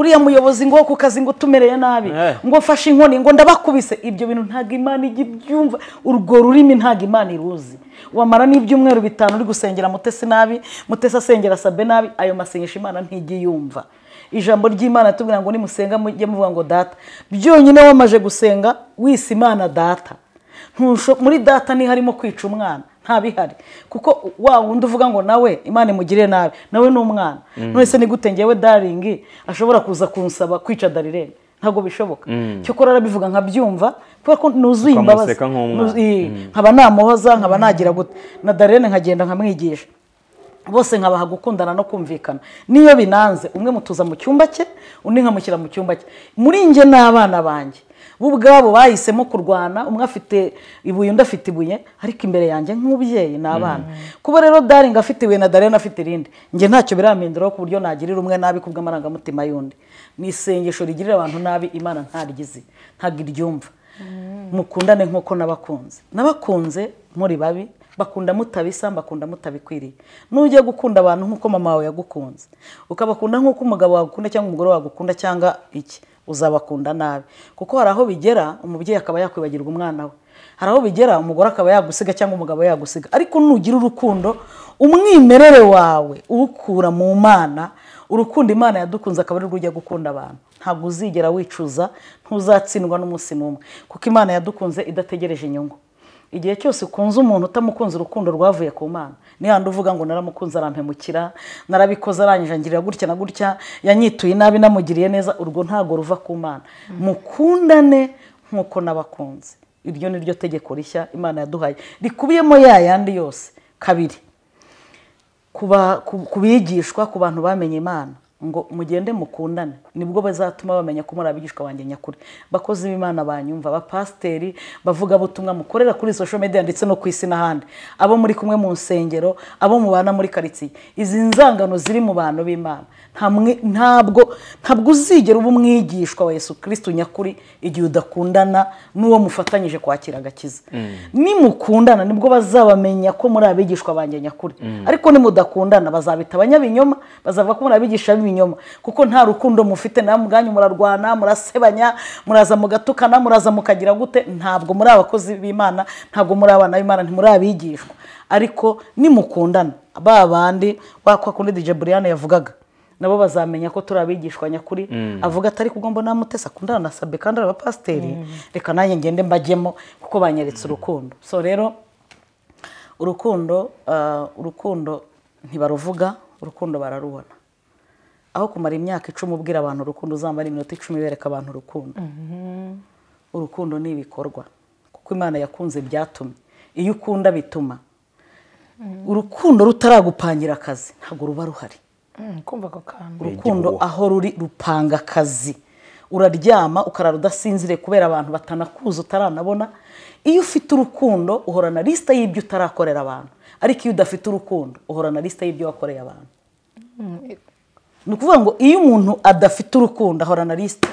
uriya muyobozi ngo ku kazi ngo tumereye nabi eh. ngo fashe inkoni ngo ndabakubise ibyo bintu ntabwo imana ijya ibyumva urwo rurimi ntabwo imana iruzi wamara n'ibyumweru bitanu uri gusengera mutesi nabi mutesi asengera sabe nabi ayo masengesho imana ntijya iyumva ijambo ry'imana tubwira ngo nimusenga mujye muvuga ngo data byonyine wamaze gusenga wise imana data muri data ni harimo kwica umwana ntabihari kuko wa wundi uvuga ngo nawe imana imugire nawe nawe ni umwana nonese mm. nigute ngewe daringi ashobora kuza kunsaba kwica darirene ntabwo bishoboka mm. cyo kora arabivuga nkabyumva kubera ko nuzuye imbabazi mm. nkaba namuhoza nkaba nagira gute na darirene nkagenda nkamwigisha bose nkabaha gukundana no kumvikana niyo binanze umwe mutuza mu cyumba cye undi nkamushyira mu cyumba cye muri njye n'abana banjye bo ubwabo bahisemo kurwana umwe afite ibuye undi afite ibuye ariko imbere yanjye nk'umubyeyi n’abana abana mm. kuba rero daringa afite ibuye na darena afite irindi njye ntacyo biraminduraho ku buryo nagirira umwe nabi bw'amarangamutima y'undi ni isengesho rigirira abantu nabi imana ntaryizi ntabwo iryumva mm. mukundane nk'uko nabakunze nabakunze muri babi bakunda mutabisa bakunda mutabikwiriye nujya gukunda abantu nk'uko mama wawe yagukunze ukabakunda nk'uko umugabo wagukunda cyangwa umugore wagukunda cyangwa iki uzabakunda nabi kuko hari aho bigera umubyeyi akaba yakwibagirwa umwana we hari aho bigera umugore akaba yagusiga cyangwa umugabo yagusiga ariko nugira urukundo umwimerere wawe uwukura mu mana urukundo imana yadukunze akaba ari ujya gukunda abantu ntabwo uzigera wicuza ntuzatsindwa n'umunsi n'umwe kuko imana yadukunze idategereje inyungu igihe cyose ukunze umuntu utamukunze urukundo rwavuye ku mana handi uvuga ngo naramukunze arampemukira narabikoze arangije angirira gutya na gutya yanyituye nabi namugiriye neza urwo ntabwo ruva ku mana mm. mukundane nk'uko n'abakunze iryo ni ryo tegeko rishya imana yaduhaye rikubiyemo ya yandi yose kabiri ku bigishwa ku bantu bamenye imana ngo mugende mukundane nibwo bazatuma bamenya ko muri abigishwa banjye nyakuri bakozi Imana banyumva abapasiteri bavuga butumwa mukorera kuri social media ndetse no ku isi n'ahandi abo muri kumwe mu nsengero abo mubana muri karitsiye izi nzangano ziri mu bantu b'imana ntabwo ntabwo uzigera uba umwigishwa wa Yesu kirisiti nyakuri igihe udakundana n'uwo mufatanyije kwakira agakiza mm. nimukundana nibwo bazabamenya ko muri abigishwa banjye nyakuri mm. ariko nimudakundana bazabita abanyabinyoma bazavuga ko muri abigisha n'ibinyoma kuko nta rukundo mufite nawe ubwanyu murarwana murasebanya muraza mugatukana muraza mukagira gute ntabwo muri abakozi b'imana ntabwo muri abana b'imana ntimuri abigishwa ariko nimukundana ba bandi wakwa kundi dije buriyane yavugaga nabo bazamenya ko turi abigishwa nyakuri mm. avuga atari kugomba namutesa akundana na sabe kandi ari abapasiteri mm. reka nanjye ngende mbajyemo kuko banyeretse mm. urukundo so rero urukundo uh, urukundo ntibaruvuga urukundo bararubona aho kumara imyaka icumi ubwira abantu urukundo uzamara iminota icumi bereka abantu urukundo mm-hmm. urukundo ni ibikorwa kuko imana yakunze byatumye iyo ukunda bituma mm. urukundo rutaragupangira akazi ntabwo ruba ruhari mm, urukundo aho ruri rupanga akazi uraryama ukarara udasinzire kubera abantu batanakuza utaranabona iyo ufite urukundo uhorana lisite y'ibyo utarakorera abantu ariko iyo udafite urukundo uhorana lisite y'ibyo wakoreye abantu mm, ni ukuvuga ngo iyo umuntu adafite urukundo ahorana lisite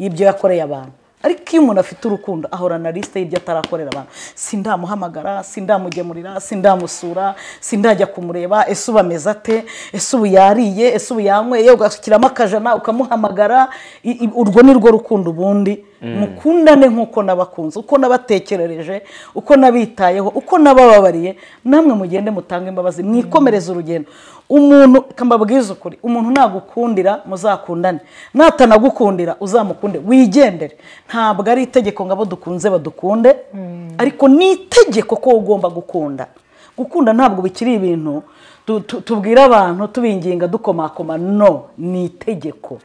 y'ibyo yakoreye abantu ariko iyo umuntu afite urukundo ahorana lisite y'ibyo atarakorera abantu sindamuhamagara sindamugemurira sindamusura sindajya kumureba ese ubu ate ese ubu yariye ese ubu yanyweye ugasukiramo akajana ukamuhamagara urwo ni rwo rukundo ubundi Mm. mukundane nk'uko nabakunze uko nabatekerereje uko nabitayeho uko nabababariye namwe mugende mutange imbabazi mwikomereze urugendo umuntu kambabwiza ukuri umuntu nagukundira muzakundane natanagukundira uzamukunde wigendere ntabwo ari itegeko ngo abo dukunze badukunde mm. ariko ni itegeko ko ugomba gukunda gukunda ntabwo bikiri ibintu tubwira abantu tubinginga dukomakoma no ni itegeko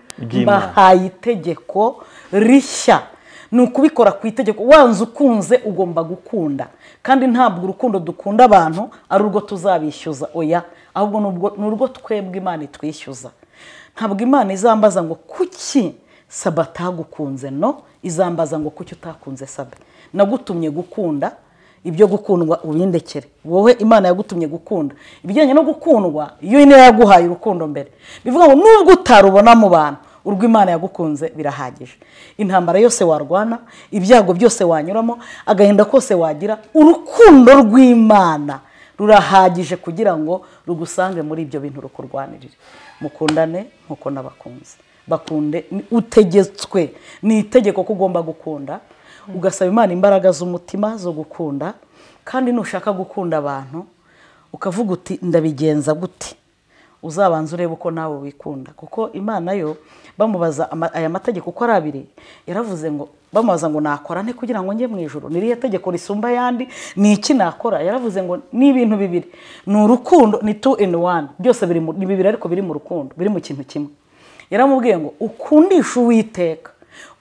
bahaye itegeko rishya ni ukubikora ku itegeko wanze ukunze ugomba gukunda kandi ntabwo urukundo dukunda abantu ari urwo tuzabishyuza oya ahubwo ni urwo twebwe imana itwishyuza ntabwo imana izambaza ngo kuki saba atagukunze no izambaza ngo kuki utakunze saba nagutumye gukunda ibyo gukundwa ubindekere wowe imana yagutumye gukunda ibijyanye no gukundwa iyo ine yaguhaye urukundo mbere bivuga ngo nubwo utarubona mu bantu urwo imana yagukunze birahagije intambara yose warwana ibyago byose wanyuramo agahinda kose wagira urukundo rw'imana rurahagije kugira ngo rugusange muri ibyo bintu rukurwanirire mukundane nk'uko n'abakunze bakunde utegetswe ni itegeko ko ugomba gukunda ugasaba imana imbaraga z'umutima zo gukunda kandi nushaka gukunda abantu ukavuga uti ndabigenza gute uzabanza urebe uko nawe wikunda kuko imana yo bamubaza aya mategeko uko ari abiri yaravuze ngo bamubaza ngo nakora nte kugira ngo njye mu ijoro niriya tegeko risumba ayandi ni iki nakora yaravuze ngo ni ibintu bibiri ni urukundo ni tu ini wani byose biri mu bibiri ariko biri mu rukundo biri mu kintu kimwe yaramubwiye ngo ukundishe uwiteka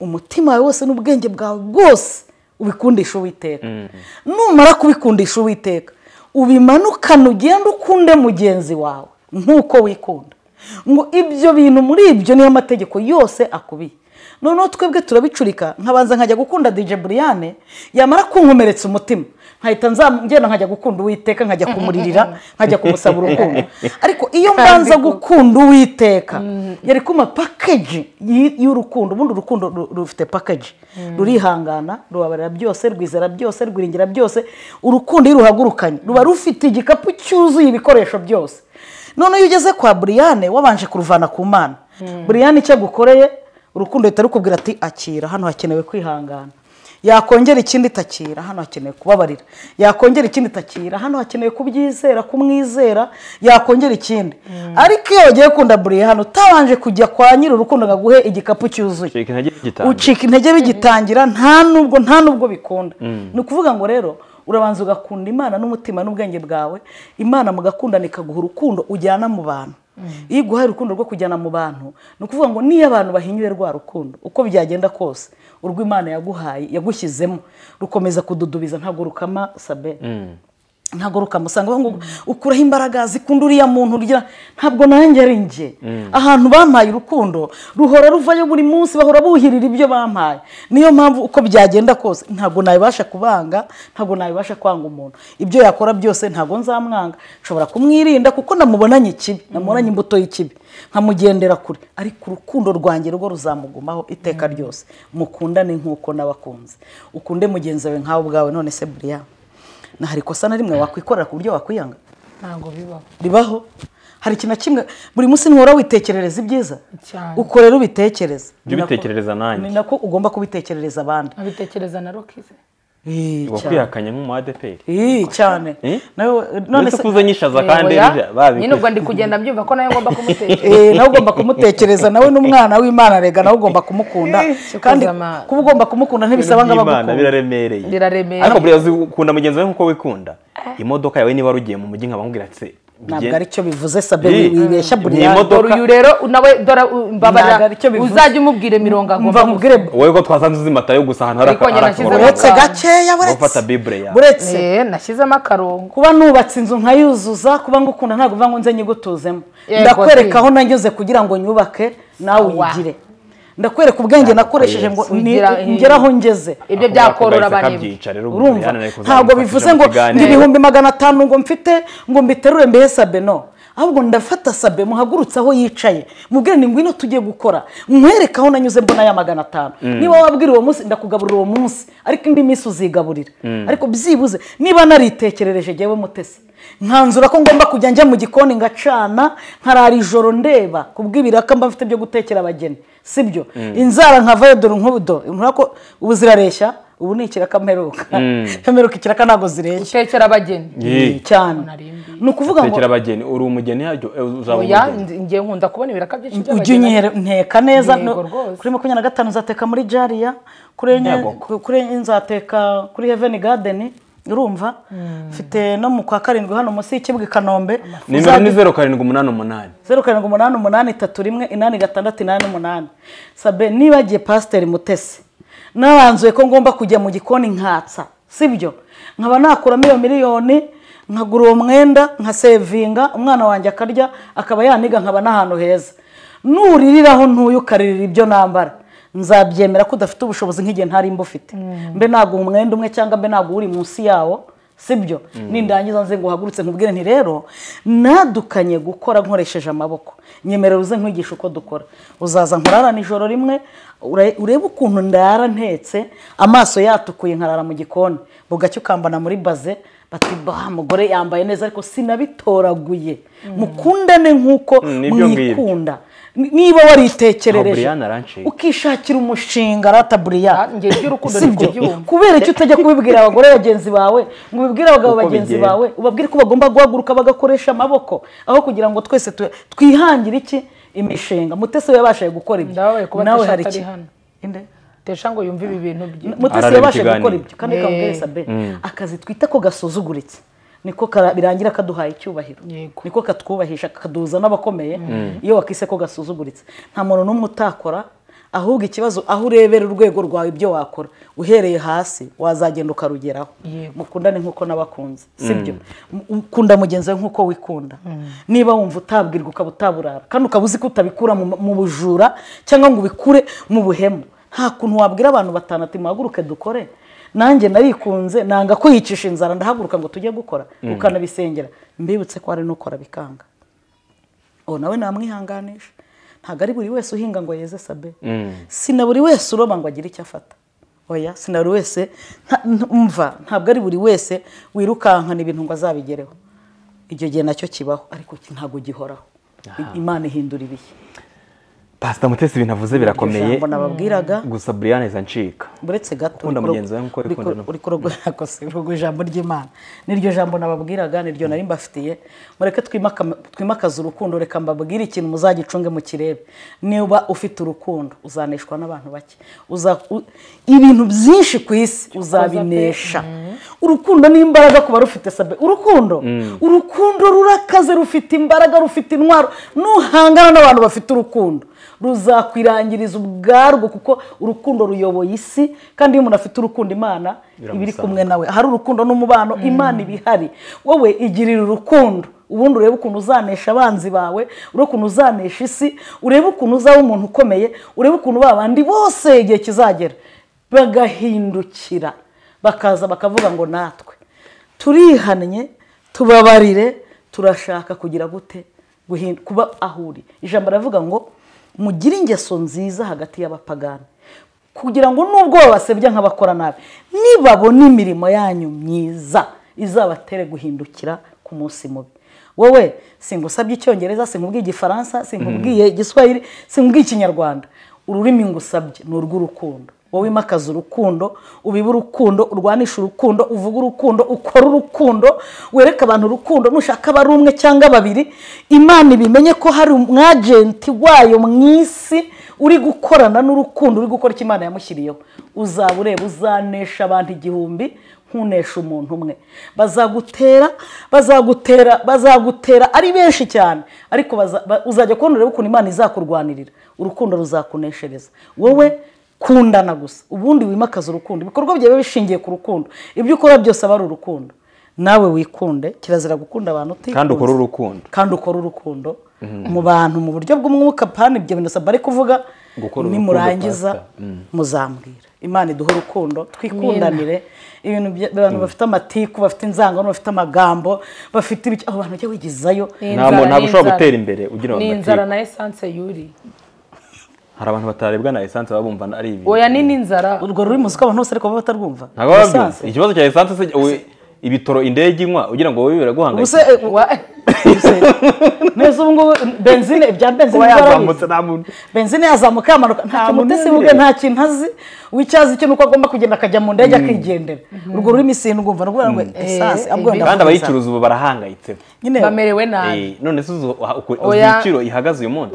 umutima wawe wose n'ubwenge bwawe bwose ubikundisha uwiteka mm. numara kubikundisha uwiteka ubimanukane ugende ukunde mugenzi wawe nk'uko wikunda ngo ibyo bintu muri ibyo niyo mategeko yose akubiye noneho twebwe turabicurika nkabanza nkajya gukunda dije buriyane yamara kunkomeretsa umutima nkahita nzamugenda nkajya gukunda uwiteka nkajya kumuririra nkajya kumusaba urukundo ariko iyo mbanza gukunda uwiteka mm. yari kuma pakeji y'urukundo ubundi urukundo rufite pakeji mm. rurihangana rubabarira byose rwizera byose rwiringira byose urukundo iyo ruhagurukanye ruba rufite igikapu cyuzuye ibikoresho byose noneho iyo ugeze kwa buriyane wabanje kuruvana ku mana mm. buriyane icyo agukoreye urukundo ruhita rukubwira ati akira hano hakenewe kwihangana yakongera ikindi itakira hano hakeneye kubabarira yakongera ikindi itakira hano hakeneye kubyizera kumwizera yakongera ikindi mm. ariko iyo wagiye kundaburiye hano utabanje kujya kwa nyiri urukundo ngo aguhe igikapu cyuzuye ucika intege bigitangira nta nubwo nta nubwo bikunda mm. ni ukuvuga ngo rero urabanza ugakunda imana n'umutima n'ubwenge bwawe imana mugakundana ikaguha urukundo ujyana mu bantu mm. iyo iguhaye urukundo rwo kujyana mu bantu ni ukuvuga ngo niyo abantu bahinyuye rwa rukundo uko byagenda kose urwo imana yaguhaye yagushyizemo rukomeza kududubiza ntagurukama rukama sabe mm. ntabwo ngo ukuraho imbaraga zikunda uriya muntu urya ntabwo nanjye ari njye mm. ahantu bampaye urukundo ruhora ruvayo buri munsi bahora buhirira ibyo bampaye niyo mpamvu uko byagenda kose ntabwo nabibasha kubanga ntabwo nabibasha kwanga umuntu ibyo yakora byose ntabwo nzamwanga nshobora kumwirinda kuko namubonanye ikibi namubonanye mm. imbuto y'ikibi nkamugendera kure ariko urukundo rwanjye rwo ruzamugumaho iteka mm. ryose mukundane nk'uko n'abakunze ukunde mugenzi wawe nkawe ubwawe none se buriya na hari ikosa na rimwe wakwikorera ku buryo wakwiyanga ntabwo bibaho bibaho hari ikintu kimwe buri munsi ntuhora witekerereza ibyiza ukorera ubitekereza ni nako ugomba kubitekerereza abandi abitekereza na rokize wakwihakanye nk'umu adeperi cyane none se kuzanyishaza eh, kandi nyine ubwo ndi kugenda mbyumva ko nawe ngomba kumutekereza eh, nawe ugomba kumutekereza nawe n'umwana w'imana rega nawe ugomba kumukunda eh, kandi kuba ugomba kumukunda ntibisaba ngo abagukunda biraremereye ariko buriya ukunda mugenzi wawe nk'uko wikunda imodoka yawe niba wari ugiye mu mujyi nkabamubwira ati ntabwo aricyo bivuze sabe wibeshya burya uyu rero nawe dore mbabarira uzajya umubwire mirongo agomba mubwire wowe ko twasanze uzi matayo gusa ahantu hari akarongo uretse gakeya buretse eh, nashyizemo akarongo kuba nubatse inzu nkayuzuza kuba ngukunda ntabwo uva ngo nze nyigutuzemo ndakwereka aho nanyuze kugira ngo nyubake nawe uyigire ndakwereka ubwenge nakoresheje ngo ngeraho ngeze ibyo byakorora abantu ntabwo bivuze ngo ni ibihumbi magana atanu ngo mfite ngo mbiterure mbehe sabe no ahubwo ndafata sabe muhagurutse aho yicaye mubwire ni ngwino tujye gukora mwereke aho nanyuze mbona ya magana atanu mm. niba wabwira uwo munsi ndakugaburira uwo munsi ariko indi minsi uzigaburira mm. ariko byibuze niba naritekerereje Jyewe mutese nkanzura ko ngomba kujya njya mu gikoni ngacana nkarara ijoro ndeba kubw'ibiraka mba mfite byo gutekera abageni sibyo mm. inzara nkavayo dore nk'ubudo ubuzirareshya ubu ni ikiraka mperuka hmm. mperuka ikiraka ntabwo zireshya utekera abageni cyane ni ukuvuga ngo utekera abageni uri umugeni yajyo eh, uzaba umugeni ngiye nkunda kubona ibiraka byinshi by'abageni ujya nteka neza kuri makumyabiri na gatanu uzateka muri jariya kuri nzateka kuri heveni gadeni urumva hmm. mfite no mu kwa karindwi hano munsi y'ikibwi kanombe nimero ni zeru karindwi umunani umunani zeru karindwi umunani umunani itatu rimwe inani gatandatu inani umunani sabe nibagiye pasiteri mutesi naranzuye ko ngomba kujya mu gikoni nkatsa sibyo nkaba nakuramo iyo miliyoni nkagura uwo mwenda nkasevinga umwana wanjye akarya akaba yaniga nkaba n'ahantu heza nuririraho ntuye ukaririra ibyo nambara nzabyemera ko udafite ubushobozi nk'igihe ntari mbufite mm. mbe naguha umwenda umwe cyangwa mbe naguha uri munsi yawo sibyo mm. nindangiza nze ngo uhagurutse nkubwire nti rero nadukanye gukora nkoresheje amaboko nyemerera uze nkwigisha uko dukora uzaza nkurara nijoro rimwe urebe ukuntu ndara ntetse amaso yatukuye nkarara mu gikoni bugacya ukambana muri baze bati ba mugore yambaye neza ariko sinabitoraguye mm. mukundane nk'uko mm, mwikunda niba waritekerereje ukishakira umushinga rata buriya sibyo kubera icyo utajya kubibwira abagore bagenzi bawe ngo ubibwire abagabo bagenzi bawe ubabwire ko bagomba guhaguruka bagakoresha amaboko aho kugira ngo twese twihangire iki imishinga mutesi yabashije gukora ibyo nawe hari iki tesha ngo yumve ibi bintu bye mutesi yabashije gukora ibyo kandi kabwire sabe mm. akazi twita ko gasuzuguritse niko birangira akaduhaye icyubahiro niko katwubahisha kaduza n'abakomeye mm. iyo wakise ko gasuzuguritse nta muntu n'umwe utakora ahubwo ikibazo aho urebera urwego rwawe ibyo wakora uhereye hasi wazagenda ukarugeraho mukundane nk'uko n'abakunze sibyo mm. ukunda mugenzi we nk'uko wikunda mm. niba wumva utabwirwa ukaba utaburara kandi ukaba uzi ko utabikura mu bujura cyangwa ngo ubikure mu buhemu nta kuntu wabwira abantu batanu ati muhaguruke dukore nanjye narikunze nanga kwiyicisha inzara ndahaguruka ngo tujye gukora mm. ukanabisengera mbibutse ko hari n'ukora bikanga ubu oh, nawe namwihanganisha ntabwo ari buri wese uhinga ngo yeze sabe mm. si na buri wese uroba ngo agire icyo afata oya si na buri wese mva ntabwo ari buri wese wirukankana ibintu ngo azabigereho icyo gihe nacyo kibaho ariko ntabwo gihoraho imana ihindura ibihe pasita mutesi binavuze avuze birakomeye gusa buriyane zancika uretse gato uri kurwego ijambo ry'imana n'iryo jambo nababwiraga niryo nari mbafitiye mureke twimakaze urukundo reka mbabwire ikintu muzagicunge mu kirebe niba ufite urukundo uzaneshwa n'abantu bake ibintu byinshi ku isi uzabinesha urukundo ni imbaraga kuba rufite sabe urukundo mm. urukundo rurakaze rufite imbaraga rufite intwaro nuhangana n'abantu bafite urukundo ruzakwirangiriza ubwarwo kuko urukundo ruyoboye isi kandi iyo umuntu afite urukundo imana iba iri kumwe nawe hari urukundo n'umubano hmm. imana iba ihari wowe igirira urukundo ubundi urebe ukuntu uzanesha abanzi bawe urebe ukuntu uzanesha isi urebe ukuntu uzaba umuntu ukomeye urebe ukuntu babandi bose igihe kizagera bagahindukira bakaza bakavuga ngo natwe turihannye tubabarire turashaka kugira gute kuba aho uri ijambo aravuga ngo mugire ingeso nziza hagati y'abapagani kugira ngo nubwo babasebye nk'abakora nabi nibabona imirimo yanyu myiza izabatere guhindukira ku munsi mubi wowe singusabye icyongereza singubwiye igifaransa singubwiye mm-hmm. igiswahili singubwiye ikinyarwanda ururimi ngusabye ni urw'urukundo wowe urukundo ubiba urukundo urwanisha urukundo uvuga urukundo ukora urukundo wereka abantu urukundo nushaka aba ari umwe cyangwa babiri imana ibimenye ko hari umwajenti wayo mu isi uri gukorana n'urukundo uri gukora icyo imana yamushyiriyeho uzaba ureba uzanesha abantu igihumbi nkunesha umuntu umwe bazagutera bazagutera bazagutera ari benshi cyane ariko uzajya kubona urebe ukuntu imana izakurwanirira urukundo ruzakuneshereza wowe kundana gusa ubundi wimakaza urukundo ibikorwa byawe bishingiye ku rukundo ibyo ukora byose aba ari urukundo nawe wikunde kirazira gukunda abantu utikunze kandi ukora urukundo kandi ukora urukundo mhm. mu bantu mu buryo bw'umwuka pani ibyo bintu bari kuvuga nimurangiza mm. muzambwira imana iduha urukundo twikundanire ibintu abantu mm. bafite amatiku bafite inzangano bafite amagambo bafite abo abantu ujya wigizayo ntabwo ushobora gutera imbere ugira amatiku ni inzara na esanse yuri hari abantu batarebwa na esanse baba bumva ari ibintu oya nini nzara urwo rurimi uzi ko abantu bose ariko baba batarwumva ntabwo baba babyumva ikibazo cya esanse ibitoro indege inywa ugira ngo wowe biraguhangayikisha neza ubu ngubu benzine ibya benzine yazamutse nta muntu benzine yazamuka yamanuka nta mutesi mubwe nta kintu azi w'icyazi cyo nuko agomba kugenda akajya mu ndege mm. akigendera urwo rurimi sintu ugumva nukuvuga ngo mm. esanse eh, eh, kandi abayicuruza ubu barahangayitse bamerewe nabi eh, none se uzi ihagaze uyu munsi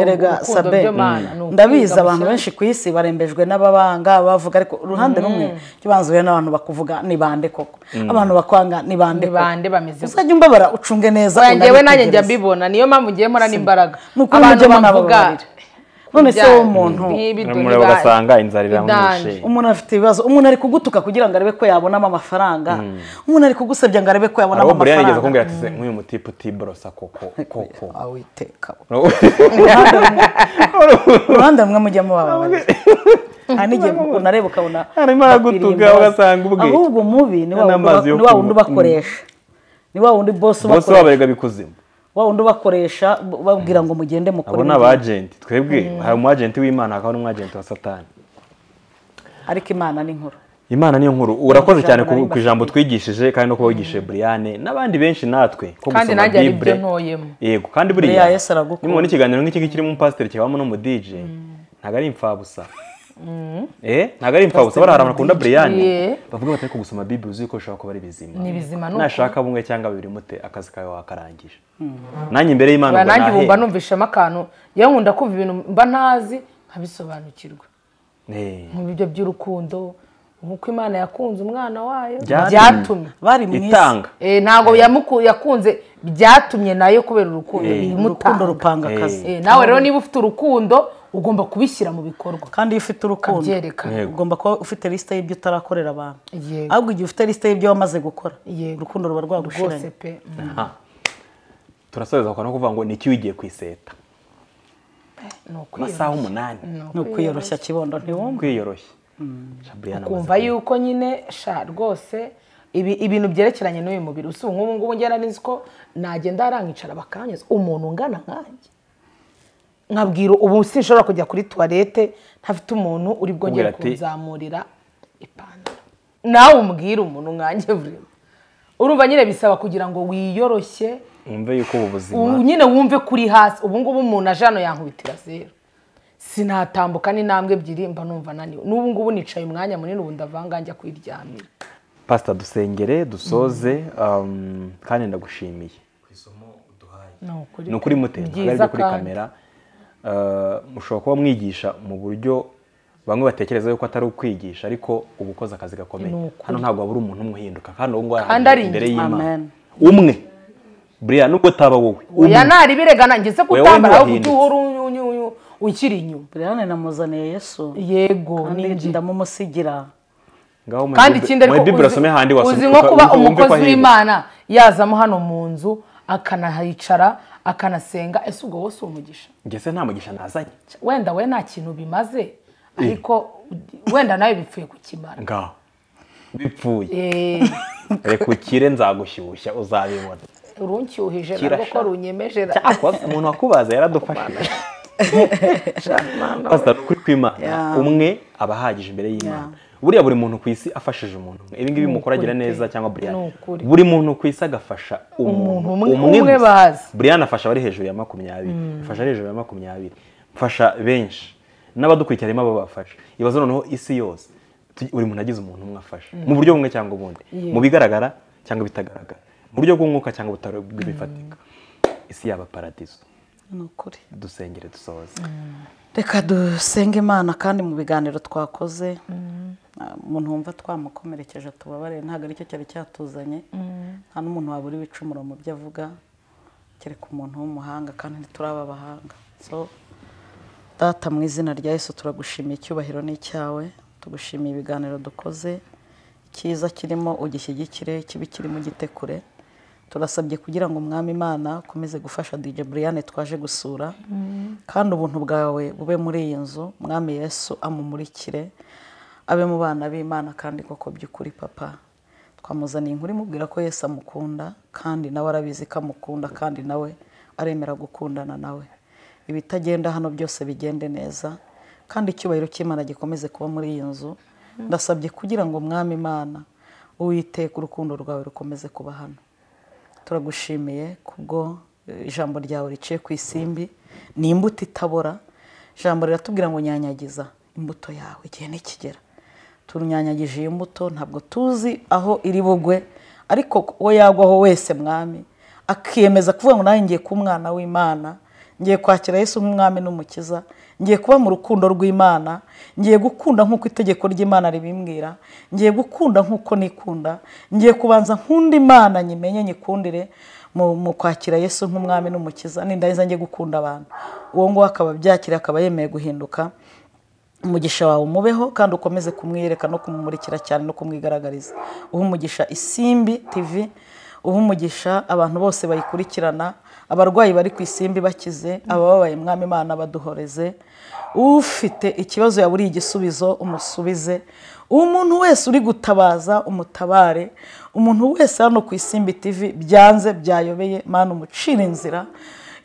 erega sabe mm. ndabizi abantu benshi ku isi barembejwe n'ababanga bavuga ariko uruhande rumwe cyo n'abantu bakuvuga ni bande koko abantu bakwanga ni bande koko uzajya umbabara ucunge neza neza ngewe nanjye njya mbibona niyo mpamvu ngiye murana imbaraga abantu bavuga none se wowe umuntu mureba ugasanga inzara iramwishe umuntu afite ibibazo umuntu ari kugutuka kugira ngo arebe ko yabonamo amafaranga hmm. umuntu ari kugusebya ngo arebe ko yabonamo amafaranga hari ubwo kumbwira ati nk'uyu mutipe utiborosa koko koko awiteka uruhande rumwe mujya mubababariye nta n'igihe unareba ukabona arimo aragutuka ugasanga ubwe ahubwo mubi ni wa wundi ubakoresha hmm. ni wa wundi bose babarirwa bikuzimu wa wundi ubakoresha babwira ngo mugende mukore abo ni abajenti twebwe mm. hari umwajenti w'imana hakaba n'umwajenti wa satani ariko imana ni nkuru imana niyo nkuru urakoze cyane ku ijambo twigishije kandi no kuba wigishije mm. buriyane n'abandi benshi natwe ko gusoma bibure yego kandi buriya nimubona ikiganiro nk'iki ngiki kirimo umupasiteri kibamo n'umudije mm. ntabwo ari imfabusa Mm. Eh? ntabwo ari imfabusa bariya abantu buriyani bavuga bati ariko gusoma bibi uzi ko bishobora kuba ari bizima nashaka bumwe cyangwa bibiri mute akazi kawe wakarangije mm. nanjye imbere y'imana ubwo nanjye ubumva numvishamo akantu yewe nkunda kumva ibintu mba ntazi nkabisobanukirwa nk'ibyo eh. by'urukundo nk'uko imana yakunze umwana wayo byatumye bari mu isi eh, ntabwo yakunze byatumye nayo kubera urukundo eh. urukundo rupanga eh. akazi eh, nawe rero niba ufite urukundo ugomba kubishyira mu bikorwa kandi iyo ufite urukundo ugomba kuba ufite lisite y'ibyo utarakorera abantu ahubwo igihe ufite lisite y'ibyo wamaze gukora urukundo ruba rwagushiranye mm. turasoreza no kuvuga ngo niki wigiye ku iseta amasaha umunani ni ukwiyoroshya kibondo ntiwumve kwiyoroshya mm. ukumva yuko nyine sha rwose ibintu byerekeranye n'uyu mubiri usi nk'ubu ngubu ngera nzi ko nagenda arangicara bakanyuze umuntu ungana nkanjye nkabwira ubu sinshobora kujya kuri tuwarete ntafite umuntu uri bwongere kunzamurira ipantaro nawe umbwira umuntu nkanjye vurema urumva nyine bisaba kugira ngo wiyoroshye wumve yuko ubu buzima nyine wumve kuri hasi ubu ngubu umuntu aje hano yankubitira zeru sinatambuka n'intambwe ebyiri mba numva naniwe n'ubu ngubu nicaye umwanya munini ubu ndavanga njya kwiryamira pasita dusengere dusoze mm. um, kandi ndagushimiye ni ukuri mute ari kuri kamera uh, mushobora kuba mwigisha mu buryo bamwe batekereza yuko atari ukwigisha ariko uba ukoze akazi gakomeye hano ntabwo wabura umuntu umwe uhinduka kandi ubu ngubu ari imbere y'imana umwe buriya nubwo utaba wowe uya ntari biregana ngeze kutambara aho kujya uhora ukiri inyuma buriya na muzaniye yesu yego ndamumusigira kandi ikindi ariko uzi nko kuba umukozi w'imana yazamo hano mu nzu akanahicara akanasenga ese ubwo wose umugisha ngese nta mugisha nazanye wenda we nta kintu bimaze eh. ariko wenda nawe bipfuye kukimara ngaho bipfuye eh. reka ukire nzagushyushya uzabibona uruncyuhije ntabwo ko runyemeje umuntu wakubaza yaradufashije pasitari ukuri kw'imana umwe aba ahagije imbere y'imana buriya buri muntu ku isi afashije umuntu ibi ngibi mukuragira neza cyangwa buriyani buri muntu ku isi agafasha umuntu umwe bazi buriyani hmm. afasha abari hejuru ya makumyabiri afasha hejuru ya makumyabiri mfasha benshi n'abadukurikira harimo ababafasha ibazo noneho isi yose buri muntu agize umuntu umwe afasha hmm. mu buryo bumwe cyangwa ubundi mu bigaragara cyangwa bitagaragara mu buryo bw'umwuka cyangwa butaro bw'ibifatika hmm. isi yaba paradizo dusengere dusohoze reka dusenge imana kandi mu biganiro twakoze umuntu wumva twamukomerekeje tubabare ntabwo aricyo cyari cyatuzanye mm. nta n'umuntu wabura ibicumuro mu byo avuga kereka umuntu w'umuhanga kandi ntituraba abahanga So data mu izina rya Yesu turagushimiye icyubahiro n’icyawe tugushimiye ibiganiro dukoze icyiza kirimo ugishyigikire ikibi kirimo ugite kure turasabye kugira ngo umwami imana ukomeze gufasha dj Brianne twaje gusura mm. kandi ubuntu bwawe bube muri iyi nzu mwami yesu amumurikire abe mu bana b'imana kandi koko by'ukuri papa twamuzaniye inkuru imubwira ko yesi amukunda kandi nawe arabizi ko amukunda kandi nawe aremera gukundana nawe ibitagenda hano byose bigende neza kandi icyubahiro cy'imana gikomeze kuba muri iyi nzu ndasabye kugira ngo Umwami imana Uwiteka urukundo rwawe rukomeze kuba hano turagushimiye kubwo eh, ijambo ryawe riciye ku isimbi ni imbuto itabora ijambo riratubwira ngo nyanyagiza imbuto yawe igihe nikigera turunyanyagije iyo mbuto ntabwo tuzi aho iri bugwe ariko uwo yagwaho wese mwami akiyemeza kuvuga ngo nanjye ngiye kuba umwana w'imana ngiye kwakira Yesu nk'umwami n'umukiza ngiye kuba mu rukundo rw'imana ngiye gukunda nk'uko itegeko ry'imana ribimbwira ngiye gukunda nk'uko nikunda ngiye kubanza nkunda imana nyimenye nyikundire mu kwakira Yesu nk'umwami n'umukiza nindahiza ngiye gukunda abantu uwo nguwo akaba abyakira akaba yemeye guhinduka umugisha wawe umubeho kandi ukomeze kumwiyereka no kumumurikira cyane no kumwigaragariza uha umugisha isimbi tivi uha umugisha abantu bose bayikurikirana abarwayi bari ku isimbi bakize abababaye mwami imana baduhoreze ufite ikibazo yaburiye igisubizo umusubize umuntu wese uri gutabaza umutabare umuntu wese hano ku isimbi tivi byanze byayobeye mani umucira inzira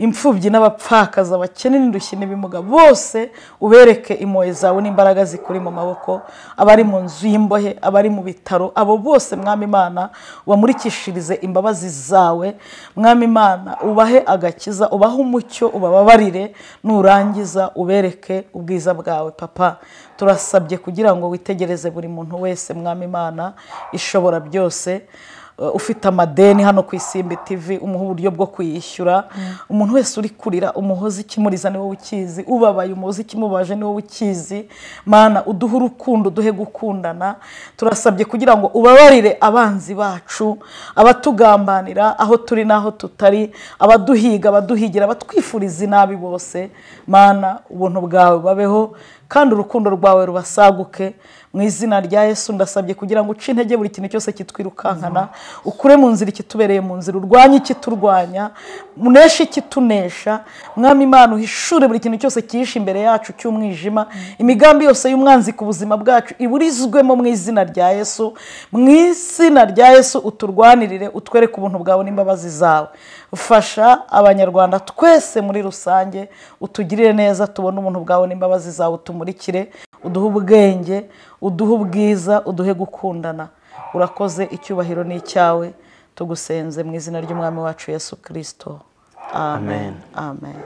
imfubyi n'abapfakazi abakene n'indushyi n'ibimuga bose ubereke impuhwe zawe n'imbaraga zikuri mu maboko abari mu nzu y'imbohe abari mu bitaro abo bose mwami imana ubamurikishirize imbabazi zawe mwami imana ubahe agakiza ubahe umucyo ubababarire nurangiza ubereke ubwiza bwawe papa turasabye kugira ngo witegereze buri muntu wese mwami imana ishobora byose Eh, ufite amadeni hano ku isimbi TV umuha uburyo bwo kuyishyura umuntu wese uri kurira umuhozi ikimuriza niwe ukizi ubabaye umuhozi ikimubaje ni wowe ukizi mana uduhe urukundo duhe gukundana turasabye kugira ngo ubabarire abanzi bacu abatugambanira aho turi n'aho tutari abaduhiga abaduhigira abatwifuriza inabi bose mana ubuntu bwawe babeho kandi urukundo rwawe rubasaguke mu izina rya yesu ndasabye kugira ngo uce intege buri kintu cyose kitwirukankana ukure mu nzira ikitubereye mu nzira urwanye ikiturwanya muneshe ikitunesha mwami imana uhishure buri kintu cyose kihishe imbere yacu cy'umwijima imigambi yose y'umwanzi ku buzima bwacu iburizwemo mu izina rya yesu mu izina rya yesu uturwanirire utwereke ubuntu bwawe n'imbabazi zawe ufasha abanyarwanda twese muri rusange utugirire neza tubone ubuntu bwawe n'imbabazi zawe utumurikire uduhe ubwenge uduhe ubwiza uduhe gukundana urakoze icyubahiro ni icyawe tugusenze mu izina ry'umwami wacu yesu kirisito amen amen